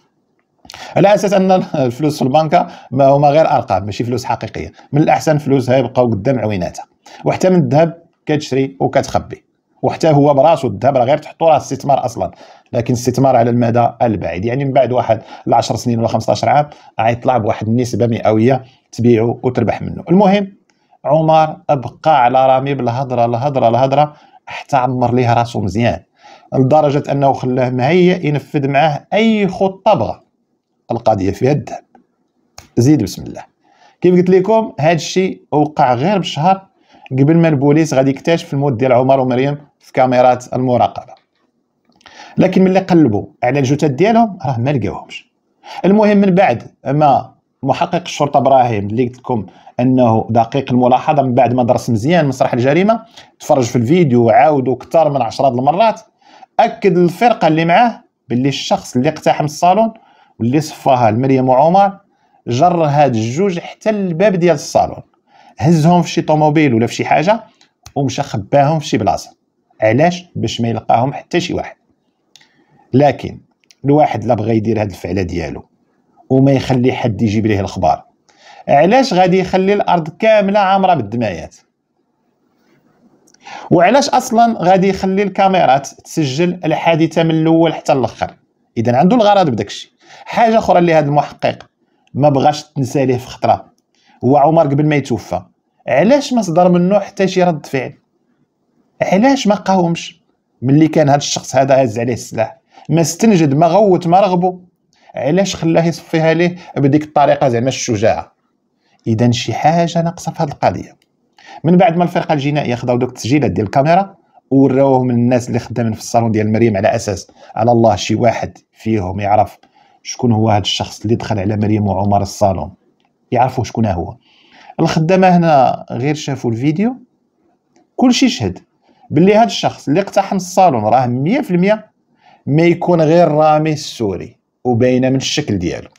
على اساس ان [LAUGHS] الفلوس في البنكه ما هما غير ارقام ماشي فلوس حقيقيه من الاحسن فلوسها يبقاو قدام عويناتها وحتى من الذهب كتشري وكتخبي وحتى هو براسو الذهب راه غير تحطوا راه استثمار اصلا لكن استثمار على المدى البعيد يعني من بعد واحد 10 سنين ولا 15 عام غيطلع بواحد النسبه مئويه تبيعو وتربح منه المهم عمر بقى على رامي بالهضره الهضره الهضره حتى عمر ليه راسو مزيان لدرجه انه خلاه معايا ينفذ معاه اي خطه بغى القضيه فيها الذهب زيد بسم الله كيف قلت لكم هذا الشيء وقع غير بشهر قبل ما البوليس غادي يكتشف الموت ديال عمر ومريم في كاميرات المراقبه لكن ملي قلبوا على الجثث ديالهم راه ما لقاوهمش المهم من بعد ما محقق الشرطه ابراهيم اللي قلت لكم انه دقيق الملاحظه من بعد ما درس مزيان مسرح الجريمه تفرج في الفيديو وعاودوا اكثر من عشرات المرات اكد الفرقه اللي معاه باللي الشخص اللي اقتحم الصالون واللي صفاها لمريم وعمر جر هاد الجوج حتى الباب ديال الصالون هزهم في شي طوموبيل ولا في شي حاجه ومشى خباهم في شي بلاصه علاش باش ما يلقاهم حتى شي واحد لكن الواحد لا بغى يدير هاد الفعله ديالو وما يخلي حد يجيب ليه الخبار علاش غادي يخلي الارض كامله عامره بالدمايات وعلاش اصلا غادي يخلي الكاميرات تسجل الحادثه من الاول حتى الاخر اذا عنده الغرض بداكشي حاجه اخرى اللي هذا المحقق ما بغاش تنسى ليه في خطره هو عمر قبل ما يتوفى علاش ما صدر منه حتى شي رد فعل علاش ما قاومش ملي كان هذا الشخص هذا هز عليه السلاح ما استنجد ما غوت ما رغبو علاش خلاه يصفيها ليه بديك الطريقه زعما الشجاعه اذا شي حاجه ناقصه في هذه القضيه من بعد ما الفرقه الجنائيه خداو دوك التسجيلات ديال الكاميرا وراوهم للناس اللي خدامين في الصالون ديال مريم على اساس على الله شي واحد فيهم يعرف شكون هو هذا الشخص اللي دخل على مريم وعمر الصالون يعرفوا شكون هو الخدامه هنا غير شافوا الفيديو كلشي شهد باللي هذا الشخص اللي اقتحم الصالون راه 100% ما يكون غير رامي السوري وباينه من الشكل ديالو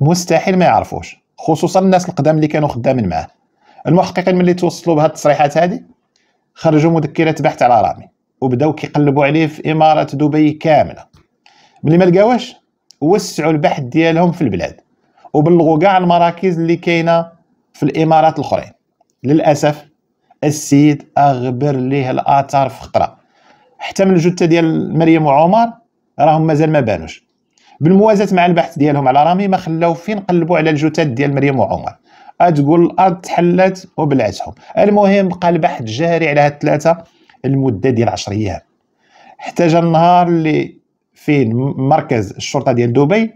مستحيل ما يعرفوش خصوصا الناس القدام اللي كانوا خدامين معاه المحققين ملي توصلوا بهاد التصريحات هذه خرجوا مذكرات بحث على رامي وبداو كيقلبوا عليه في اماره دبي كامله ملي ما لقاوش وسعوا البحث ديالهم في البلاد وبلغوا كاع المراكز اللي كاينه في الامارات الاخرين للاسف السيد اغبر ليه الاثار في خطره حتى من الجثه ديال مريم وعمر راهم مازال ما بانوش بالموازاه مع البحث ديالهم على رامي ما خلاو فين قلبوا على الجثث ديال مريم وعمر تقول الارض تحلت وبلعتهم المهم بقى البحث جاري على هاد الثلاثه المده ديال 10 ايام احتاج النهار اللي فين مركز الشرطه ديال دبي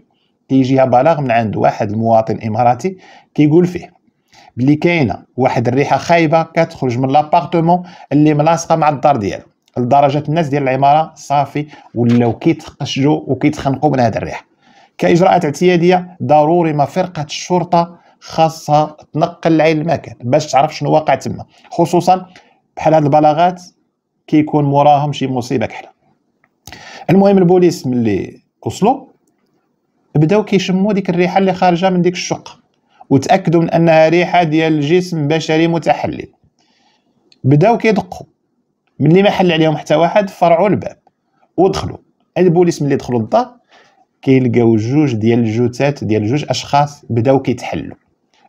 كيجيها بلاغ من عند واحد المواطن اماراتي كيقول فيه بلي كاينه واحد الريحه خايبه كتخرج من لابارتمون اللي ملاصقه مع الدار ديالو لدرجه الناس ديال العماره صافي ولاو كيتقشجوا وكيتخنقوا من هذه الريحه كاجراءات اعتياديه ضروري ما فرقه الشرطه خاصها تنقل العين المكان باش تعرف شنو واقع تما خصوصا بحال هاد البلاغات كيكون موراهم شي مصيبه كحله المهم البوليس ملي وصلوا بداو كيشموا ديك الريحه اللي خارجه من ديك الشقه وتاكدوا من انها ريحه ديال جسم بشري متحلل بداو كيدقوا ملي ما حل عليهم حتى واحد فرعوا الباب ودخلوا البوليس ملي دخلوا الدار كيلقاو جوج ديال الجثث ديال جوج اشخاص بداو كيتحلوا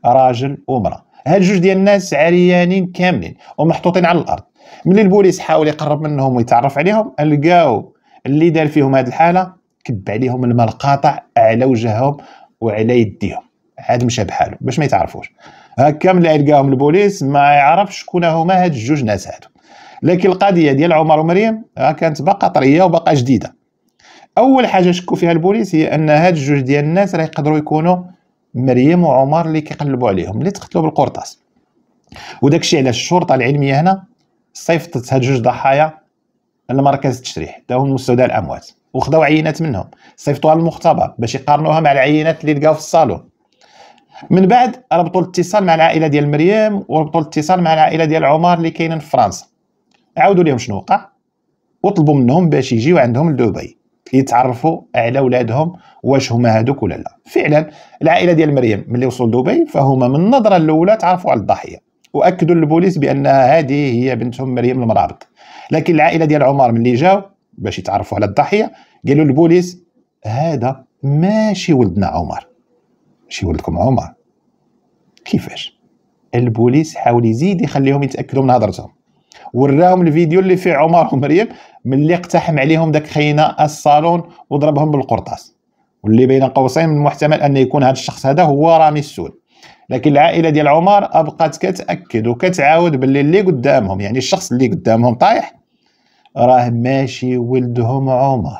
راجل ومراه هاد جوج ديال الناس عريانين كاملين ومحطوطين على الارض ملي البوليس حاول يقرب منهم ويتعرف عليهم لقاو اللي دار فيهم هاد الحاله كب عليهم الماء القاطع على وجههم وعلى يديهم عاد مشى بحاله باش ما يتعرفوش هكا ملي لقاهم البوليس ما يعرفش شكون هما هاد الجوج ناس هادو لكن القضيه ديال عمر ومريم كانت باقا طريه وباقا جديده اول حاجه شكوا فيها البوليس هي ان هاد الجوج ديال الناس راه يقدروا يكونوا مريم وعمر اللي كيقلبوا عليهم اللي تقتلوا بالقرطاس وداك الشيء علاش الشرطه العلميه هنا صيفطت هاد جوج ضحايا لمركز التشريح داهم المستودع الاموات وخذوا عينات منهم صيفطوها للمختبر باش يقارنوها مع العينات اللي لقاو في الصالون من بعد ربطوا الاتصال مع العائله ديال مريم وربطوا الاتصال مع العائله ديال عمر اللي كاينين في فرنسا عاودوا لهم شنو وقع وطلبوا منهم باش يجيو عندهم لدبي يتعرفوا على ولادهم واش هما هادوك ولا لا فعلا العائله ديال مريم ملي وصلوا لدبي فهما من النظره الاولى تعرفوا على الضحيه واكدوا للبوليس بان هذه هي بنتهم مريم المرابط لكن العائله ديال عمر ملي جاو باش يتعرفوا على الضحيه قالوا البوليس هذا ماشي ولدنا عمر ماشي ولدكم عمر كيفاش البوليس حاول يزيد يخليهم يتاكدوا من هضرتهم وراهم الفيديو اللي فيه عمر ومريم ملي اقتحم عليهم داك خينا الصالون وضربهم بالقرطاس واللي بين قوسين من المحتمل ان يكون هذا الشخص هذا هو رامي السود لكن العائله ديال عمر ابقات كتاكد وكتعاود باللي اللي قدامهم يعني الشخص اللي قدامهم طايح راه ماشي ولدهم عمر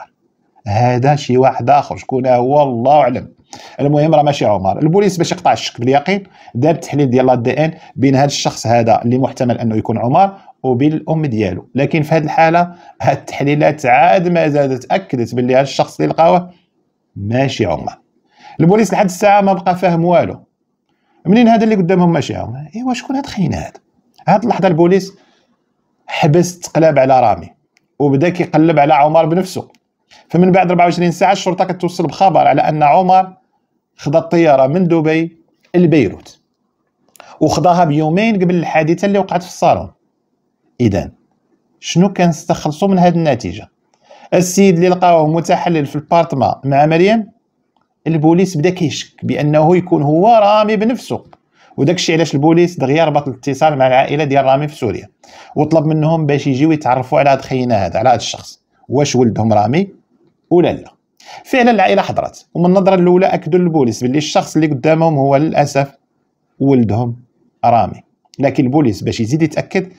هذا شي واحد اخر شكون هو آه، الله اعلم المهم راه ماشي عمر البوليس باش يقطع الشك باليقين دار التحليل ديال الدي ان بين هذا الشخص هذا اللي محتمل انه يكون عمر وبين الام ديالو لكن في هذه الحاله هاد التحليلات عاد ما زادت اكدت باللي هذا الشخص اللي لقاوه ماشي عمر البوليس لحد الساعه ما بقى فاهم والو منين هذا اللي قدامهم ماشي عمر ايوا شكون هاد خينا هذا هاد اللحظه البوليس حبس تقلب على رامي وبدا كيقلب على عمر بنفسه فمن بعد 24 ساعه الشرطه كتوصل بخبر على ان عمر خدا الطياره من دبي لبيروت وخداها بيومين قبل الحادثه اللي وقعت في الصالون اذا شنو كنستخلصوا من هذه النتيجه السيد اللي لقاوه متحلل في البارتما مع مريم البوليس بدا كيشك بانه يكون هو رامي بنفسه وداك الشيء علاش البوليس دغيا ربط الاتصال مع العائله ديال رامي في سوريا وطلب منهم باش يجيو يتعرفوا على هاد خينا هذا على هاد الشخص واش ولدهم رامي ولا لا فعلا العائله حضرت ومن النظره الاولى اكدوا البوليس باللي الشخص اللي قدامهم هو للاسف ولدهم رامي لكن البوليس باش يزيد يتاكد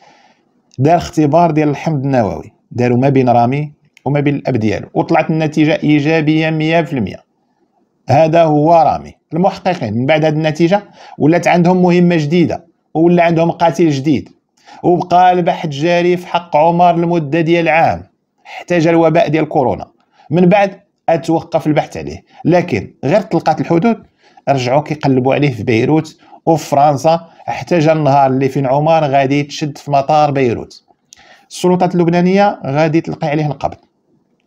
دار اختبار ديال الحمض النووي داروا ما بين رامي وما بين الاب ديالو وطلعت النتيجه ايجابيه 100% هذا هو رامي المحققين من بعد هذه النتيجه ولات عندهم مهمه جديده ولا عندهم قاتل جديد وبقى البحث جاري في حق عمر لمده ديال عام حتى جا الوباء ديال كورونا من بعد اتوقف البحث عليه لكن غير طلقات الحدود رجعوا كيقلبوا عليه في بيروت وفي فرنسا حتى جا النهار اللي فين عمر غادي يتشد في مطار بيروت السلطات اللبنانيه غادي تلقي عليه القبض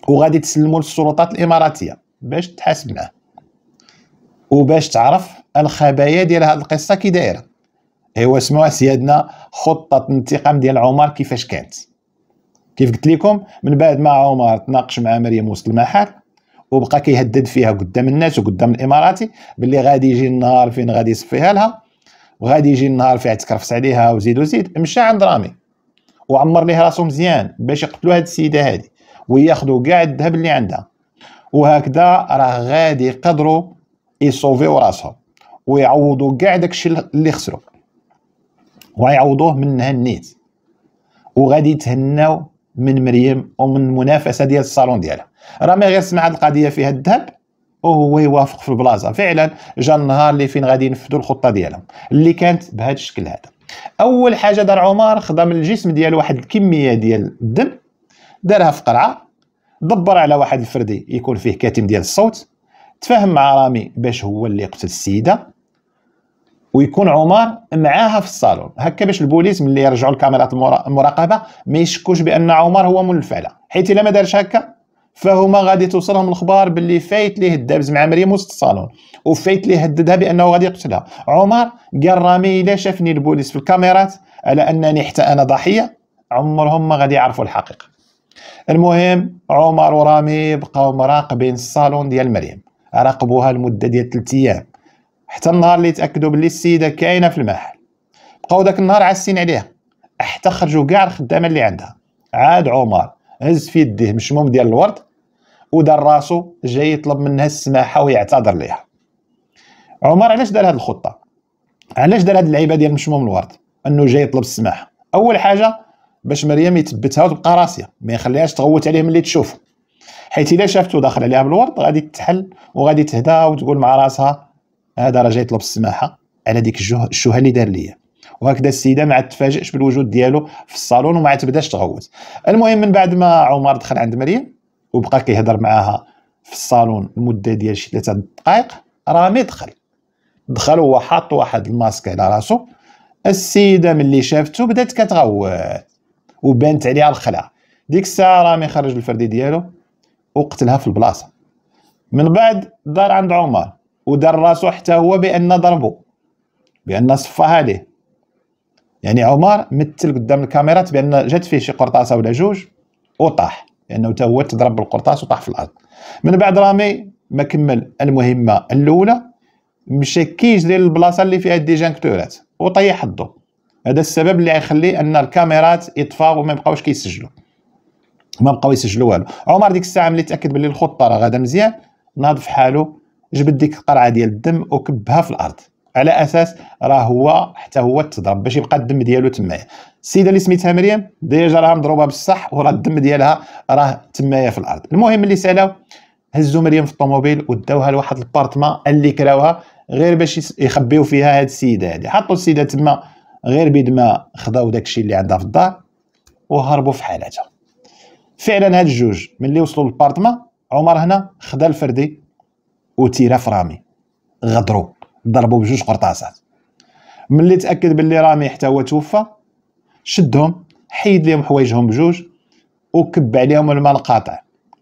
وغادي تسلموا للسلطات الاماراتيه باش تحاسب معاه وباش تعرف الخبايا ديال هذه القصه كي دايره هو سمعوا سيادنا خطه الانتقام ديال عمر كيفاش كانت كيف قلت لكم من بعد ما عمر تناقش مع مريم وسط المحل وبقى كيهدد فيها قدام الناس وقدام الاماراتي باللي غادي يجي النهار فين غادي يصفيها لها وغادي يجي النهار فين تكرفس عليها وزيد وزيد مشى عند رامي وعمر ليه راسو مزيان باش يقتلوا هاد السيده هادي وياخذوا كاع الذهب اللي عندها وهكذا راه غادي يقدروا يسوفيو راسهم ويعوضوا كاع داكشي اللي خسروا ويعوضوه من هنيت وغادي يتهناو من مريم ومن المنافسه ديال الصالون ديالها راه ما غير سمع هاد القضيه فيها الذهب وهو يوافق في البلاصه فعلا جا النهار اللي فين غادي ينفذوا الخطه ديالهم اللي كانت بهذا الشكل هذا اول حاجه دار عمر خدا من الجسم ديالو واحد الكميه ديال الدم دارها في قرعه دبر على واحد الفردي يكون فيه كاتم ديال الصوت تفاهم مع رامي باش هو اللي قتل السيده ويكون عمر معاها في الصالون هكا باش البوليس ملي يرجعوا الكاميرات المراقبه ما يشكوش بان عمر هو من الفعله حيت الا ما دارش هكا فهما غادي توصلهم الاخبار باللي فايت ليه الدابز مع مريم وسط الصالون وفايت ليه هددها بانه غادي يقتلها عمر قال رامي الا شافني البوليس في الكاميرات على انني حتى انا ضحيه عمرهم ما غادي يعرفوا الحقيقه المهم عمر ورامي بقاو مراقبين الصالون ديال مريم راقبوها لمده ديال 3 ايام حتى النهار اللي تاكدوا باللي السيده كاينه في المحل بقاو داك النهار عاسين عليها حتى خرجوا كاع الخدامه اللي عندها عاد عمر هز في يديه مشموم ديال الورد ودار راسو جاي يطلب منها السماحه ويعتذر ليها عمر علاش دار هذه الخطه علاش دار هذه اللعيبه ديال مشموم الورد انه جاي يطلب السماحه اول حاجه باش مريم يثبتها وتبقى راسيه ما يخليهاش تغوت عليه ملي تشوفه حيت الا شافته داخل عليها بالورد غادي تحل وغادي تهدى وتقول مع راسها هذا راه جاي يطلب السماحه على ديك الشهه اللي دار ليا وهكذا السيده ما عاد تفاجئش بالوجود ديالو في الصالون وما عاد تبداش تغوت المهم من بعد ما عمر دخل عند مريم وبقى كيهضر معاها في الصالون المده ديال شي ثلاثه دقائق رامي دخل دخل وهو حاط واحد الماسك على راسو السيده ملي شافته بدات كتغوت وبانت عليها الخلعه ديك الساعه رامي خرج الفردي ديالو وقتلها في البلاصه من بعد دار عند عمر ودار راسو حتى هو بان ضربه بان صفاها ليه يعني عمر مثل قدام الكاميرات بان جات فيه شي قرطاسه ولا جوج وطاح لانه يعني هو تضرب بالقرطاس وطاح في الارض من بعد رامي ما كمل المهمه الاولى مشى كيجري للبلاصه اللي فيها الديجانكتورات وطيح الضو هذا السبب اللي غيخلي ان الكاميرات يطفاو وما يبقاوش كيسجلوا ما بقاو يسجلوا والو عمر ديك الساعه ملي تاكد باللي الخطه راه غادا مزيان ناض في حاله جبد ديك القرعه ديال الدم وكبها في الارض على اساس راه هو حتى هو تضرب باش يبقى الدم ديالو تمايا السيده اللي سميتها مريم ديجا راه مضروبه بالصح وراه الدم ديالها راه تمايا في الارض المهم اللي سالاو هزوا مريم في الطوموبيل وداوها لواحد البارتمان اللي كراوها غير باش يخبيو فيها هاد السيده هادي حطوا السيده تما غير بيد ما خداو داكشي اللي عندها في الدار وهربوا في حالاتها فعلا هاد الجوج ملي وصلوا للبارتما عمر هنا خدا الفردي وتيرا فرامي رامي غدروا ضربوا بجوج قرطاسات ملي تاكد باللي رامي حتى هو توفى شدهم حيد لهم حوايجهم بجوج وكب عليهم الماء القاطع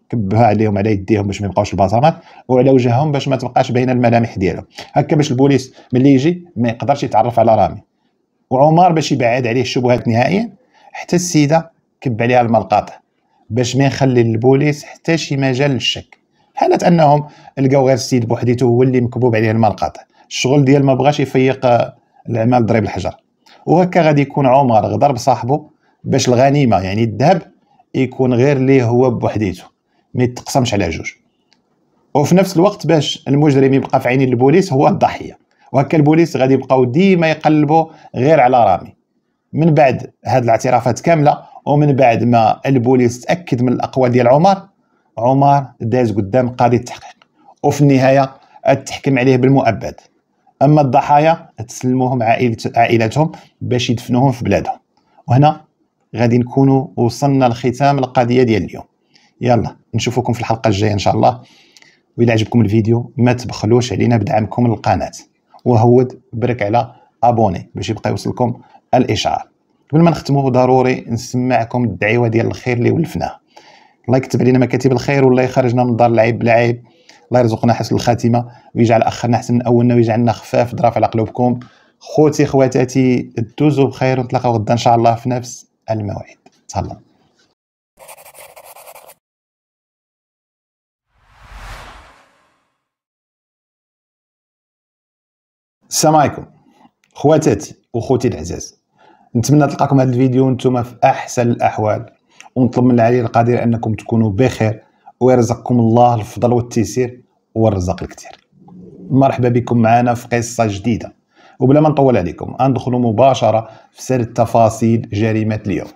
كبها عليهم على يديهم باش ما يبقاوش البصمات وعلى وجههم باش ما تبقاش باينه الملامح ديالهم هكا باش البوليس ملي يجي ما يقدرش يتعرف على رامي وعمر باش يبعد عليه الشبهات نهائيا حتى السيده كب عليها الماء القاطع باش ما يخلي البوليس حتى شي مجال للشك حالة انهم لقاو غير السيد بوحديته هو اللي مكبوب عليه الملقط الشغل ديال ما بغاش يفيق العمال ضريب الحجر وهكا غادي يكون عمر غدر بصاحبه باش الغنيمه يعني الذهب يكون غير ليه هو بوحديته ما يتقسمش على جوج وفي نفس الوقت باش المجرم يبقى في عين البوليس هو الضحيه وهكا البوليس غادي يبقاو ديما يقلبوا غير على رامي من بعد هاد الاعترافات كامله ومن بعد ما البوليس تاكد من الاقوال ديال عمر عمر داز قدام قاضي التحقيق وفي النهايه تحكم عليه بالمؤبد اما الضحايا تسلموهم عائلتهم باش يدفنوهم في بلادهم وهنا غادي نكونوا وصلنا لختام القضيه ديال اليوم يلا نشوفكم في الحلقه الجايه ان شاء الله وإذا عجبكم الفيديو ما تبخلوش علينا بدعمكم للقناه وهود برك على ابوني باش يبقى يوصلكم الاشعار قبل ما نختمو ضروري نسمعكم الدعيوه ديال الخير اللي ولفناه الله يكتب علينا مكاتب الخير والله يخرجنا من دار العيب بالعيب الله يرزقنا حسن الخاتمه ويجعل اخرنا احسن من اولنا ويجعلنا خفاف ظراف على قلوبكم خوتي خواتاتي دوزوا بخير ونتلاقاو غدا ان شاء الله في نفس الموعد تهلا السلام عليكم خواتاتي وخوتي العزاز نتمنى تلقاكم هذا الفيديو وانتم في احسن الاحوال ونطلب من العلي القدير انكم تكونوا بخير ويرزقكم الله الفضل والتيسير والرزق الكثير مرحبا بكم معنا في قصه جديده وبلا ما نطول عليكم ندخلوا مباشره في سرد تفاصيل جريمه اليوم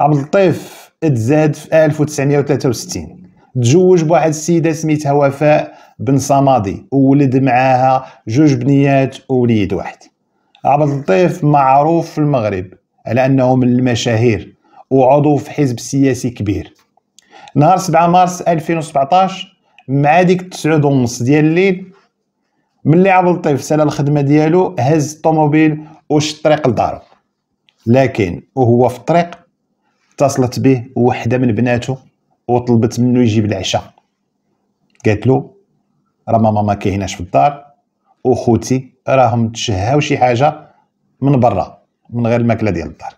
عبد اللطيف تزاد في 1963 تزوج بواحد السيده سميتها وفاء بن صمادي وولد معاها جوج بنيات ووليد واحد عبد اللطيف معروف في المغرب على أنه من المشاهير وعضو في حزب سياسي كبير نهار 7 مارس 2017 مع ديك 9 ونص ديال الليل ملي عبد اللطيف سال الخدمه ديالو هز الطوموبيل وش الطريق لدارو لكن وهو في الطريق اتصلت به وحده من بناته وطلبت منه يجيب العشاء قالت له راه ماما ما كايناش في الدار وخوتي راهم تشهاو شي حاجه من برا من غير الماكله ديال الدار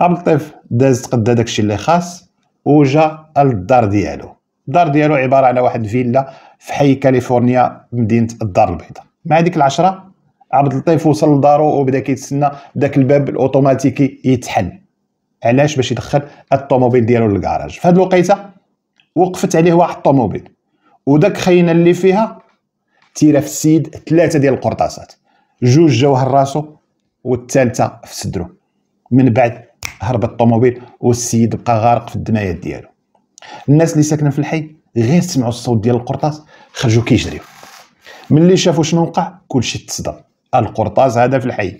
عبد اللطيف داز تقدا داكشي اللي خاص وجا للدار ديالو الدار ديالو عباره على واحد فيلا في حي كاليفورنيا مدينه الدار البيضاء مع ديك العشرة عبد اللطيف وصل لدارو وبدا كيتسنى داك الباب الاوتوماتيكي يتحل علاش باش يدخل الطوموبيل ديالو للكراج في هاد الوقيته وقفت عليه واحد الطوموبيل وداك خينا اللي فيها تيرا في السيد ثلاثه ديال القرطاسات جوج جاوه راسو والثالثه في صدرو من بعد هرب الطوموبيل والسيد بقى غارق في الدمايات ديالو الناس اللي ساكنه في الحي غير سمعوا الصوت ديال القرطاس خرجوا كيجريو ملي شافوا شنو وقع كلشي تصدم القرطاس هذا في الحي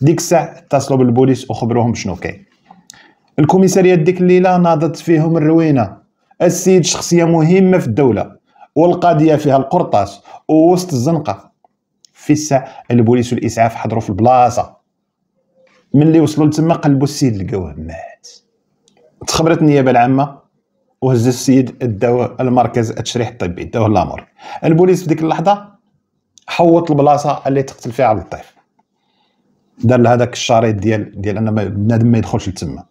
ديك الساعه اتصلوا بالبوليس وخبروهم شنو كاين الكوميساريات ديك الليله ناضت فيهم الروينه السيد شخصيه مهمه في الدوله والقضيه فيها القرطاس ووسط الزنقه في الساعه البوليس والاسعاف حضروا في البلاصه ملي وصلوا لتما قلبوا السيد لقاوه مات تخبرت النيابه العامه وهز السيد داو المركز التشريح الطبي داوه لامور البوليس في ديك اللحظه حوط البلاصه اللي تقتل فيها عبد اللطيف دار لهذاك الشريط ديال ديال ان بنادم ما يدخلش لتما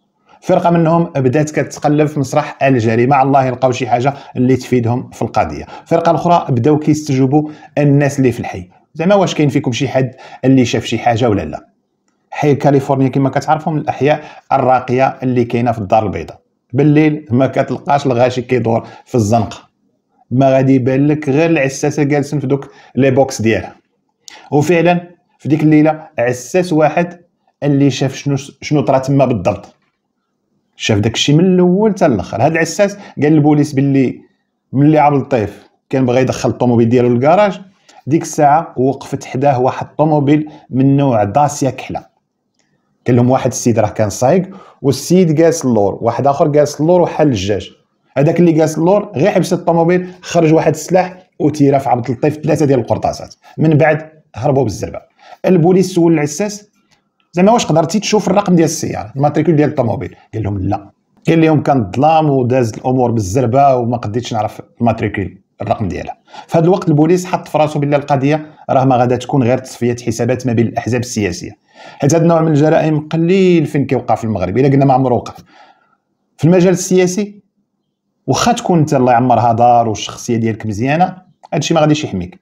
فرقه منهم بدات كتقلب في مسرح الجريمه على الله يلقاو شي حاجه اللي تفيدهم في القضيه فرقه الاخرى بداو كيستجوبوا الناس اللي في الحي زعما واش كاين فيكم شي حد اللي شاف شي حاجه ولا لا حي كاليفورنيا كما كتعرفوا من الاحياء الراقيه اللي كاينه في الدار البيضاء بالليل ما كتلقاش الغاشي كيدور في الزنقه ما غادي يبان لك غير العساسه جالسين في دوك لي بوكس ديالها وفعلا في ديك الليله عساس واحد اللي شاف شنو شنو طرا تما بالضبط شاف داكشي من الاول حتى الاخر هاد العساس قال للبوليس باللي ملي عبد اللطيف كان بغى يدخل الطوموبيل ديالو للكراج ديك الساعه وقفت حداه واحد الطوموبيل من نوع داسيا كحله قال لهم واحد السيد راه كان سايق والسيد جالس اللور واحد اخر جالس اللور وحال الجاج هذاك اللي جالس اللور غير حبس الطوموبيل خرج واحد السلاح وتيرا في عبد اللطيف ثلاثه ديال القرطاسات من بعد هربوا بالزربه البوليس سول العساس زعما واش قدرتي تشوف الرقم ديال السياره يعني، الماتريكول ديال الطوموبيل قال لهم لا قال لهم كان الظلام ودازت الامور بالزربه وما قديتش نعرف الماتريكول الرقم ديالها في هذا الوقت البوليس حط في راسه بالله القضيه راه ما غادا تكون غير تصفيه حسابات ما بين الاحزاب السياسيه حيت هذا النوع من الجرائم قليل فين كيوقع في المغرب الا قلنا ما عمره وقع في المجال السياسي واخا تكون انت الله يعمرها دار والشخصيه ديالك مزيانه هادشي ما غاديش يحميك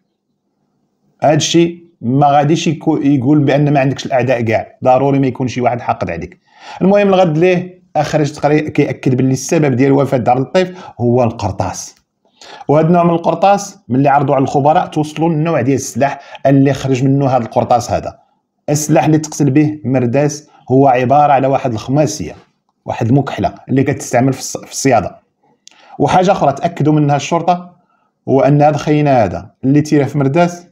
هادشي ما غاديش يقول بان ما عندكش الاعداء كاع ضروري ما يكون شي واحد حاقد عليك المهم الغد ليه اخرج تقرير كياكد باللي السبب ديال وفاه دار الطيف هو القرطاس وهذا النوع من القرطاس ملي عرضوا على الخبراء توصلوا النوع ديال السلاح اللي خرج منه هذا القرطاس هذا السلاح اللي تقتل به مرداس هو عباره على واحد الخماسيه واحد المكحله اللي كتستعمل في الصياده وحاجه اخرى تاكدوا منها الشرطه هو ان هذا خينا هذا اللي تيره في مرداس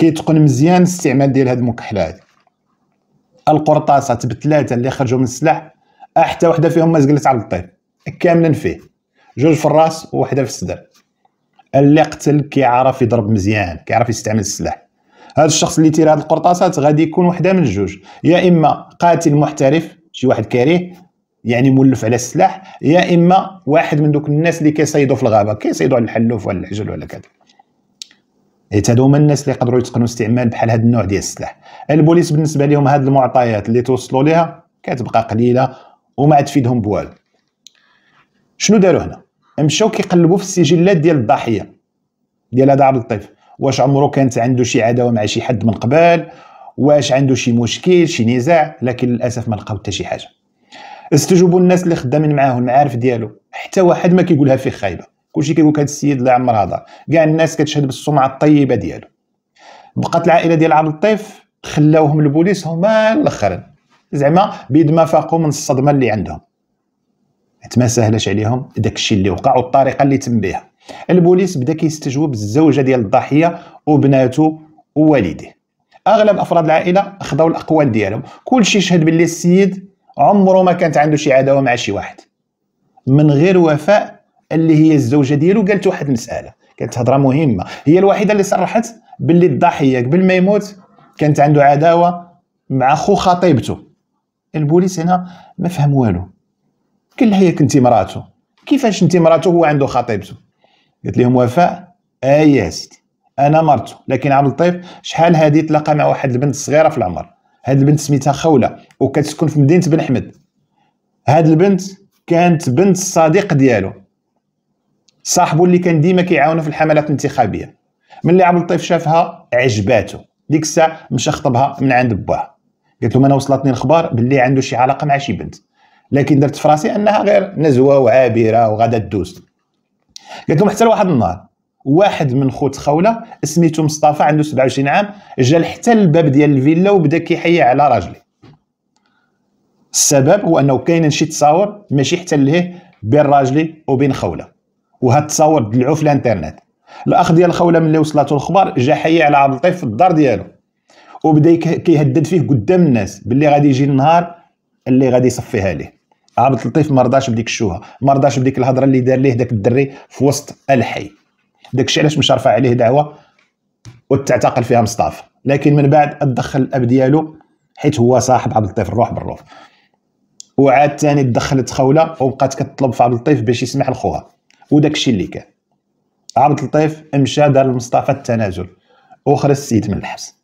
كيتقن مزيان الاستعمال ديال هاد المكحله هادي القرطاسات بثلاثه اللي خرجوا من السلاح حتى وحده فيهم ما زقلت على الطيب كاملا فيه جوج في الراس وحده في الصدر اللي قتل كيعرف يضرب مزيان كيعرف يستعمل السلاح هذا الشخص اللي تير هاد القرطاسات غادي يكون وحده من الجوج يا اما قاتل محترف شي واحد كريه يعني مولف على السلاح يا اما واحد من دوك الناس اللي كيصيدوا في الغابه كيصيدوا على الحلوف ولا الحجل ولا كذا حيت هادو هما الناس اللي يقدروا يتقنوا استعمال بحال هذا النوع ديال السلاح البوليس بالنسبه لهم هاد المعطيات اللي توصلوا ليها كتبقى قليله وما تفيدهم بوالو شنو داروا هنا مشاو كيقلبوا في السجلات ديال الضحيه ديال هذا عبد اللطيف واش عمرو كانت عنده شي عداوه مع شي حد من قبل واش عنده شي مشكل شي نزاع لكن للاسف ما لقاو حتى شي حاجه استجوبوا الناس اللي خدامين معاه والمعارف ديالو حتى واحد ما كيقولها فيه خايبه كلشي كيقول لك هذا السيد لا عمر هذا كاع الناس كتشهد بالسمعه الطيبه ديالو بقات العائله ديال عبد اللطيف خلاوهم البوليس هما الاخر زعما بيد ما فاقوا من الصدمه اللي عندهم حيت ما سهلاش عليهم داك الشيء اللي وقع والطريقه اللي تم بها البوليس بدا كيستجوب الزوجه ديال الضحيه وبناته ووالده اغلب افراد العائله خداو الاقوال ديالهم كلشي شهد باللي السيد عمره ما كانت عنده شي عداوه مع شي واحد من غير وفاء اللي هي الزوجه ديالو قالت واحد المساله كانت هضره مهمه هي الوحيده اللي صرحت باللي الضحيه قبل ما يموت كانت عنده عداوه مع خو خطيبته البوليس هنا ما فهم والو قال لها ياك انت مراته كيفاش انت مراته هو عنده خطيبته قالت لهم وفاء اه يا سيدي انا مرته لكن عبد اللطيف شحال هذه تلاقى مع واحد البنت صغيره في العمر هاد البنت سميتها خوله وكتسكن في مدينه بن احمد هاد البنت كانت بنت الصديق ديالو صاحبه اللي كان ديما كيعاونه في الحملات الانتخابيه ملي عبد اللطيف شافها عجباته ديك الساعه مشى خطبها من عند باه قالت لهم انا وصلتني الاخبار باللي عنده شي علاقه مع شي بنت لكن درت في راسي انها غير نزوه وعابره وغادا تدوز قالت لهم حتى لواحد النهار واحد من خوت خوله سميته مصطفى عنده 27 عام جا حتى الباب ديال الفيلا وبدا كيحيى على راجلي السبب هو انه كاين شي تصاور ماشي حتى لهيه بين راجلي وبين خوله وهتصور دلعوه في الانترنت الاخ ديال الخوله ملي وصلته الخبر جا حي على عبد اللطيف في الدار ديالو وبدا كيهدد فيه قدام الناس باللي غادي يجي النهار اللي غادي يصفيها ليه عبد اللطيف ما رضاش بديك الشوهه ما رضاش بديك الهضره اللي دار ليه داك الدري في وسط الحي داكشي علاش مش رفع عليه دعوه وتعتقل فيها مصطفى لكن من بعد تدخل الاب ديالو حيت هو صاحب عبد اللطيف الروح بالروح وعاد ثاني تدخلت خوله وبقات كتطلب في عبد اللطيف باش يسمح لخوها وداك الشيء اللي كان عبد اللطيف مشى دار لمصطفى التنازل وخرج السيد من الحبس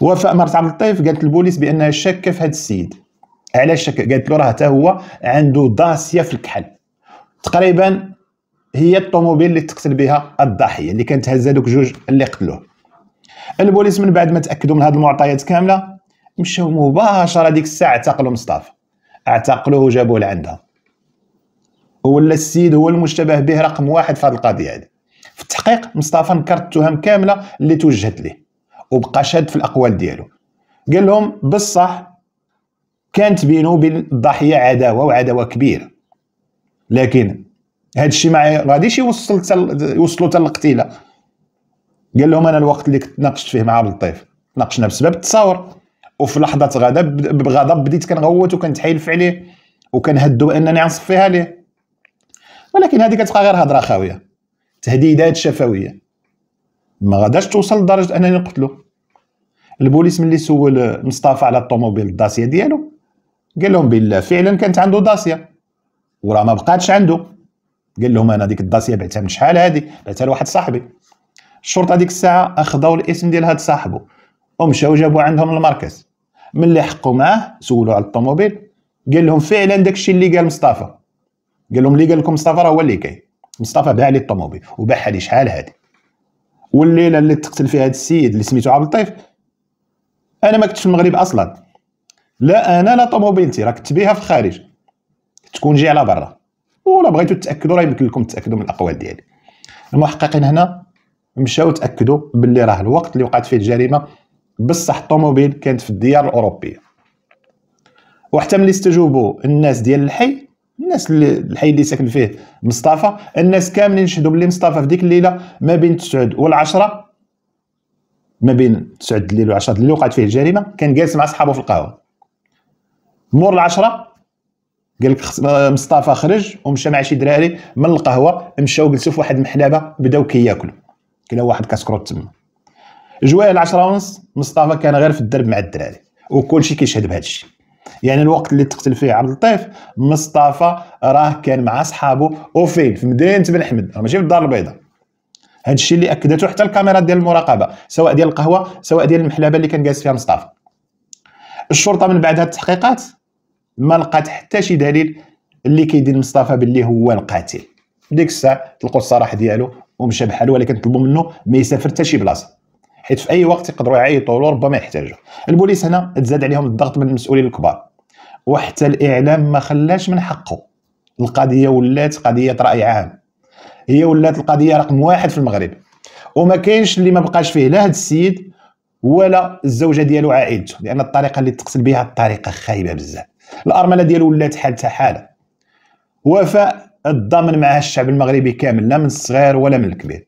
وفاء مرت عبد اللطيف قالت البوليس بانها شاكه في هذا السيد علاش شك قالت له راه حتى هو عنده داسيه في الكحل تقريبا هي الطوموبيل اللي تقتل بها الضحيه اللي كانت هزا دوك جوج اللي قتلوه البوليس من بعد ما تاكدوا من هذه المعطيات كامله مشاو مباشره ديك الساعه اعتقلوا مصطفى اعتقلوه وجابوه لعندها هو ولا السيد هو المشتبه به رقم واحد في هذه القضيه هذه في التحقيق مصطفى نكر التهم كامله اللي توجهت ليه وبقى شاد في الاقوال ديالو قال لهم بصح كانت بينه وبين الضحيه عداوه وعداوه كبيره لكن هذا الشيء ما غاديش يوصل تل... يوصلوا تل القتيله قال لهم انا الوقت اللي تناقشت فيه مع عبد اللطيف تناقشنا بسبب التصاور وفي لحظه غضب بغضب بديت كنغوت وكنتحيلف عليه وكنهدو انني عنصف فيها ليه ولكن هذه كتبقى غير هضره خاويه تهديدات شفويه ما غاداش توصل لدرجه انني نقتلو البوليس ملي سول مصطفى على الطوموبيل الداسيا ديالو قال لهم بالله فعلا كانت عنده داسيا وراه ما بقاتش عنده قال لهم انا ديك الداسيا بعتها من شحال هادي بعتها لواحد صاحبي الشرطه ديك الساعه اخذوا الاسم ديال هاد صاحبه ومشاو جابو عندهم المركز ملي حقوا معاه سولوا على الطوموبيل قال لهم فعلا داكشي اللي قال مصطفى قال لهم اللي قال لكم مصطفى راه هو اللي كاين مصطفى باع لي الطوموبيل وباعها لي شحال هادي والليله اللي تقتل فيها هذا السيد اللي سميتو عبد اللطيف انا ما كنتش في المغرب اصلا لا انا لا طوموبيلتي راه كنت بيها في الخارج تكون جي على برا ولا بغيتو تاكدوا راه يمكن لكم تاكدوا من الاقوال ديالي المحققين هنا مشاو تاكدوا باللي راه الوقت اللي وقعت فيه الجريمه بصح الطوموبيل كانت في الديار الاوروبيه وحتى ملي استجوبوا الناس ديال الحي الناس اللي الحي اللي ساكن فيه مصطفى الناس كاملين شهدوا بلي مصطفى في ديك الليله ما بين 9 و 10 ما بين 9 الليل و10 الليل وقعت فيه الجريمه كان جالس مع صحابه في القهوه مور العشرة قال لك آه، مصطفى خرج ومشى مع شي دراري من القهوه مشاو جلسوا في واحد المحلبه بداو كياكلوا كلا واحد كاسكروت تما جوال 10 ونص مصطفى كان غير في الدرب مع الدراري وكلشي كيشهد بهذا الشيء يعني الوقت اللي تقتل فيه عبد اللطيف مصطفى راه كان مع صحابه وفين في مدينه بن حمد راه ماشي في الدار البيضاء هذا الشيء اللي اكدته حتى الكاميرات ديال المراقبه سواء ديال القهوه سواء ديال المحلبه اللي كان جالس فيها مصطفى الشرطه من بعد هاد التحقيقات ما لقات حتى شي دليل اللي كيدين مصطفى باللي هو القاتل ديك الساعه تلقوا الصراحه ديالو ومشى بحالو ولكن طلبوا منه ما يسافر حتى شي بلاصه حيت في اي وقت يقدروا يعيطوا له ربما يحتاجوا البوليس هنا تزاد عليهم الضغط من المسؤولين الكبار وحتى الاعلام ما خلاش من حقه القضيه ولات قضيه راي عام هي ولات القضيه رقم واحد في المغرب وما كاينش اللي ما بقاش فيه لا هاد السيد ولا الزوجه ديالو عائلته لان الطريقه اللي تقتل بها الطريقه خايبه بزاف الارمله ديالو ولات حالتها حاله وفاء الضامن مع الشعب المغربي كامل لا من الصغير ولا من الكبير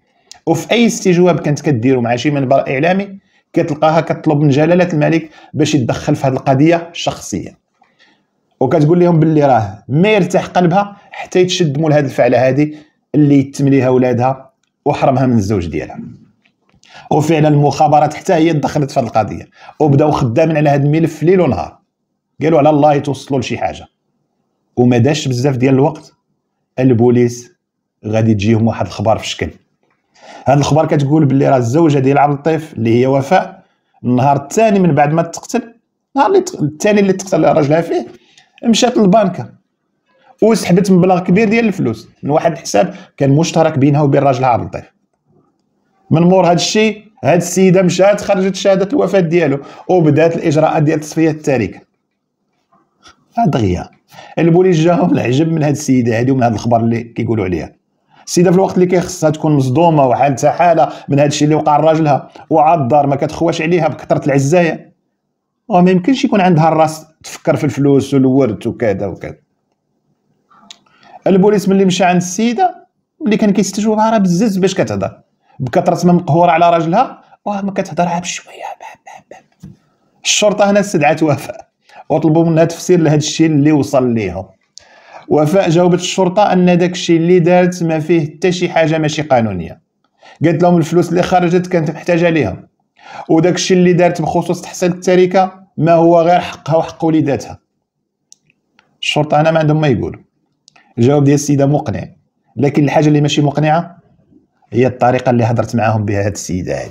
وفي اي استجواب كانت كديروا مع شي منبر اعلامي كتلقاها كتطلب من جلاله الملك باش يتدخل في هذه القضيه الشخصيه وكتقول لهم باللي راه ما يرتاح قلبها حتى يتشدموا هذه الفعله هذه اللي يتم ليها ولادها وحرمها من الزوج ديالها وفعلا المخابرات حتى هي دخلت في هذه القضيه وبداو خدامين على هذا الملف ليل ونهار قالوا على الله يتوصلوا لشي حاجه وما داش بزاف ديال الوقت البوليس غادي تجيهم واحد الخبر في شكل هاد الخبر كتقول باللي راه الزوجه ديال عبد اللطيف اللي هي وفاء النهار الثاني من بعد ما تقتل النهار الثاني اللي تقتل راجلها فيه مشات للبنكه وسحبت مبلغ كبير ديال الفلوس من واحد الحساب كان مشترك بينها وبين راجلها عبد اللطيف من مور هاد الشيء هاد السيده مشات خرجت شهاده الوفاه ديالو وبدات الاجراءات ديال التصفيه التاركه دغيا البوليس جاهم العجب من هاد السيده هادي ومن هاد الخبر اللي كيقولوا عليها السيده في الوقت اللي كيخصها تكون مصدومه وحالتها حاله من هذا الشيء اللي وقع لراجلها وعاد الدار ما كتخواش عليها بكثره العزايه وما أه، يمكنش يكون عندها الراس تفكر في الفلوس والورد وكذا وكذا البوليس ملي مشى عند السيده ملي كان كيستجوبها راه بزز باش كتهضر بكثره ما مقهوره على راجلها واه ما كتهضرها بشويه الشرطه هنا استدعت وفاء وطلبوا منها تفسير لهذا الشيء اللي وصل ليهم وفاء جاوبت الشرطه ان داك الشيء اللي دارت ما فيه حتى شي حاجه ماشي قانونيه قالت لهم الفلوس اللي خرجت كانت محتاجه ليها وداك الشيء اللي دارت بخصوص تحصيل التركه ما هو غير حقها وحق وليداتها الشرطه انا ما عندهم ما يقول الجواب ديال السيده مقنع لكن الحاجه اللي ماشي مقنعه هي الطريقه اللي هضرت معاهم بها هاد السيده هذه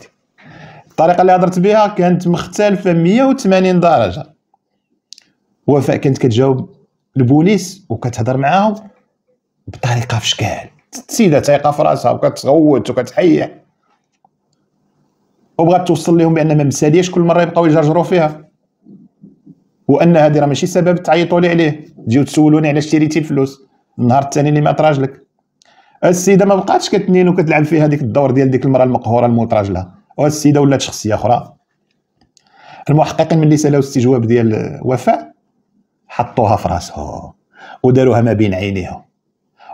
الطريقه اللي هضرت بها كانت مختلفه 180 درجه وفاء كانت كتجاوب البوليس وكتهضر معاهم بطريقه في شكال السيده تايقه في راسها وكتغوت وكتحيح وبغات توصل لهم بان ما مساليش كل مره يبقاو يجرجروا فيها وان هذه راه ماشي سبب تعيطوا لي عليه تجيو تسولوني علاش شريتي الفلوس النهار الثاني اللي مات راجلك السيده ما بقاتش كتنين وكتلعب فيها هذيك الدور ديال ديك المراه المقهوره الموت راجلها والسيده ولات شخصيه اخرى المحققين ملي سالاو استجواب ديال وفاء حطوها في راسهم وداروها ما بين عينيهم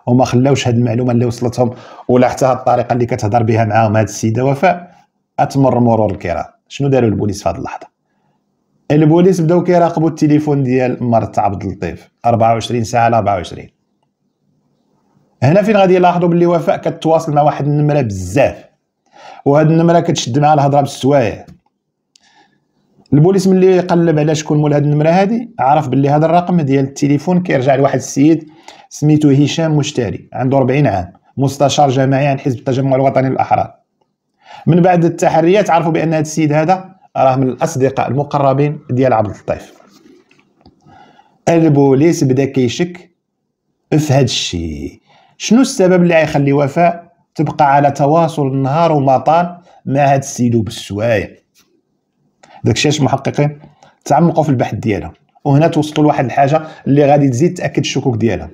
وما خلاوش هاد المعلومه اللي وصلتهم ولا حتى هاد الطريقه اللي كتهضر بها معاهم هاد السيده وفاء اتمر مرور الكرام شنو داروا البوليس في هاد اللحظه البوليس بداو كيراقبوا التليفون ديال مرت عبد اللطيف 24 ساعه على 24 هنا فين غادي يلاحظوا باللي وفاء كتواصل مع واحد النمره بزاف وهاد النمره كتشد معها الهضره بالسوايع البوليس ملي قلب على شكون مول هاد النمره هادي عرف باللي هذا الرقم ديال التليفون كيرجع لواحد السيد سميتو هشام مشتري عنده 40 عام مستشار جماعي عن حزب التجمع الوطني للاحرار من بعد التحريات عرفوا بان هذا السيد هذا راه من الاصدقاء المقربين ديال عبد اللطيف البوليس بدا كيشك في هذا الشيء شنو السبب اللي غيخلي وفاء تبقى على تواصل النهار طال مع هذا السيد بالسوايع داكشي علاش المحققين تعمقوا في البحث ديالها وهنا توصلوا لواحد الحاجه اللي غادي تزيد تاكد الشكوك ديالها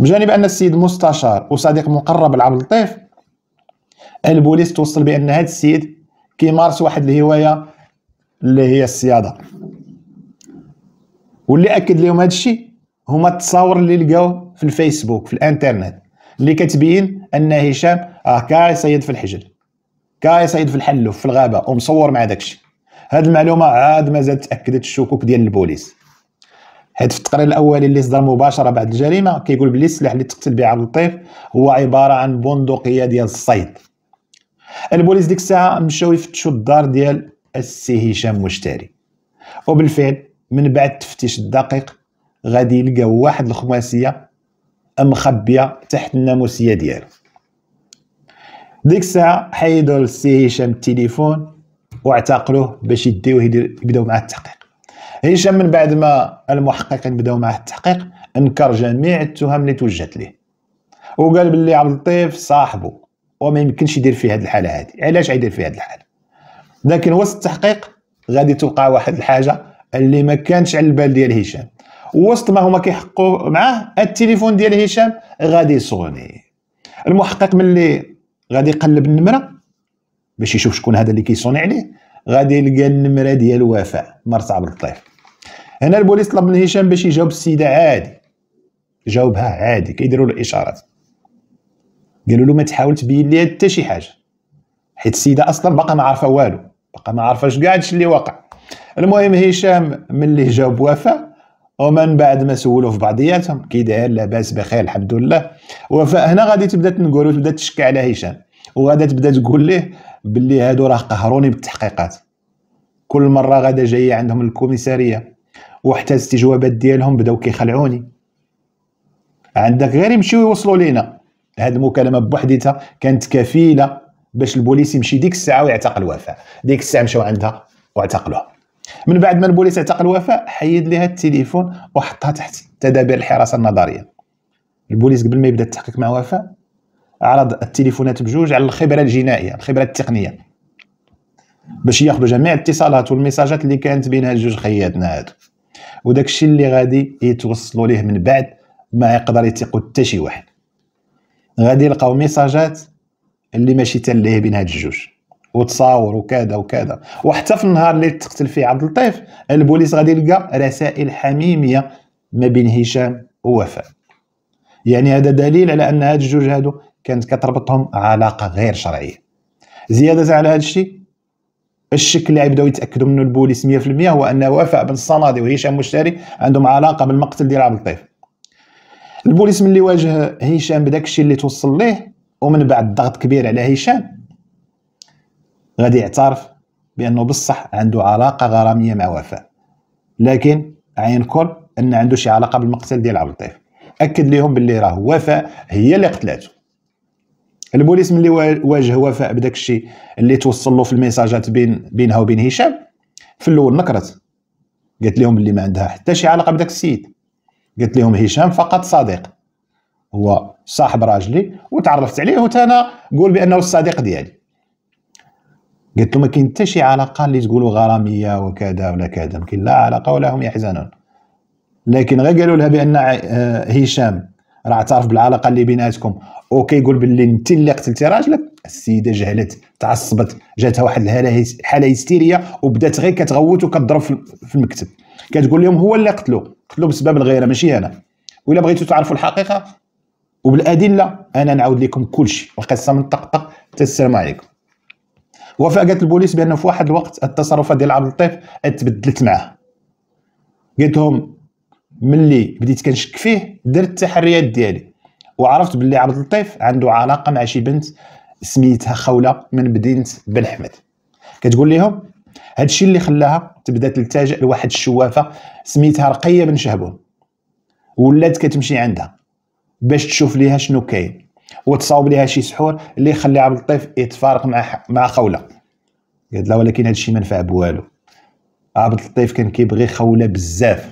بجانب ان السيد مستشار وصديق مقرب لعبد اللطيف البوليس توصل بان هذا السيد كيمارس واحد الهوايه اللي هي الصياده واللي اكد لهم هذا الشيء هما التصاور اللي لقاو في الفيسبوك في الانترنت اللي كتبين ان هشام راه كاي صيد في الحجل كاي صيد في الحلوف في الغابه ومصور مع داكشي هذه المعلومه عاد مازال تاكدت الشكوك ديال البوليس حيت في التقرير الاولي اللي صدر مباشره بعد الجريمه كيقول بلي السلاح اللي تقتل به عبد اللطيف هو عباره عن بندقيه ديال الصيد البوليس ديك الساعه مشاو يفتشوا الدار ديال السي هشام مشتري وبالفعل من بعد التفتيش الدقيق غادي يلقاو واحد الخماسيه مخبيه تحت الناموسيه ديالو ديك الساعه حيدوا السي هشام التليفون واعتقلوه باش يديوه يبداو معاه التحقيق هشام من بعد ما المحققين بداو معاه التحقيق انكر جميع التهم اللي توجهت ليه وقال باللي عبد اللطيف صاحبه وما يمكنش يدير في هذه الحاله هذه علاش غيدير في هذه الحاله لكن وسط التحقيق غادي توقع واحد الحاجه اللي ما كانتش على البال ديال هشام وسط ما هما كيحقوا معاه التليفون ديال هشام غادي يصوني المحقق ملي غادي يقلب النمره باش يشوف شكون هذا اللي كيصوني عليه غادي يلقى النمره ديال وفاء مرت عبد اللطيف هنا البوليس طلب من هشام باش يجاوب السيده عادي جاوبها عادي كيديروا له اشارات قالوا له ما تحاول تبين لي حتى شي حاجه حيت السيده اصلا باقا ما عارفه والو باقا ما عارفاش كاع هادشي اللي وقع المهم هشام ملي جاوب وفاء ومن بعد ما سولوا في بعضياتهم كي داير لاباس بخير الحمد لله وفاء هنا غادي تبدا تنقول وتبدا تشكى على هشام وغادا تبدا تقول ليه باللي هادو راه قهروني بالتحقيقات كل مره غادا جايه عندهم الكوميساريه وحتى الاستجوابات ديالهم بداو كيخلعوني عندك غير يمشيو يوصلوا لينا هاد المكالمه بوحديتها كانت كفيله باش البوليس يمشي ديك الساعه ويعتقل وفاء ديك الساعه مشاو عندها واعتقلوها من بعد ما البوليس اعتقل وفاء حيد لها التليفون وحطها تحت تدابير الحراسه النظريه البوليس قبل ما يبدا التحقيق مع وفاء عرض التليفونات بجوج على الخبره الجنائيه الخبره التقنيه باش ياخذوا جميع الاتصالات والميساجات اللي كانت بين هاد جوج خياتنا هادو وداك الشيء اللي غادي يتوصلوا ليه من بعد ما يقدر يثقوا حتى شي واحد غادي يلقاو ميساجات اللي ماشي ليه بين هاد الجوج وتصاور وكذا وكذا وحتى في النهار اللي تقتل فيه عبد اللطيف البوليس غادي يلقى رسائل حميميه ما بين هشام ووفاء يعني هذا دليل على ان هاد الجوج هادو كانت كتربطهم علاقه غير شرعيه زياده على هذا الشيء الشك اللي بداو يتاكدوا منه البوليس 100% هو ان وفاء بن الصنادي وهشام مشتري عندهم علاقه بالمقتل ديال عبد اللطيف البوليس ملي واجه هشام بداك الشيء اللي توصل ليه ومن بعد ضغط كبير على هشام غادي يعترف بانه بصح عنده علاقه غراميه مع وفاء لكن عين كل ان عنده شي علاقه بالمقتل ديال عبد اللطيف اكد لهم باللي راه وفاء هي اللي قتلاتو البوليس ملي واجه وفاء بداك الشيء اللي توصل له في الميساجات بين بينها وبين هشام في الاول نكرت قالت لهم اللي ما عندها حتى شي علاقه بداك السيد قالت لهم هشام فقط صديق هو صاحب راجلي وتعرفت عليه وتانا قول بانه الصديق ديالي قلت له ما كاين حتى شي علاقه اللي تقولوا غراميه وكذا ولا كذا ما كاين لا علاقه ولا هم يحزنون لكن غير قالوا لها بان آه، هشام راه اعترف بالعلاقه اللي بيناتكم وكيقول باللي انت اللي قتلتي راجلك السيده جهلت تعصبت جاتها واحد الحاله حاله هيستيريه وبدات غير كتغوت وكتضرب في المكتب كتقول لهم هو اللي قتلو قتلو بسبب الغيره ماشي انا ولا بغيتو تعرفوا الحقيقه وبالادله انا نعاود لكم كلشي القصه من طقطق حتى السلام عليكم قالت البوليس بانه في واحد الوقت التصرفات ديال عبد اللطيف تبدلت معاه قلت لهم ملي بديت كنشك فيه درت التحريات ديالي وعرفت باللي عبد اللطيف عنده علاقه مع شي بنت سميتها خوله من مدينه بن حمد كتقول لهم هادشي اللي خلاها تبدا تلتجا لواحد الشوافه سميتها رقيه بن شهبون ولات كتمشي عندها باش تشوف ليها شنو كاين وتصاوب ليها شي سحور اللي يخلي عبد اللطيف يتفارق مع مع خوله قالت لها ولكن هادشي ما نفع بوالو عبد اللطيف كان كيبغي خوله بزاف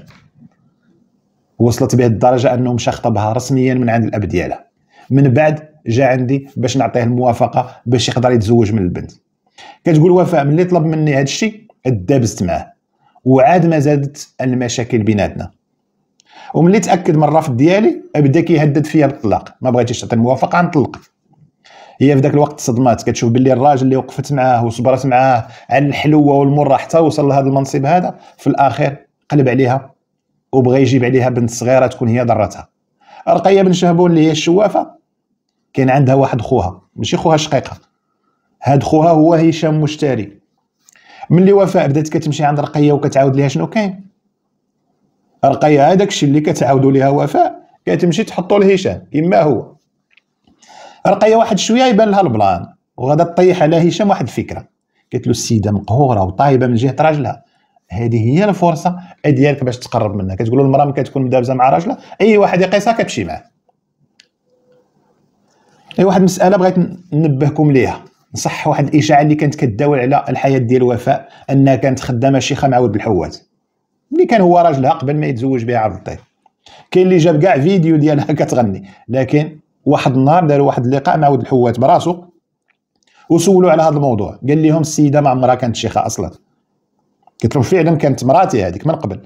وصلت به الدرجه انه مشى خطبها رسميا من عند الاب ديالها من بعد جا عندي باش نعطيه الموافقه باش يقدر يتزوج من البنت كتقول وفاء ملي طلب مني هذا الشيء دابزت معاه وعاد ما زادت المشاكل بيناتنا وملي تاكد من الرفض ديالي بدا كيهدد فيا بالطلاق ما بغيتيش تعطي الموافقه نطلق هي في ذاك الوقت صدمات كتشوف باللي الراجل اللي وقفت معاه وصبرت معاه على الحلوه والمره حتى وصل لهذا المنصب هذا في الاخير قلب عليها وبغى يجيب عليها بنت صغيره تكون هي ضرتها رقيه بن شهبون اللي هي الشوافه كان عندها واحد خوها ماشي خوها شقيقه هاد خوها هو هشام مشتري ملي وفاء بدات كتمشي عند رقيه وكتعاود ليها شنو كاين رقيه هذاك الشيء اللي كتعاودوا ليها وفاء كتمشي تحطو لهشام كما هو رقيه واحد شويه يبان لها البلان وغادا طيح على هشام واحد الفكره قالت له السيده مقهوره وطايبه من جهه راجلها هذه هي الفرصه ديالك باش تقرب منها كتقول المراه ملي كتكون مدابزه مع راجلها اي واحد يقيسها كتمشي معاه اي واحد مساله بغيت ننبهكم ليها نصح واحد الاشاعه اللي كانت كتداول على الحياه ديال وفاء انها كانت خدامه شيخه مع ولد الحوات اللي كان هو راجلها قبل ما يتزوج بها عبد اللطيف كاين اللي جاب كاع فيديو ديالها [LAUGHS] كتغني لكن واحد النهار داروا واحد اللقاء مع ولد الحوات براسو وسولوا على هذا الموضوع قال لهم السيده ما عمرها كانت شيخه اصلا كيطلب فعلا كانت مراتي هذيك من قبل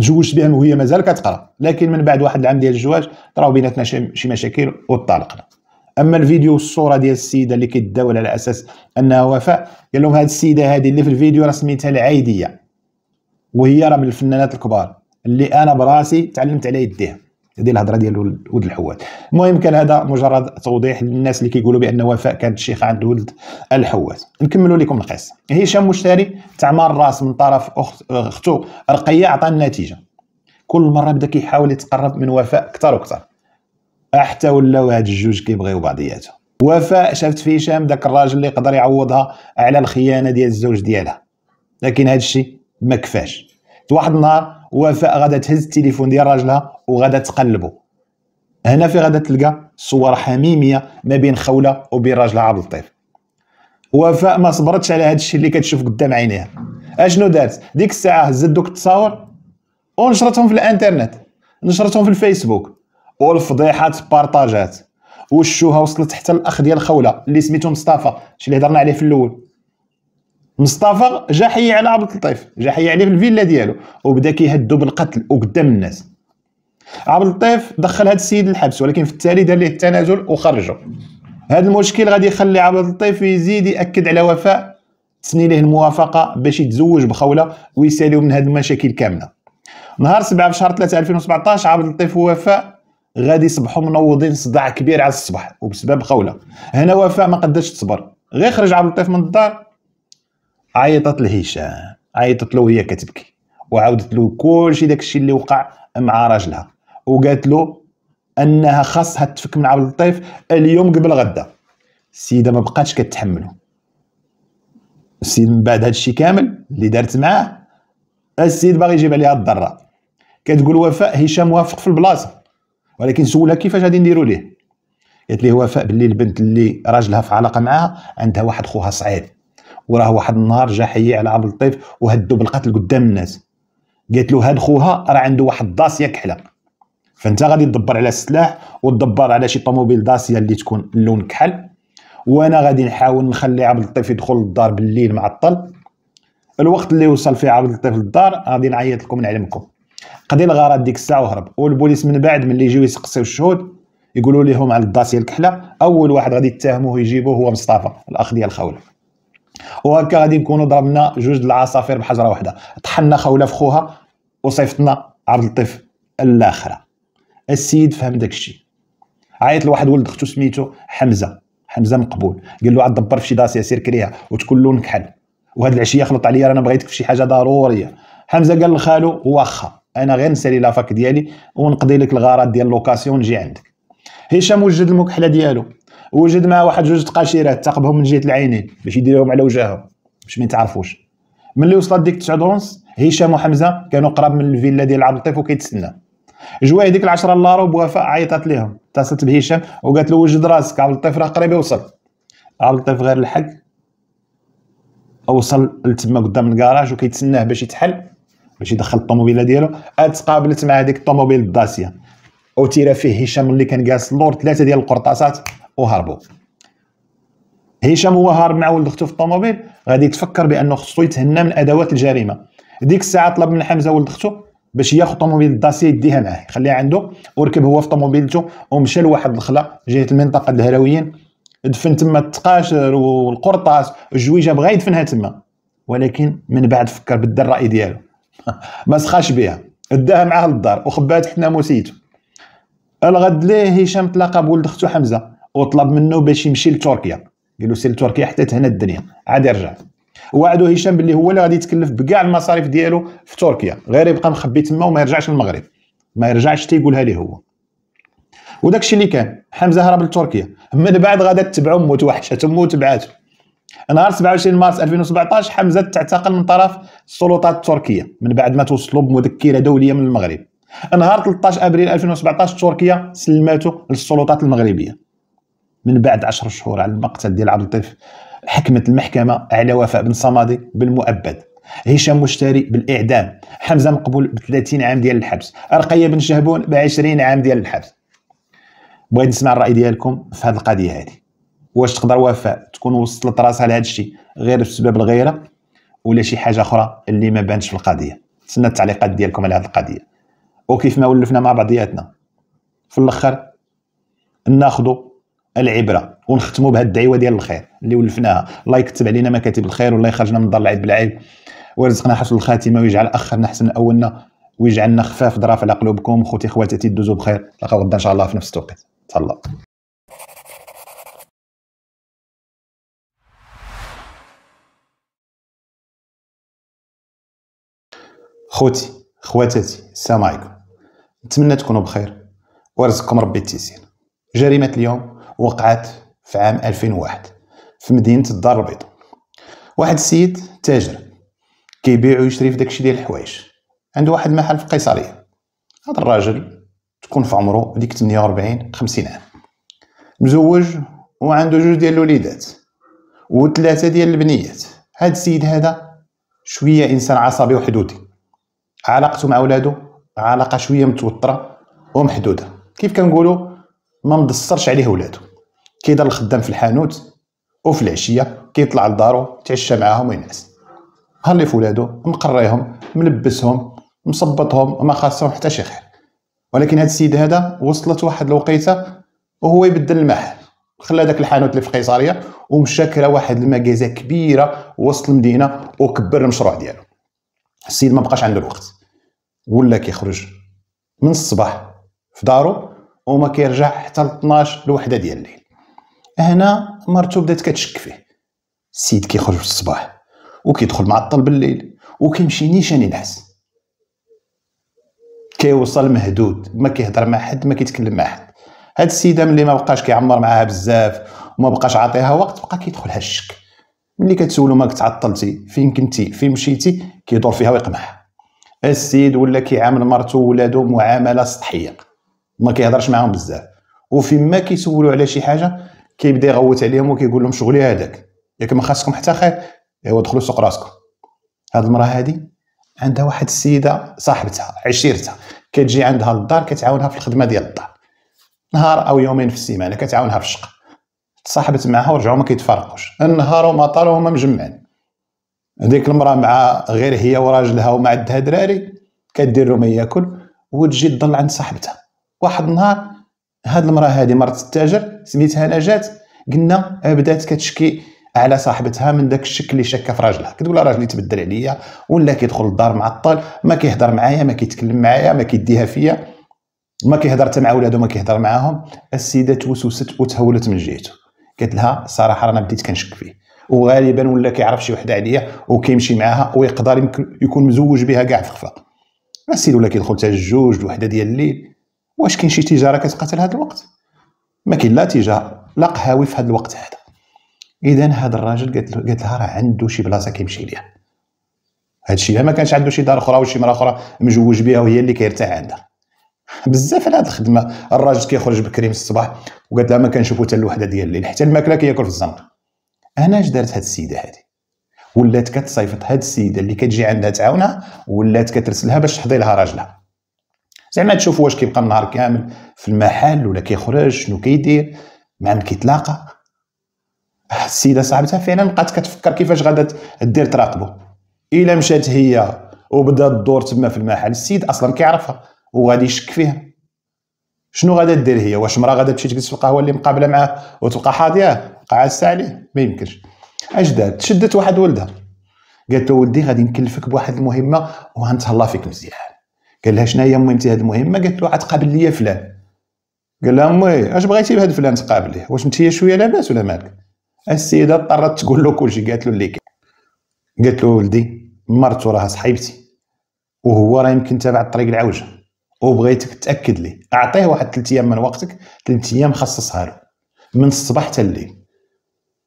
تزوجت بها وهي مازال كتقرا لكن من بعد واحد العام ديال الزواج راهو بيناتنا شي مشاكل وطلقنا اما الفيديو والصوره ديال السيده اللي كيداول على اساس انها وفاء قال لهم هذه السيده هذه اللي في الفيديو راه سميتها العايديه وهي راه من الفنانات الكبار اللي انا براسي تعلمت على يديها هذه الهضره ديال ولد الحوات المهم كان هذا مجرد توضيح للناس اللي كيقولوا بان وفاء كانت شيخه عند ولد الحوات نكملوا لكم القصه هشام مشتري تعمر الراس من طرف اخت اخته رقيه عطى النتيجه كل مره بدا كيحاول يتقرب من وفاء اكثر واكثر حتى ولاو هاد الجوج كيبغيو بعضياتهم وفاء شافت في هشام داك الراجل اللي يقدر يعوضها على الخيانه ديال الزوج ديالها لكن هاد الشيء ما كفاش واحد النهار وفاء غادا تهز التليفون ديال راجلها وغادا تقلبو هنا في غادا تلقى صور حميميه ما بين خوله وبين راجلها عبد اللطيف وفاء ما صبرتش على هذا الشيء اللي كتشوف قدام عينيها اشنو دارت ديك الساعه هزت دوك التصاور ونشرتهم في الانترنت نشرتهم في الفيسبوك والفضيحه بارطاجات والشوهه وصلت حتى الاخ ديال خوله اللي سميتو مصطفى الشيء اللي هضرنا عليه في الاول مصطفى جا حي على عبد اللطيف جا حي عليه في الفيلا ديالو وبدا كيهدو بالقتل وقدام الناس عبد اللطيف دخل هذا السيد الحبس ولكن في التالي دار ليه التنازل وخرجو هذا المشكل غادي يخلي عبد اللطيف يزيد ياكد على وفاء تسني ليه الموافقه باش يتزوج بخوله ويساليو من هذه المشاكل كامله نهار 7 في شهر 3 2017 عبد اللطيف ووفاء غادي يصبحوا منوضين صداع كبير على الصباح وبسبب خوله هنا وفاء ما قداش تصبر غير خرج عبد اللطيف من الدار عيطت لهشام عيطت له وهي كتبكي وعاودت له كلشي داكشي اللي وقع مع راجلها وقالت له انها خاصها تفك من عبد اللطيف اليوم قبل غدا السيده ما بقاتش كتحمله السيد من بعد الشيء كامل اللي دارت معاه السيد باغي يجيب عليها الضره كتقول وفاء هشام وافق في البلاصه ولكن سولها كيفاش غادي نديروا ليه قالت ليه وفاء باللي البنت اللي راجلها في علاقه معاها عندها واحد خوها صعيب وراه واحد النهار جا حيي على عبد اللطيف وهدو بالقتل قدام الناس قالت له هاد خوها راه عنده واحد داسيا كحله فانت غادي تدبر على السلاح وتدبر على شي طوموبيل داسيا اللي تكون اللون كحل وانا غادي نحاول نخلي عبد اللطيف يدخل للدار بالليل معطل الوقت اللي وصل فيه عبد اللطيف للدار غادي نعيط لكم نعلمكم قضي الغرض ديك الساعه وهرب والبوليس من بعد ملي يجيو يسقسيو الشهود يقولوا لهم على الداسيه الكحله اول واحد غادي يتهموه ويجيبوه هو مصطفى الاخ ديال خوله وهكا غادي نكونوا ضربنا جوج العصافير بحجره واحده طحنا خوله في خوها وصيفطنا عبد اللطيف الاخره السيد فهم داكشي عيط لواحد ولد اختو سميتو حمزه حمزه مقبول قال له عاد دبر في شي داسيه سير كريها وتكون له نكحل وهاد العشيه خلط عليا انا بغيتك في شي حاجه ضروريه حمزه قال لخالو واخا انا غير نسالي لافاك ديالي ونقضي لك الغرض ديال لوكاسيون ونجي عندك هشام وجد المكحله ديالو وجد معاه واحد جوج تقاشيرات ثاقبهم من جهه العينين باش يديروهم على وجههم باش ما يتعرفوش ملي وصلت ديك 9 دونس هشام وحمزه كانوا قراب من الفيلا ديال عبد اللطيف وكيتسنى جوا هذيك 10 لارو وفاء عيطت ليهم اتصلت بهشام وقالت له وجد راسك عبد اللطيف راه قريب يوصل عبد اللطيف غير الحق وصل لتما قدام الكراج وكيتسناه باش يتحل باش يدخل الطوموبيله ديالو اتقابلت مع هذيك الطوموبيل الداسيه وتيرا فيه هشام اللي كان جالس اللور ثلاثه ديال القرطاسات وهربوا هشام هو هارب مع ولد اختو في الطوموبيل غادي تفكر بانه خصو يتهنى من ادوات الجريمه ديك الساعه طلب من حمزه ولد اختو باش ياخذ طوموبيل الداسيه يديها معاه يخليها عنده وركب هو في طوموبيلته ومشى لواحد الخلا جهه المنطقه الهرويين دفن تما التقاشر والقرطاس الجويجه بغا يدفنها تما ولكن من بعد فكر بالدل الراي ديالو [LAUGHS] ما سخاش بها داها معاه للدار وخبات حنا موسيته الغد ليه هشام تلاقى بولد اختو حمزه وطلب منه باش يمشي لتركيا قال له سير لتركيا حتى تهنا الدنيا عاد يرجع وعدو هشام باللي هو اللي غادي يتكلف بكاع المصاريف ديالو في تركيا غير يبقى مخبي تما وما يرجعش للمغرب ما يرجعش تيقولها ليه هو وداك الشيء اللي كان حمزه هرب لتركيا من بعد غادا تبعو مو وحشه تمو تبعات نهار 27 مارس 2017 حمزه تعتقل من طرف السلطات التركيه من بعد ما توصلوا بمذكره دوليه من المغرب نهار 13 ابريل 2017 تركيا سلماته للسلطات المغربيه من بعد 10 شهور على المقتل ديال عبد اللطيف حكمت المحكمه على وفاء بن صمادي بالمؤبد هشام مشتري بالاعدام حمزه مقبول ب 30 عام ديال الحبس رقيه بن شهبون ب 20 عام ديال الحبس بغيت نسمع الراي ديالكم في هذه القضيه هذه واش تقدر وفاء تكون وصلت راسها لهذا الشيء غير بسبب الغيره ولا شي حاجه اخرى اللي ما بانش في القضيه نتسنى التعليقات ديالكم على هذه القضيه وكيف ما ولفنا مع بعضياتنا في الاخر ناخذ العبره ونختموا بهذه الدعوه ديال الخير اللي ولفناها الله يكتب علينا مكاتب الخير والله يخرجنا من دار العيب بالعيب ويرزقنا حسن الخاتمه ويجعل اخرنا احسن اولنا ويجعلنا خفاف ضراف على قلوبكم خوتي خواتاتي دوزوا بخير لقد غدا ان شاء الله في نفس التوقيت تهلا خوتي خواتاتي السلام عليكم نتمنى تكونوا بخير ورزقكم ربي التيسير جريمه اليوم وقعت في عام 2001 في مدينة الدار البيضاء واحد السيد تاجر كيبيع ويشري في داكشي ديال الحوايج عنده واحد المحل في قيصرية هذا الراجل تكون في عمره ديك 48 50 عام مزوج وعنده جوج ديال الوليدات وثلاثة ديال البنيات هاد السيد هذا شوية إنسان عصبي وحدودي علاقته مع ولادو علاقة شوية متوترة ومحدودة كيف كنقولوا ما مدسرش عليه ولادو كيضل الخدام في الحانوت وفي العشيه كيطلع لدارو يتعشى معاهم وينعس هاني في ولادو مقريهم ملبسهم مصبطهم ما خاصهم حتى شي خير ولكن هاد السيد هذا وصلت واحد الوقيته وهو يبدل المحل خلى داك الحانوت اللي في قيصريه ومشى كرا واحد المكازا كبيره وسط المدينه وكبر المشروع ديالو السيد ما بقاش عنده الوقت ولا كيخرج من الصباح في دارو وما كيرجع حتى ل 12 الوحده ديال الليل هنا مرتو بدات كتشك فيه السيد كيخرج في الصباح وكيدخل معطل بالليل وكيمشي نيشان ينعس كيوصل مهدود ما كيهضر مع حد ما كيتكلم مع حد هاد السيده ملي ما بقاش كيعمر معاها بزاف وما بقاش عاطيها وقت بقى كيدخلها الشك ملي كتسولو مالك تعطلتي فين كنتي فين مشيتي كيدور فيها ويقمعها السيد ولا كيعامل مرته وولادو معامله سطحيه ما كيهضرش معاهم بزاف وفين ما كيسولو على شي حاجه كيبدا يغوت عليهم وكيقول لهم شغلي هذاك ياك ما خاصكم حتى خير ايوا دخلوا سوق راسكم هاد المراه هادي عندها واحد السيده صاحبتها عشيرتها كتجي عندها للدار كتعاونها في الخدمه ديال الدار نهار او يومين في السيمانه كتعاونها في الشقه تصاحبت معها ورجعوا ما كيتفارقوش النهار وما طالوا هما مجمعين هذيك المراه مع غير هي وراجلها وما عندها دراري كدير لهم ما ياكل وتجي تضل عند صاحبتها واحد النهار هاد المراه هادي مرت التاجر سميتها نجات قلنا بدات كتشكي على صاحبتها من داك الشك اللي شاكه في راجلها كتقول راجلي تبدل عليا ولا كيدخل الدار معطل ما كيهضر معايا ما كيتكلم معايا ما كيديها فيا ما كيهضر حتى مع ولادو ما كيهضر معاهم السيده توسوست وتهولت من جهته قالت لها صراحه رانا بديت كنشك فيه وغالبا ولا كيعرف شي وحده عليا وكيمشي معاها ويقدر يكون مزوج بها كاع في خفا السيد ولا كيدخل حتى الجوج وحده ديال الليل واش كاين شي تجاره كتقاتل هذا الوقت ما كاين لا تجاره لا قهاوي في هذا الوقت هذا اذا هذا الراجل قالت لها راه عنده شي بلاصه كيمشي ليها هذا الشيء ما كانش عنده شي دار اخرى وشي مراه اخرى مجوج بها وهي اللي كيرتاح عندها بزاف على هذه الخدمه الراجل كيخرج بكري من الصباح وقالت لها ما كنشوفو حتى الوحده ديال الليل حتى الماكله كياكل في الزنقه انا اش دارت هاد السيده هادي ولات كتصيفط هاد السيده اللي كتجي عندها تعاونها ولات كترسلها باش تحضي لها راجلها زعما تشوف واش كيبقى النهار كامل في المحل ولا كيخرج شنو كيدير مع من كيتلاقى السيده صاحبتها فعلا بقات كتفكر كيفاش غادا دير تراقبو الا مشات هي وبدا الدور تما في المحل السيد اصلا كيعرفها وغادي يشك فيها شنو غادا دير هي واش مرا غادا تمشي تجلس في القهوه اللي مقابله معاه وتبقى حاضيه بقى عاسه عليه ما يمكنش اش دارت شدت واحد ولدها قالت له ولدي غادي نكلفك بواحد المهمه وغنتهلا فيك مزيان قال لها شناهي امي انت هاد المهمه قالت له تقابل ليا فلان قال لها امي اش بغيتي بهاد فلان تقابليه واش انت شويه لاباس ولا مالك السيده اضطرت تقول له كلشي قالت له اللي كان قالت له ولدي مرته راها صاحبتي وهو راه يمكن تابع الطريق العوجه وبغيتك تاكد لي اعطيه واحد ثلاث ايام من وقتك ثلاث ايام خصصها له من الصباح حتى الليل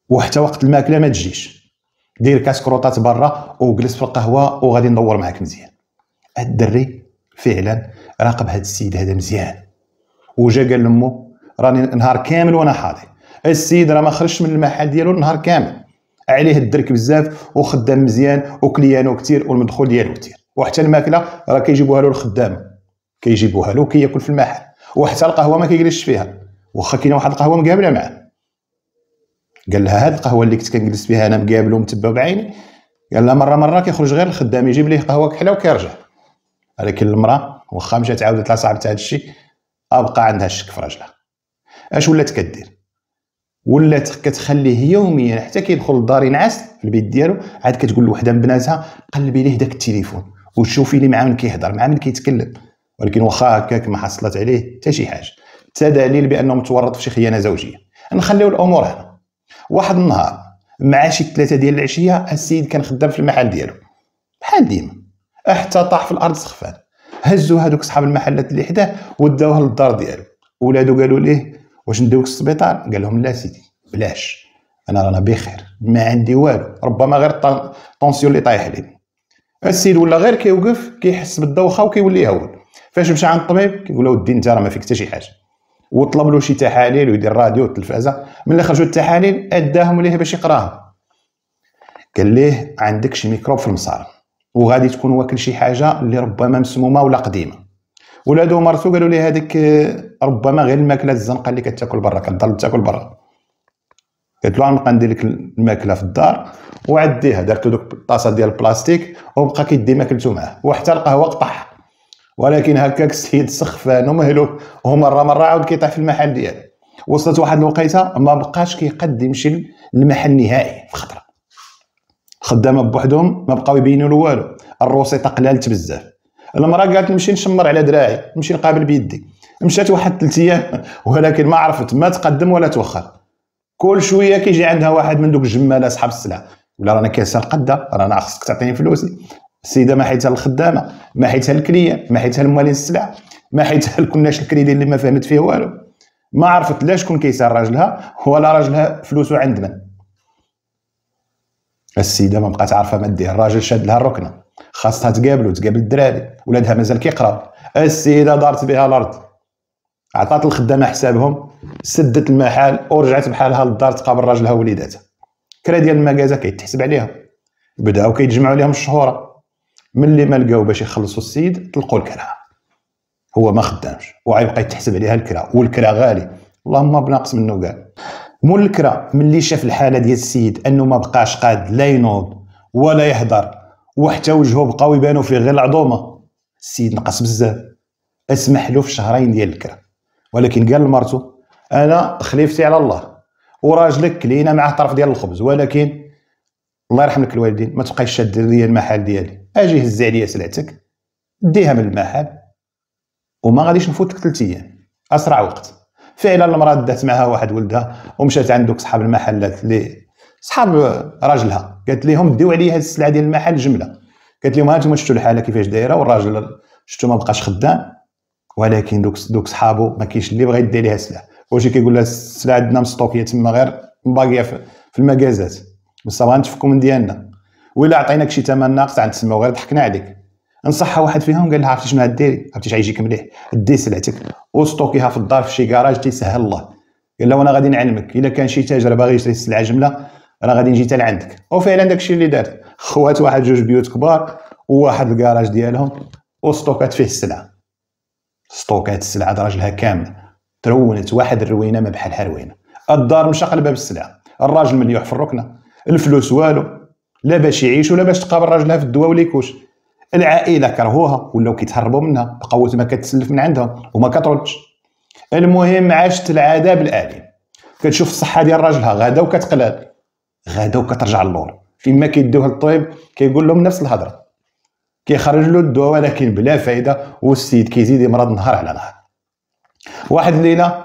وحتى وقت الماكله ما تجيش دير كاس كروطات برا وجلس في القهوه وغادي ندور معاك مزيان الدري فعلا راقب هذا السيد هذا مزيان وجا قال لامو راني نهار كامل وانا حاضر السيد راه ما خرجش من المحل ديالو نهار كامل عليه الدرك بزاف وخدام مزيان وكليانو كثير والمدخول ديالو كثير وحتى الماكله راه كيجيبوها له الخدام كيجيبوها له كياكل في المحل وحتى القهوه ما كيجلسش فيها واخا كاينه واحد القهوه مقابله معاه قال لها هاد القهوه اللي كنت كنجلس فيها انا مقابله ومتبع بعيني قال لها مره مره كيخرج غير الخدام يجيب ليه قهوه كحله وكيرجع ولكن المراه واخا مشات عاودت لها صاحبتها هذا الشيء ابقى عندها الشك في راجلها اش ولات كدير ولات كتخليه يوميا حتى كيدخل للدار ينعس في البيت ديالو عاد كتقول لوحده من بناتها قلبي ليه داك التليفون وشوفي لي مع من كيهضر مع من كيتكلم ولكن واخا هكاك ما حصلت عليه حتى شي حاجه حتى دليل بانه متورط في شي خيانه زوجيه نخليو الامور هنا واحد النهار مع شي ثلاثه ديال العشيه السيد كان خدام في المحل ديالو بحال ديما حتى طاح في الارض سخفان هزو هذوك صحاب المحلات اللي حداه وداوه للدار ديالو ولادو قالوا ليه واش نديوك السبيطار قال لهم لا سيدي بلاش انا رانا بخير ما عندي والو ربما غير الطونسيون اللي طايح لي السيد ولا غير كيوقف كيحس بالدوخه وكيولي يهول فاش مشى عند الطبيب كيقول له ودي انت راه ما فيك حتى شي حاجه وطلب له شي تحاليل ويدير الراديو والتلفازه ملي خرجوا التحاليل اداهم ليه باش يقراهم قال ليه عندك شي ميكروب في المصارم وغادي تكون واكل شي حاجه اللي ربما مسمومه ولا قديمه ولادو ومرتو قالوا لي هذيك آه، ربما غير الماكله الزنقه اللي كتاكل برا كتضل تاكل برا قلت له غنبقى ندير لك الماكله في الدار وعديها دارت له دوك الطاسه ديال البلاستيك وبقى كيدي ماكلته معاه وحتى القهوه قطح ولكن هكاك السيد سخفان ومهلوك ومره مره عاود كيطيح في المحل ديالو وصلت واحد الوقيته ما بقاش كيقد يمشي للمحل نهائي في خطره خدامه بوحدهم ما بقاو يبينوا له والو الروسيطه قلالت بزاف المراه قالت نمشي نشمر على دراعي نمشي نقابل بيدي مشات واحد ثلاث ايام [LAUGHS] ولكن ما عرفت ما تقدم ولا توخر كل شويه كيجي عندها واحد من دوك الجماله اصحاب السلعه ولا رانا كاسه القده رانا خصك تعطيني فلوسي السيده ما حيتها الخدامه ما حيتها الكليه ما حيتها الموالين السلعه ما حيتها [LAUGHS] الكناش الكريدي اللي ما فهمت فيه والو ما عرفت لا شكون كيسال راجلها ولا راجلها فلوسو عند من السيده ما بقات عارفه ما دير الراجل شاد لها الركنه خاصها تقابلو تقابل الدراري ولادها مازال كيقراو السيده دارت بها الارض عطات الخدامه حسابهم سدت المحل ورجعت بحالها للدار تقابل راجلها ووليداتها كرا ديال المكازا كيتحسب عليهم بداو كيتجمعوا لهم الشهوره ملي ما لقاو باش يخلصوا السيد طلقوا الكرا هو ما خدامش وغيبقى يتحسب عليها الكرا والكرا غالي اللهم بناقص منه كاع الكرا ملي شاف الحاله ديال السيد انه ما بقاش قاد لا ينوض ولا يهضر وحتى وجهه بقاو يبانو فيه غير العظومه السيد نقص بزاف اسمح له في شهرين ديال الكره ولكن قال لمرتو انا خليفتي على الله وراجلك كلينا معاه طرف ديال الخبز ولكن الله يرحم لك الوالدين ما تبقايش شاد ليا المحل ديالي اجي هز عليا سلعتك ديها من المحل وما غاديش نفوتك ثلاث ايام اسرع وقت فعلا المراه دات معها واحد ولدها ومشات عند دوك صحاب المحلات اللي صحاب راجلها قالت لهم ديو عليا هذه السلعه ديال المحل جمله قالت لهم ها انتم شفتوا الحاله كيفاش دايره والراجل شفتوا ما بقاش خدام ولكن دوك دوك صحابو ما كاينش اللي بغا يدي ليها السلعه واش كيقول لها السلعه عندنا مستوكيه تما غير باقيه في المكازات بصح غنتفكوا من ديالنا ولا عطيناك شي ثمن ناقص عند تسمى غير ضحكنا عليك نصحها واحد فيهم قال لها عرفتي شنو ديري عرفتي يجيك مليح دي سلعتك وستوكيها في الدار في شي كراج تيسهل الله قال لها وانا غادي نعلمك الا كان شي تاجر باغي يشري السلعه جمله راه غادي نجي حتى لعندك وفعلا داكشي اللي دارت خوات واحد جوج بيوت كبار وواحد الكراج ديالهم وستوكات فيه السلعه ستوكات السلعه راجلها كامله ترونت واحد الروينه ما بحالها روينه الدار مشقلبة بالسلعه الراجل مليوح في الركنه الفلوس والو لا باش يعيش ولا باش تقابل راجلها في الدواء وليكوش العائله كرهوها ولاو كيتهربوا منها بقوة ما كتسلف من عندهم وما كتردش المهم عاشت العذاب الاليم كتشوف الصحه ديال راجلها غدا وكتقلب غدا وكترجع للور فيما كيدوها للطبيب كيقول لهم نفس الهضره كيخرج له الدواء ولكن بلا فائده والسيد كيزيد يمرض نهار على نهار واحد الليله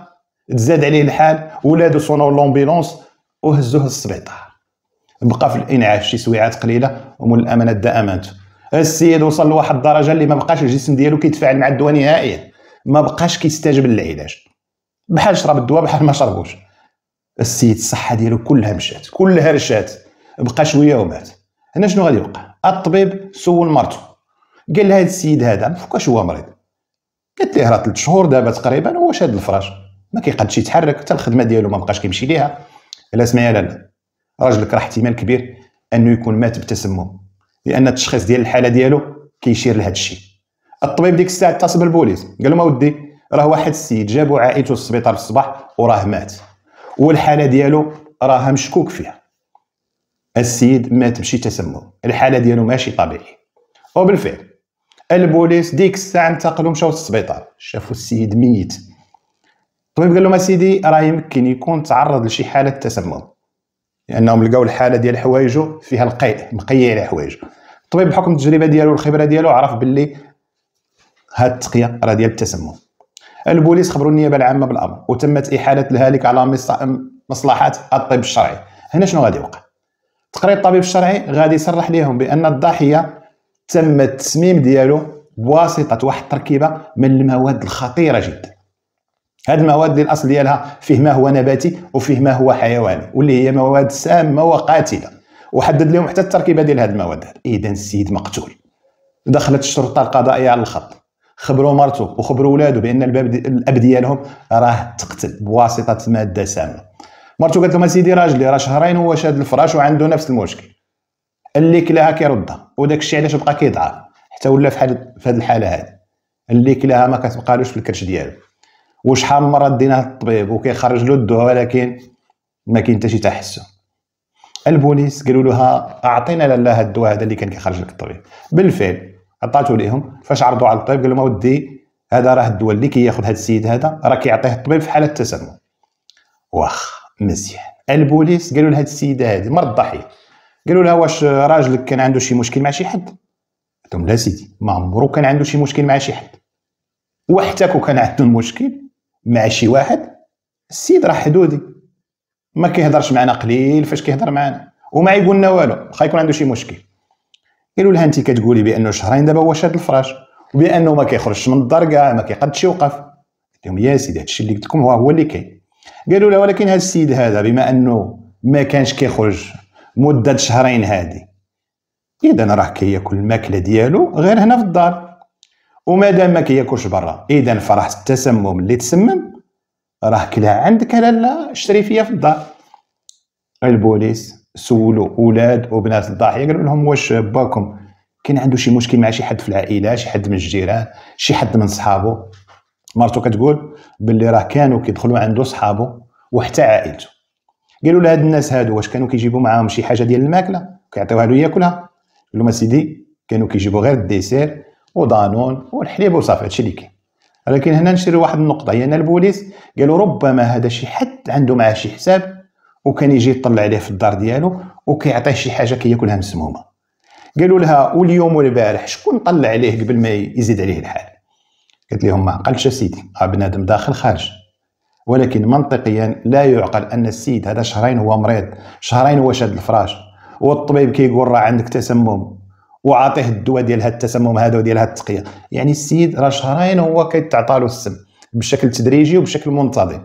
تزاد عليه الحال ولادو صونو لومبيلونس وهزوه للسبيطار بقى في الانعاش شي سويعات قليله ومن الامانه دا امانته السيد وصل لواحد الدرجه اللي ما بقاش الجسم ديالو كيتفاعل مع الدواء نهائيا ما بقاش كيستجب للعلاج بحال شرب الدواء بحال ما شربوش السيد الصحه ديالو كلها مشات كلها رشات بقى شويه ومات هنا شنو غادي يوقع الطبيب سول مرته قال لها هذا السيد هذا فوقاش هو مريض قالت ليه راه 3 شهور دابا تقريبا هو شاد الفراش ما كيقدش يتحرك حتى الخدمه ديالو ما بقاش كيمشي ليها لا سمعي لا لا راجلك راه احتمال كبير انه يكون مات بتسمم لان التشخيص ديال الحاله ديالو كيشير لهذا الشيء الطبيب ديك الساعه اتصل بالبوليس قال لهم اودي راه واحد السيد جابو عائلته للسبيطار في الصباح وراه مات والحاله ديالو راها مشكوك فيها السيد مات بشي تسمم الحاله ديالو ماشي طبيعي وبالفعل البوليس ديك الساعه انتقلوا مشاو للسبيطار شافوا السيد ميت الطبيب قال لهم اسيدي راه يمكن يكون تعرض لشي حاله تسمم لانهم لقاو الحاله ديال حوايجه فيها القيء مقيع على حوايجه الطبيب بحكم التجربه ديالو والخبره ديالو عرف باللي هاد التقيه راه ديال التسمم البوليس خبروا النيابه العامه بالامر وتمت احاله الهالك على مصلحه الطب الشرعي هنا شنو غادي يوقع تقرير الطبيب الشرعي غادي يصرح ليهم بان الضحيه تم التسميم ديالو بواسطه واحد التركيبه من المواد الخطيره جدا هاد المواد اللي الاصل ديالها فيه ما هو نباتي وفيه ما هو حيواني واللي هي مواد سامه وقاتله وحدد لهم حتى التركيبه ديال هاد المواد اذا السيد مقتول دخلت الشرطه القضائيه على الخط خبروا مرته وخبروا ولادو بان الباب دي الاب ديالهم راه تقتل بواسطه ماده سامه مرته قالت لهم سيدي راجلي راه شهرين هو شاد الفراش وعنده نفس المشكل اللي كلاها كيردها وداك الشيء علاش بقى كيضعف حتى ولا في حال في هذه الحاله هذه اللي كلاها ما كتبقالوش في الكرش ديالو وشحال من مره ديناه الطبيب وكيخرج له الدواء ولكن ما كاين حتى شي تحسن البوليس قالوا لها اعطينا لاله الدواء هذا اللي كان كيخرج لك الطبيب بالفعل عطاتو ليهم فاش عرضوا على الطبيب قال لهم اودي هذا راه الدواء اللي كياخذ كي هذا السيد هذا راه كيعطيه الطبيب في حاله تسمم واخ مزيان البوليس قالوا لهاد السيده هذه مرض ضحي قالوا لها واش راجلك كان عنده شي مشكل مع شي حد قلت لا سيدي ما عمرو كان عنده شي مشكل مع شي حد وحتى كو كان عنده المشكل مع شي واحد السيد راه حدودي ما كيهضرش معنا قليل فاش كيهضر معنا وما يقولنا والو واخا يكون عنده شي مشكل قالوا لها انت كتقولي بانه شهرين دابا هو شاد الفراش وبانه ما كيخرجش من الدار كاع ما كيقدش يوقف قلت لهم يا سيدي هادشي اللي قلت لكم هو هو اللي كاين قالوا لها ولكن هذا السيد هذا بما انه ما كانش كيخرج مده شهرين هادي اذا راه كياكل الماكله ديالو غير هنا في الدار ومادام ما كياكلش برا اذا فرح التسمم اللي تسمم راه كلها عندك لا لا اشتري فيا في الدار البوليس سولوا اولاد وبنات الضاحيه قالوا لهم واش باكم كاين عنده شي مشكل مع شي حد في العائله شي حد من الجيران شي حد من صحابه مرتو كتقول باللي راه كانوا كيدخلوا عنده صحابه وحتى عائلته قالوا لهاد الناس هادو واش كانوا كيجيبوا معاهم شي حاجه ديال الماكله كيعطيوها له ياكلها قالوا ما سيدي كانوا كيجيبوا غير الديسير ودانون والحليب وصافي هادشي اللي كاين ولكن هنا نشير واحد النقطه هي يعني ان البوليس قالوا ربما هذا شي حد عنده معاه شي حساب وكان يجي يطلع عليه في الدار ديالو وكيعطيه شي حاجه كياكلها مسمومه قالوا لها واليوم والبارح شكون طلع عليه قبل ما يزيد عليه الحال قالت لهم ما عقلتش سيدي آه، بنادم داخل خارج ولكن منطقيا لا يعقل ان السيد هذا شهرين هو مريض شهرين هو شاد الفراش والطبيب كيقول راه عندك تسمم وعاطيه الدواء ديال هذا التسمم هذا وديال هذه التقيه يعني السيد راه شهرين هو كيتعطى له السم بشكل تدريجي وبشكل منتظم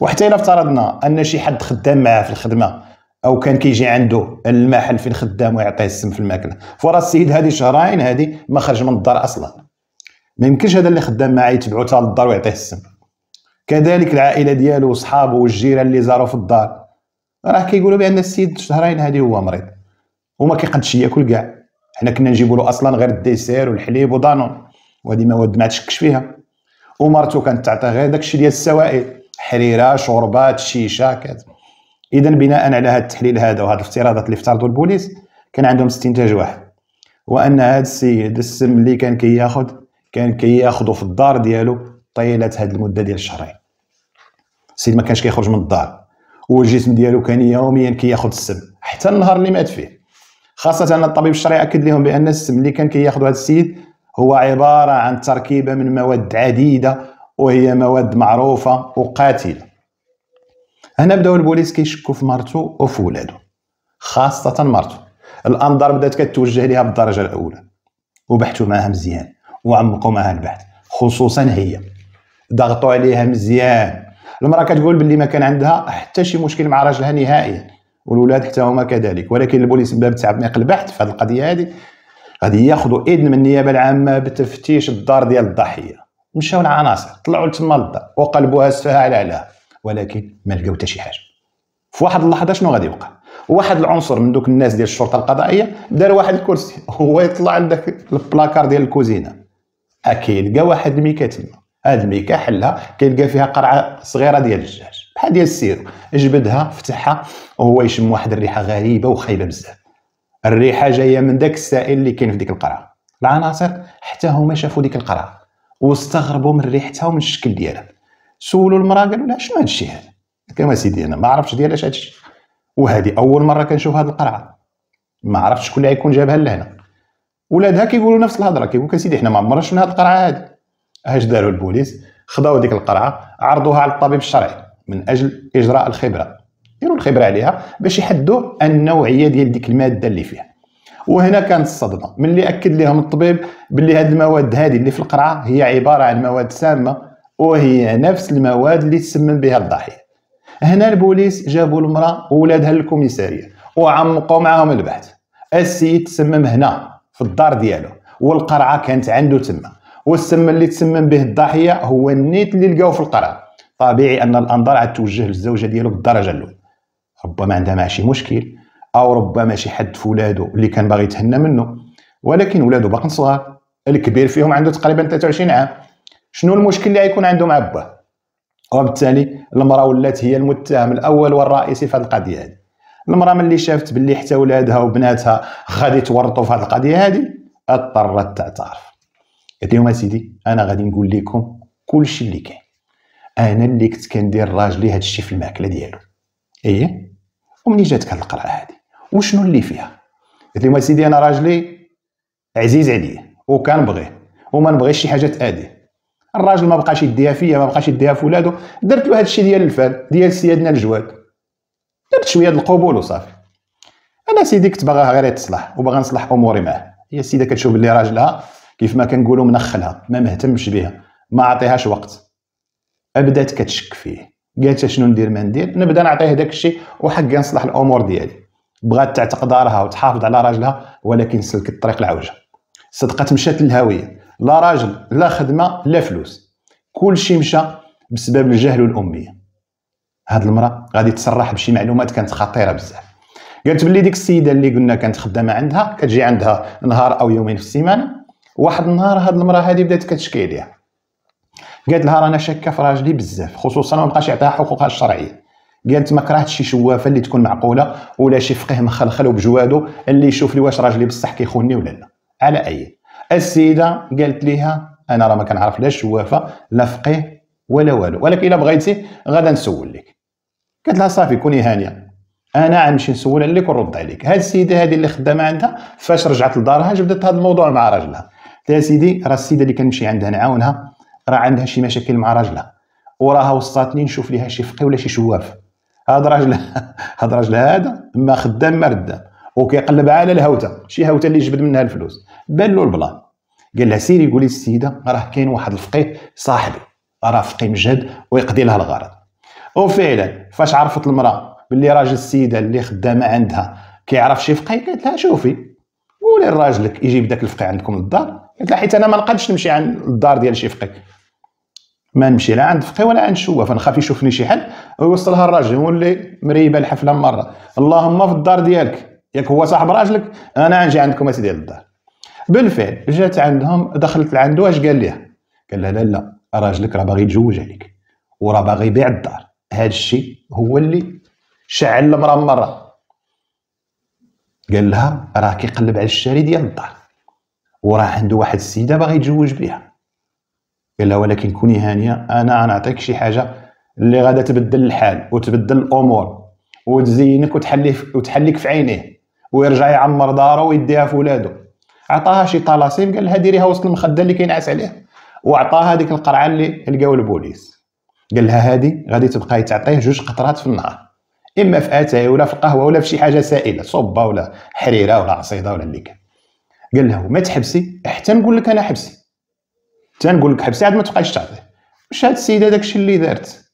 وحتى الا افترضنا ان شي حد خدام معاه في الخدمه او كان كيجي عنده المحل فين خدام ويعطيه السم في الماكله فورا السيد هذه شهرين هذه ما خرج من الدار اصلا ما يمكنش هذا اللي خدام معاه يتبعو حتى للدار ويعطيه السم كذلك العائله ديالو وصحابه والجيران اللي زاروا في الدار راه كيقولوا بان السيد شهرين هذه هو مريض وما كيقدش ياكل كاع حنا كنا نجيبوا له اصلا غير الديسير والحليب ودانون وهذه مواد ما تشكش فيها ومرته كانت تعطيه غير داكشي ديال السوائل حريره شوربات شيشه كذا اذا بناء على هذا التحليل هذا وهذه الافتراضات اللي افترضوا البوليس كان عندهم استنتاج واحد وان هذا السيد السم اللي كان كياخذ كي كان كياخذه كي في الدار ديالو طيله هذه المده ديال الشهرين السيد ما كانش كيخرج من الدار والجسم ديالو كان يوميا كياخذ كي السم حتى النهار اللي مات فيه خاصه ان الطبيب الشرعي اكد لهم بان السم اللي كان كياخذوا هذا السيد هو عباره عن تركيبه من مواد عديده وهي مواد معروفه وقاتله هنا بداو البوليس كيشكوا في مرتو وفي ولادو خاصه مرتو الانظار بدات كتوجه ليها بالدرجه الاولى وبحثوا معها مزيان وعمقوا معها البحث خصوصا هي ضغطوا عليها مزيان المراه كتقول باللي ما كان عندها حتى شي مشكل مع راجلها نهائيا والولاد حتى هما كذلك ولكن البوليس باب تاع البحث في هذه القضيه هذه غادي ياخذوا اذن من النيابه العامه بتفتيش الدار ديال الضحيه مشاو العناصر طلعوا لتما الدار وقلبوها سفاها على علاها ولكن ما لقاو حتى شي حاجه في واحد اللحظه شنو غادي يوقع واحد العنصر من دوك الناس ديال الشرطه القضائيه دار واحد الكرسي هو يطلع عندك البلاكار ديال الكوزينه كيلقى واحد الميكا تما هاد الميكا حلها كيلقى فيها قرعه صغيره ديال الدجاج بحال ديال السيرو جبدها فتحها وهو يشم واحد الريحه غريبه وخايبه بزاف الريحه جايه من داك السائل اللي كاين في ديك القرعه العناصر حتى هما شافوا ديك القرعه واستغربوا من ريحتها ومن الشكل ديالها سولوا المراه قالوا لها شنو هادشي هذا كما سيدي انا ما عرفتش ديالاش هادشي وهذه اول مره كنشوف هاد القرعه ما عرفتش شكون اللي غيكون جابها لهنا ولادها كيقولوا نفس الهضره كيقول سيدي حنا ما عمرنا شفنا هاد القرعه هادي اش داروا البوليس خداو ديك القرعه عرضوها على الطبيب الشرعي من اجل اجراء الخبره ديروا الخبره عليها باش يحدوا النوعيه ديال ديك الماده اللي فيها وهنا كانت الصدمه ملي اكد لهم الطبيب باللي هاد المواد هذه اللي في القرعه هي عباره عن مواد سامه وهي نفس المواد اللي تسمم بها الضحيه هنا البوليس جابوا المراه وولادها للكوميساريه وعمقوا معاهم البحث السيد تسمم هنا في الدار ديالو والقرعه كانت عنده تما والسم اللي تسمم به الضحيه هو النيت اللي لقاو في القرعه طبيعي ان الانظار عاد توجه للزوجه ديالو بالدرجه الاولى ربما عندها مع شي مشكل او ربما شي حد في ولادو اللي كان باغي يتهنى منه ولكن ولادو باقي صغار الكبير فيهم عنده تقريبا 23 عام شنو المشكل اللي غيكون عنده مع باه وبالتالي المراه ولات هي المتهم الاول والرئيسي في هذه القضيه هذه المراه ملي شافت باللي حتى ولادها وبناتها غادي يتورطوا في هذه القضيه هذه اضطرت تعترف اليوم سيدي انا غادي نقول لكم كل شيء اللي كاين انا اللي كنت كندير راجلي هذا الشيء في الماكله ديالو ايه ومني جاتك هذه القرعه هذه وشنو اللي فيها قلت لهم سيدي انا راجلي عزيز عليا وكنبغيه وما نبغيش شي حاجه تاديه الراجل ما بقاش يديها فيا ما بقاش يديها في ولادو درت له هذا الشيء ديال الفال ديال سيادنا الجواد درت شويه د القبول وصافي انا سيدي كنت باغاها غير تصلح وباغا نصلح اموري معاه هي السيده كتشوف بلي راجلها كيف ما كنقولوا منخلها ما مهتمش بها ما عطيهاش وقت بدات كتشك فيه قالت شنو ندير ما ندير نبدا نعطيه داك الشيء وحق نصلح الامور ديالي بغات تعتق دارها وتحافظ على راجلها ولكن سلكت الطريق العوجه صدقات مشات للهوية لا راجل لا خدمه لا فلوس كل شيء مشى بسبب الجهل والاميه هاد المراه غادي تصرح بشي معلومات كانت خطيره بزاف قالت بلي ديك السيده اللي قلنا كانت خدامه عندها كتجي عندها نهار او يومين في السيمانه واحد النهار هاد المراه هذه بدات كتشكي ليها قالت لها رانا شاكه في راجلي بزاف خصوصا ما بقاش يعطيها حقوقها الشرعيه قالت ما كرهتش شي شوافه اللي تكون معقوله ولا شي فقيه مخلخل وبجوادو اللي يشوف لي واش راجلي بصح كيخوني ولا لا على اي السيده قالت ليها انا راه ما كنعرف لا شوافه لا فقيه ولا والو ولكن الا بغيتي غادا نسول لك قالت لها صافي كوني هانيه انا غنمشي نسول عليك ونرد عليك هاد السيده هذه اللي خدامه عندها فاش رجعت لدارها جبدت هذا الموضوع مع راجلها قالت لها سيدي راه السيده اللي كنمشي عندها نعاونها راه عندها شي مشاكل مع راجلها وراها وصاتني نشوف ليها شي فقي ولا شي شواف هاد راجل [LAUGHS] هاد راجل هذا ما خدام ما ردام وكيقلب على الهوته شي هوته اللي جبد منها الفلوس بان له البلان قال لها سيري قولي للسيده راه كاين واحد الفقيه صاحبي راه فقيه مجهد ويقضي لها الغرض وفعلا فاش عرفت المراه باللي راجل السيده اللي خدامه عندها كيعرف شي فقيه قالت لها شوفي قولي لراجلك يجيب داك الفقيه عندكم للدار قلت لها حيت انا ما نقدش نمشي عند الدار ديال شي فقي ما نمشي لا عند فقي ولا عند شوه فنخاف يشوفني شي حل ويوصلها الراجل يولي مريبه الحفله مره اللهم في الدار ديالك ياك هو صاحب راجلك انا نجي عندكم اسيدي الدار بالفعل جات عندهم دخلت لعندو اش قال ليها قال لها لا لا راجلك راه باغي يتزوج عليك وراه باغي يبيع الدار هذا الشيء هو اللي شعل المراه مره قال لها راه كيقلب على الشاري ديال الدار وراه عنده واحد السيده باغي يتزوج بها قال لها ولكن كوني هانيه انا غنعطيك شي حاجه اللي غادا تبدل الحال وتبدل الامور وتزينك وتحلي وتحليك في عينيه ويرجع يعمر داره ويديها في ولادو عطاها شي طلاسيم قال لها ديريها وسط المخده اللي كينعس عليه وعطاها هذيك القرعه اللي لقاو البوليس قال لها هذه غادي تبقاي تعطيه جوج قطرات في النهار اما في اتاي ولا في القهوه ولا في شي حاجه سائله صبه ولا حريره ولا عصيده ولا اللي كان قال له ما تحبسي حتى نقول لك انا حبسي حتى نقول لك حبسي عاد ما تبقايش تعطيه مش هاد السيده داكشي اللي دارت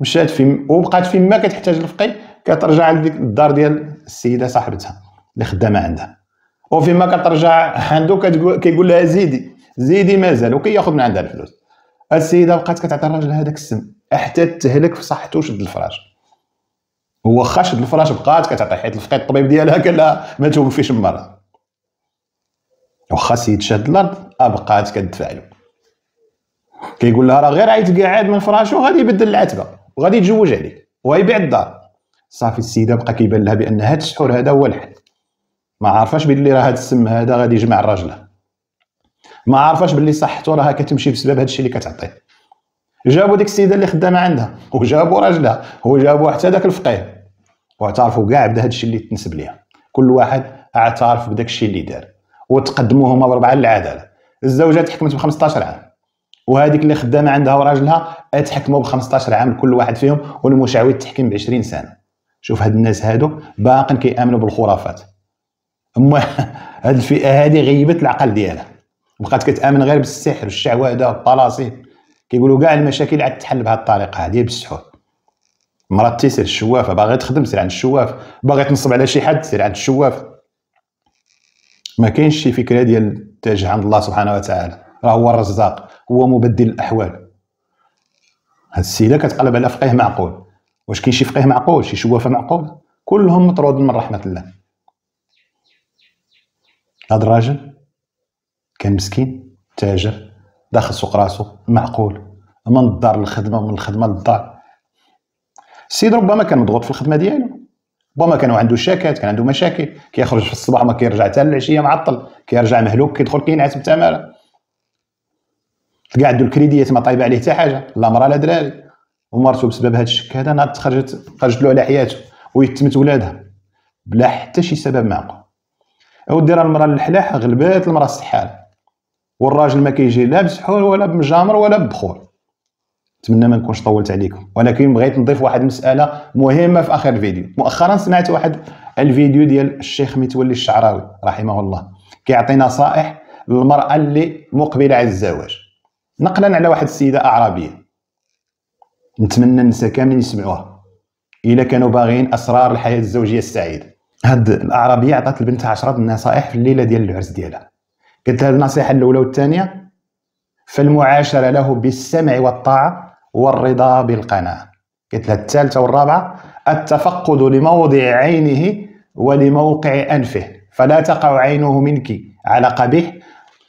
مشات في وبقات فيما كتحتاج الفقي كترجع لديك الدار ديال السيده صاحبتها اللي خدامه عندها وفيما كترجع عندو كتقول كيقول لها زيدي زيدي مازال وكياخذ من عندها الفلوس السيده بقات كتعطي الراجل هذاك السم حتى تهلك في صحته وشد الفراش هو خا شد الفراش بقات كتعطي حيت الفقي الطبيب ديالها قال لها ما توقفيش المرض وخاص يتشد الارض ابقى كدفع له كيقول لها راه غير عيط قاعد من فراشو غادي يبدل العتبه وغادي يتزوج عليك وغيبيع الدار صافي السيده بقى كيبان لها بان هاد السحور هذا هو الحل ما عارفاش باللي راه هاد السم هذا غادي يجمع راجلها ما عارفاش باللي صحته راها كتمشي بسبب هادشي اللي كتعطيه جابوا ديك السيده اللي خدامه عندها وجابوا راجلها وجابوا حتى داك الفقيه واعترفوا كاع بهذا الشيء اللي تنسب ليها كل واحد اعترف بداك الشيء اللي دار هما بربعه للعداله الزوجه تحكمت ب 15 عام وهذيك اللي خدامه عندها وراجلها تحكموا ب 15 عام كل واحد فيهم والمشعوذ تحكم ب 20 سنه شوف هاد الناس هادو باقين كيامنوا بالخرافات اما [LAUGHS] هاد الفئه هادي غيبت العقل ديالها بقات كتامن غير بالسحر والشعوذه والطلاسي كيقولوا كاع المشاكل عاد تحل بهاد الطريقه هادي بالسحور مرات تيسير الشوافه باغي تخدم سير عند الشواف باغي تنصب على شي حد سير عند الشواف ما كاينش شي فكره ديال التاج عند الله سبحانه وتعالى راه هو الرزاق هو مبدل الاحوال هاد السيده كتقلب على فقيه معقول واش كاين شي فقيه معقول شي شوافه معقول كلهم مطرود من رحمه الله هاد الراجل كان مسكين تاجر داخل سوق راسو معقول من الدار للخدمه من الخدمه للدار السيد ربما كان مضغوط في الخدمه ديالو ربما كانوا عنده شكات كان عنده مشاكل كيخرج في الصباح ما كيرجع حتى العشيه معطل كيرجع مهلوك كيدخل كينعس بالتماره قاعد عنده الكريديات ما طايبه عليه حتى حاجه لا مرا لا دراري ومرته بسبب هذا الشك هذا نهار تخرجت خرجت له على حياته ويتمت ولادها بلا حتى شي سبب معقول او دير المراه الحلاحه غلبات المراه الصحاله والراجل ما كيجي لا بسحور ولا بمجامر ولا بخور نتمنى ما نكونش طولت عليكم ولكن بغيت نضيف واحد المساله مهمه في اخر الفيديو مؤخرا سمعت واحد الفيديو ديال الشيخ متولي الشعراوي رحمه الله كيعطي نصائح للمراه اللي مقبله على الزواج نقلا على واحد السيده اعرابيه نتمنى النساء كاملين يسمعوها الا كانوا باغيين اسرار الحياه الزوجيه السعيده هاد الاعرابيه عطات لبنتها عشرة النصائح في الليله ديال العرس ديالها قالت لها النصيحه الاولى والثانيه فالمعاشره له بالسمع والطاعه والرضا بالقناعة قلت الثالثة والرابعة التفقد لموضع عينه ولموقع أنفه فلا تقع عينه منك على قبيح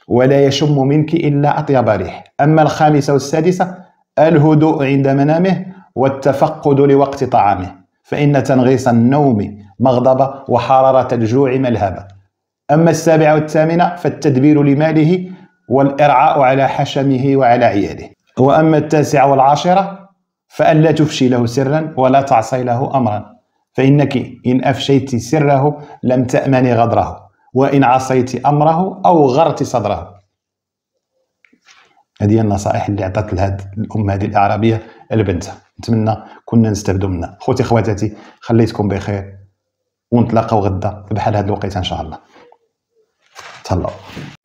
ولا يشم منك إلا أطيب ريح أما الخامسة والسادسة الهدوء عند منامه والتفقد لوقت طعامه فإن تنغيص النوم مغضبة وحرارة الجوع ملهبة أما السابعة والثامنة فالتدبير لماله والإرعاء على حشمه وعلى عياله وأما التاسعة والعاشرة فان لا تفشي له سرا ولا تعصي له أمرا فإنك إن أفشيت سره لم تأمني غدره وإن عصيت أمره أو غرت صدره هذه النصائح اللي عطات لهاد الام هذه الاعرابيه لبنتها نتمنى كنا نستفدوا منها خوتي خواتاتي خليتكم بخير ونتلاقاو غدا بحال هاد الوقيته ان شاء الله تهلاو